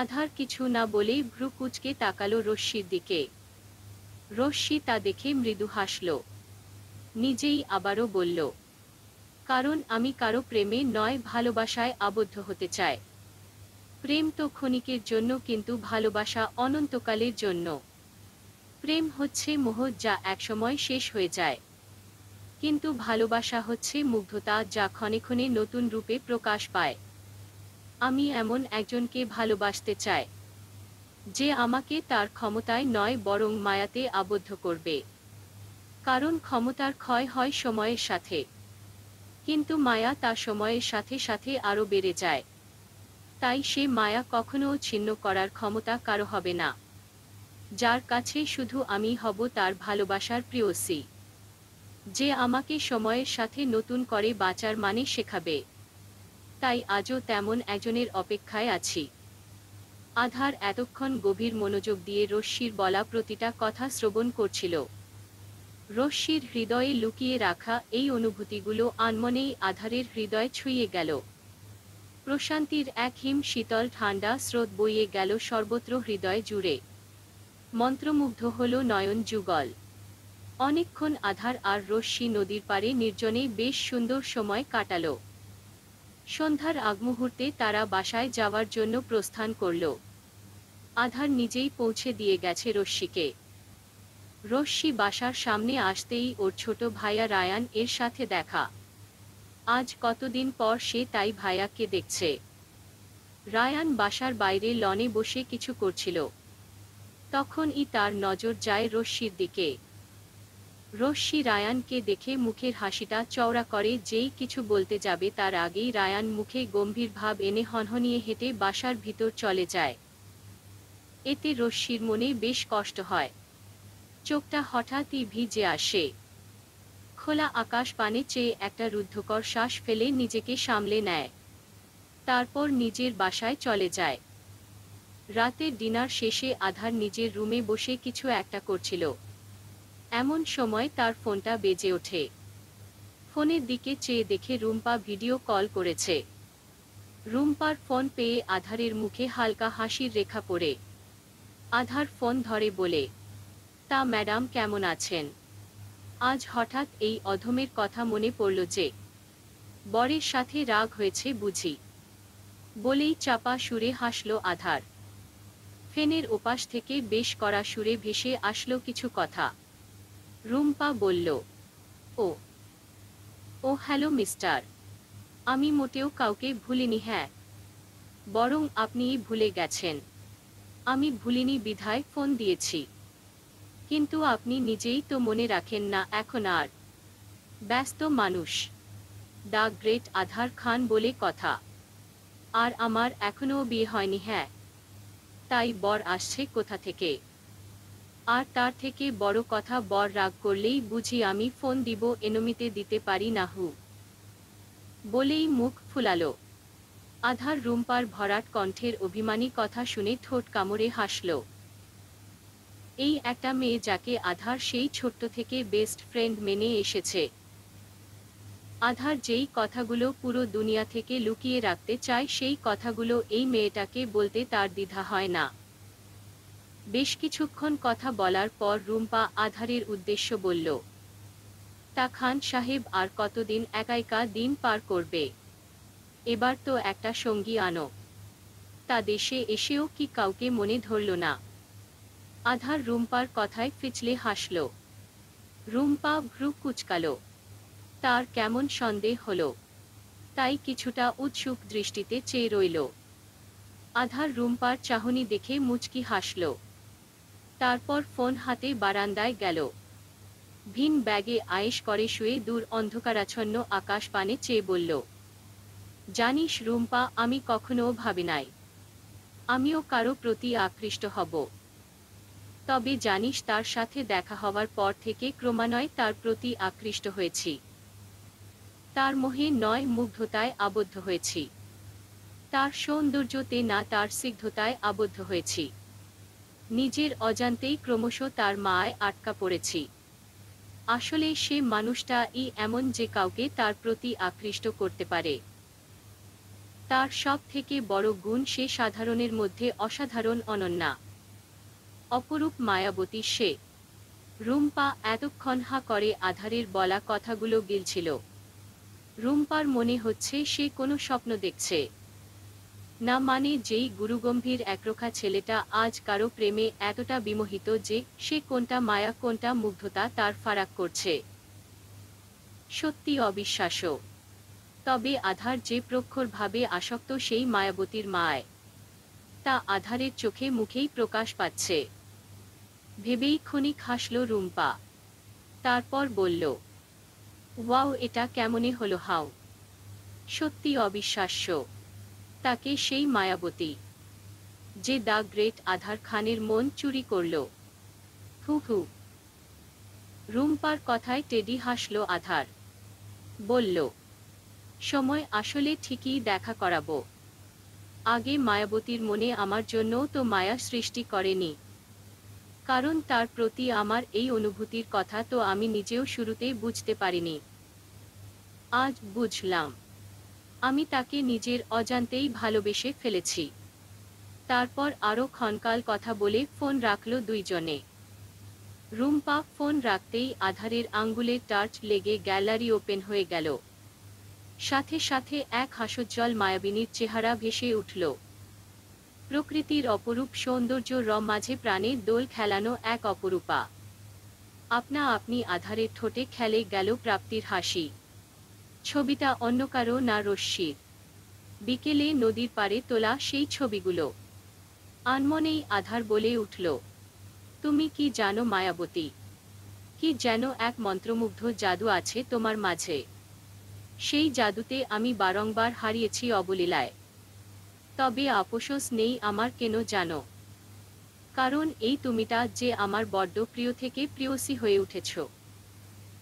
Speaker 1: আধার কিছু না বলেই ভ্রু কুচকে তাকালো রশ্মির দিকে রশ্মি তা দেখে মৃদু হাসল নিজেই আবারও বলল কারণ আমি কারো প্রেমে নয় ভালোবাসায় আবদ্ধ হতে চাই প্রেম তো ক্ষণিকের জন্য কিন্তু ভালোবাসা অনন্তকালের জন্য প্রেম হচ্ছে মোহ যা একসময় শেষ হয়ে যায় কিন্তু ভালোবাসা হচ্ছে মুগ্ধতা যা ক্ষণে ক্ষণে নতুন রূপে প্রকাশ পায় আমি এমন একজনকে ভালোবাসতে চাই যে আমাকে তার ক্ষমতায় নয় বরং মায়াতে আবদ্ধ করবে কারণ ক্ষমতার ক্ষয় হয় সময়ের সাথে কিন্তু মায়া তা সময়ের সাথে সাথে আরও বেড়ে যায় তাই সে মায়া কখনও ছিন্ন করার ক্ষমতা কারো হবে না যার কাছে শুধু আমি হব তার ভালোবাসার প্রিয়সী যে আমাকে সময়ের সাথে নতুন করে বাঁচার মানে শেখাবে তাই আজও তেমন একজনের অপেক্ষায় আছি আধার এতক্ষণ গভীর মনোযোগ দিয়ে রশ্মির বলা প্রতিটা কথা শ্রবণ করছিল রশ্মির হৃদয়ে লুকিয়ে রাখা এই অনুভূতিগুলো আনমনেই আধারের হৃদয় ছুঁয়ে গেল প্রশান্তির এক হিম শীতল ঠান্ডা স্রোত বইয়ে গেল সর্বত্র হৃদয় জুড়ে মন্ত্রমুগ্ধ হল নয়ন যুগল অনেকক্ষণ আধার আর রশ্মি নদীর পারে নির্জনে বেশ সুন্দর সময় কাটাল সন্ধ্যার আগমুহূর্তে তারা বাসায় যাওয়ার জন্য প্রস্থান করল আধার নিজেই পৌঁছে দিয়ে গেছে রশ্মিকে রশ্মি বাসার সামনে আসতেই ওর ছোট ভাইয়া রায়ান এর সাথে দেখা আজ কতদিন পর সে তাই ভাইয়াকে দেখছে রায়ান বাসার বাইরে লনে বসে কিছু করছিল তখনই তার নজর যায় রশ্মির দিকে রশ্মি রায়ানকে দেখে মুখের হাসিটা চওড়া করে যেই কিছু বলতে যাবে তার আগেই রায়ান মুখে গম্ভীর ভাব এনে হনহনিয়ে হেঁটে বাসার ভিতর চলে যায় এতে রশ্মির মনে বেশ কষ্ট হয় চোখটা হঠাৎই ভিজে আসে খোলা আকাশ পানে চেয়ে একটা রুদ্ধকর শ্বাস ফেলে নিজেকে সামলে নেয় তারপর নিজের বাসায় চলে যায় রাতে ডিনার শেষে আধার নিজের রুমে বসে কিছু একটা করছিল এমন সময় তার ফোনটা বেজে ওঠে ফোনের দিকে চেয়ে দেখে রুম্পা ভিডিও কল করেছে রুম্পার ফোন পেয়ে আধারের মুখে হালকা হাসির রেখা পড়ে আধার ফোন ধরে বলে তা ম্যাডাম কেমন আছেন আজ হঠাৎ এই অধমের কথা মনে পড়ল যে বরের সাথে রাগ হয়েছে বুঝি বলেই চাপা সুরে হাসল আধার ফেনের ওপাশ থেকে বেশ করা সুরে ভেসে আসলো কিছু কথা রুম্পা বলল ও ও হ্যালো মিস্টার আমি মোটেও কাউকে ভুলিনি হ্যাঁ বরং আপনি ভুলে গেছেন আমি ভুলিনি বিধায় ফোন দিয়েছি কিন্তু আপনি নিজেই তো মনে রাখেন না এখন আর ব্যস্ত মানুষ দ্য গ্রেট আধার খান বলে কথা আর আমার এখনও বিয়ে হয়নি হ্যাঁ তাই বর আসছে কোথা থেকে আর তার থেকে বড় কথা বর রাগ করলেই বুঝি আমি ফোন দিব এনমিতে দিতে পারি না হু বলেই মুখ ফুলালো আধার রুম্পার ভরাট কণ্ঠের অভিমানী কথা শুনে ঠোঁট কামড়ে হাসল এই একটা মেয়ে যাকে আধার সেই ছোট্ট থেকে বেস্ট ফ্রেন্ড মেনে এসেছে আধার যেই কথাগুলো পুরো দুনিয়া থেকে লুকিয়ে রাখতে চায় সেই কথাগুলো এই মেয়েটাকে বলতে তার দ্বিধা হয় না বেশ কিছুক্ষণ কথা বলার পর রুম্পা আধারের উদ্দেশ্য বলল তা খান সাহেব আর কতদিন একাইকা দিন পার করবে এবার তো একটা সঙ্গী আনো তা দেশে এসেও কি কাউকে মনে ধরল না আধার রুম্পার কথায় ফিচলে হাসল রুম্পা ভ্রু কুচকাল তার কেমন সন্দেহ হল তাই কিছুটা উৎসুক দৃষ্টিতে চেয়ে রইল আধার রুম্পার চাহনি দেখে মুচকি হাসল তারপর ফোন হাতে বারান্দায় গেল ভিন ব্যাগে আয়েস করে শুয়ে দূর অন্ধকারাচ্ছন্ন আকাশ পানে চেয়ে বলল জানিস রুম্পা আমি কখনো ভাবি নাই আমিও কারো প্রতি আকৃষ্ট হব তবে জানিস তার সাথে দেখা হওয়ার পর থেকে ক্রমান্বয়ে তার প্রতি আকৃষ্ট হয়েছি তার মোহে নয় মুগ্ধতায় আবদ্ধ হয়েছি তার সৌন্দর্যতে না তার সিদ্ধতায় আবদ্ধ হয়েছি নিজের অজান্তেই ক্রমশ তার মায় আটকা পড়েছি আসলে সে মানুষটা ই এমন যে কাউকে তার প্রতি আকৃষ্ট করতে পারে তার সব থেকে বড় গুণ সে সাধারণের মধ্যে অসাধারণ অনন্যা অপরূপ মায়াবতী সে রুম্পা এতক্ষণ হা করে আধারের বলা কথাগুলো গিলছিল রুম্পার মনে হচ্ছে সে কোনো স্বপ্ন দেখছে না মানে যেই গুরুগম্ভীর একরোখা ছেলেটা আজ কারো প্রেমে এতটা বিমোহিত যে সে কোনটা মায়া কোনটা মুগ্ধতা তার ফারাক করছে সত্যি অবিশ্বাস্য তবে আধার যে প্রক্ষরভাবে আসক্ত সেই মায়াবতীর মায় তা আধারের চোখে মুখেই প্রকাশ পাচ্ছে ভেবেই ক্ষণিক হাসল রুম্পা তারপর বলল ওয়াও এটা কেমনে হলো হাও সত্যি অবিশ্বাস্য তাকে সেই মায়াবতী যে দ্য গ্রেট আধার খানের মন চুরি করল হু হু রুম্পার কথায় টেডি হাসল আধার বলল সময় আসলে ঠিকই দেখা করাবো আগে মায়াবতীর মনে আমার জন্য তো মায়া সৃষ্টি করেনি কারণ তার প্রতি আমার এই অনুভূতির কথা তো আমি নিজেও শুরুতেই বুঝতে পারিনি আজ বুঝলাম আমি তাকে নিজের অজান্তেই ভালোবেসে ফেলেছি তারপর আরও ক্ষণকাল কথা বলে ফোন রাখল দুইজনে রুম্পা ফোন রাখতেই আধারের আঙ্গুলে টার্চ লেগে গ্যালারি ওপেন হয়ে গেল সাথে সাথে এক হাসজ্জ্বল মায়াবিনীর চেহারা ভেসে উঠল প্রকৃতির অপরূপ সৌন্দর্য র মাঝে প্রাণের দোল খেলানো এক অপরূপা আপনা আপনি আধারের ঠোঁটে খেলে গেল প্রাপ্তির হাসি ছবিটা অন্য কারো না রশ্মির বিকেলে নদীর পাড়ে তোলা সেই ছবিগুলো আনমনেই আধার বলে উঠল তুমি কি জানো মায়াবতী কি যেন এক মন্ত্রমুগ্ধ জাদু আছে তোমার মাঝে সেই জাদুতে আমি বারংবার হারিয়েছি অবলীলায় তবে আপোষ নেই আমার কেন জানো কারণ এই তুমিটা যে আমার বড্ড প্রিয় থেকে প্রিয়সী হয়ে উঠেছ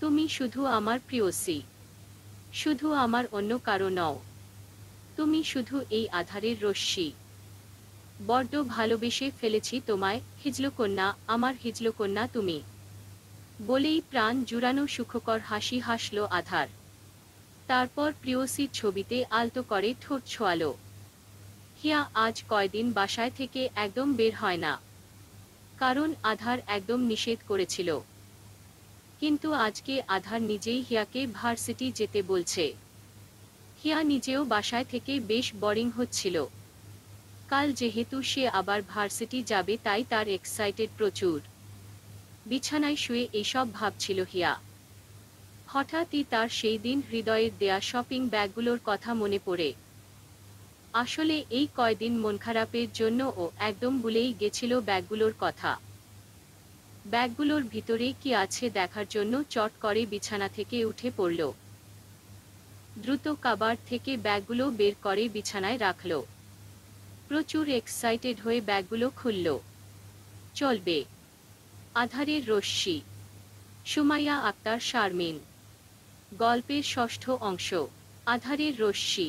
Speaker 1: তুমি শুধু আমার প্রিয়সী শুধু আমার অন্য কারো নও তুমি শুধু এই আধারের রশ্মি বড্ড ভালোবেসে ফেলেছি তোমায় হিজলকন্যা আমার হিজলকন্যা তুমি বলেই প্রাণ জুড়ানো সুখকর হাসি হাসল আধার তারপর প্রিয়সীর ছবিতে আলতো করে ঠোঁট ছোয়ালো হিয়া আজ কয়দিন বাসায় থেকে একদম বের হয় না কারণ আধার একদম নিষেধ করেছিল কিন্তু আজকে আধার নিজেই হিয়াকে ভার্সিটি যেতে বলছে হিয়া নিজেও বাসায় থেকে বেশ বোরিং হচ্ছিল কাল যেহেতু সে আবার ভার্সিটি যাবে তাই তার এক্সাইটেড প্রচুর বিছানায় শুয়ে এইসব ভাবছিল হিয়া হঠাৎই তার সেই দিন হৃদয়ের দেয়া শপিং ব্যাগগুলোর কথা মনে পড়ে আসলে এই কয়দিন মন খারাপের জন্য ও একদম ভুলেই গেছিল ব্যাগগুলোর কথা ব্যাগগুলোর ভিতরে কি আছে দেখার জন্য চট করে বিছানা থেকে উঠে পড়ল দ্রুত কাবার থেকে ব্যাগগুলো বের করে বিছানায় রাখল প্রচুর এক্সাইটেড হয়ে ব্যাগগুলো খুলল চলবে আধারের রশ্মি সুমাইয়া আক্তার শারমিন গল্পের ষষ্ঠ অংশ আধারের রশ্মি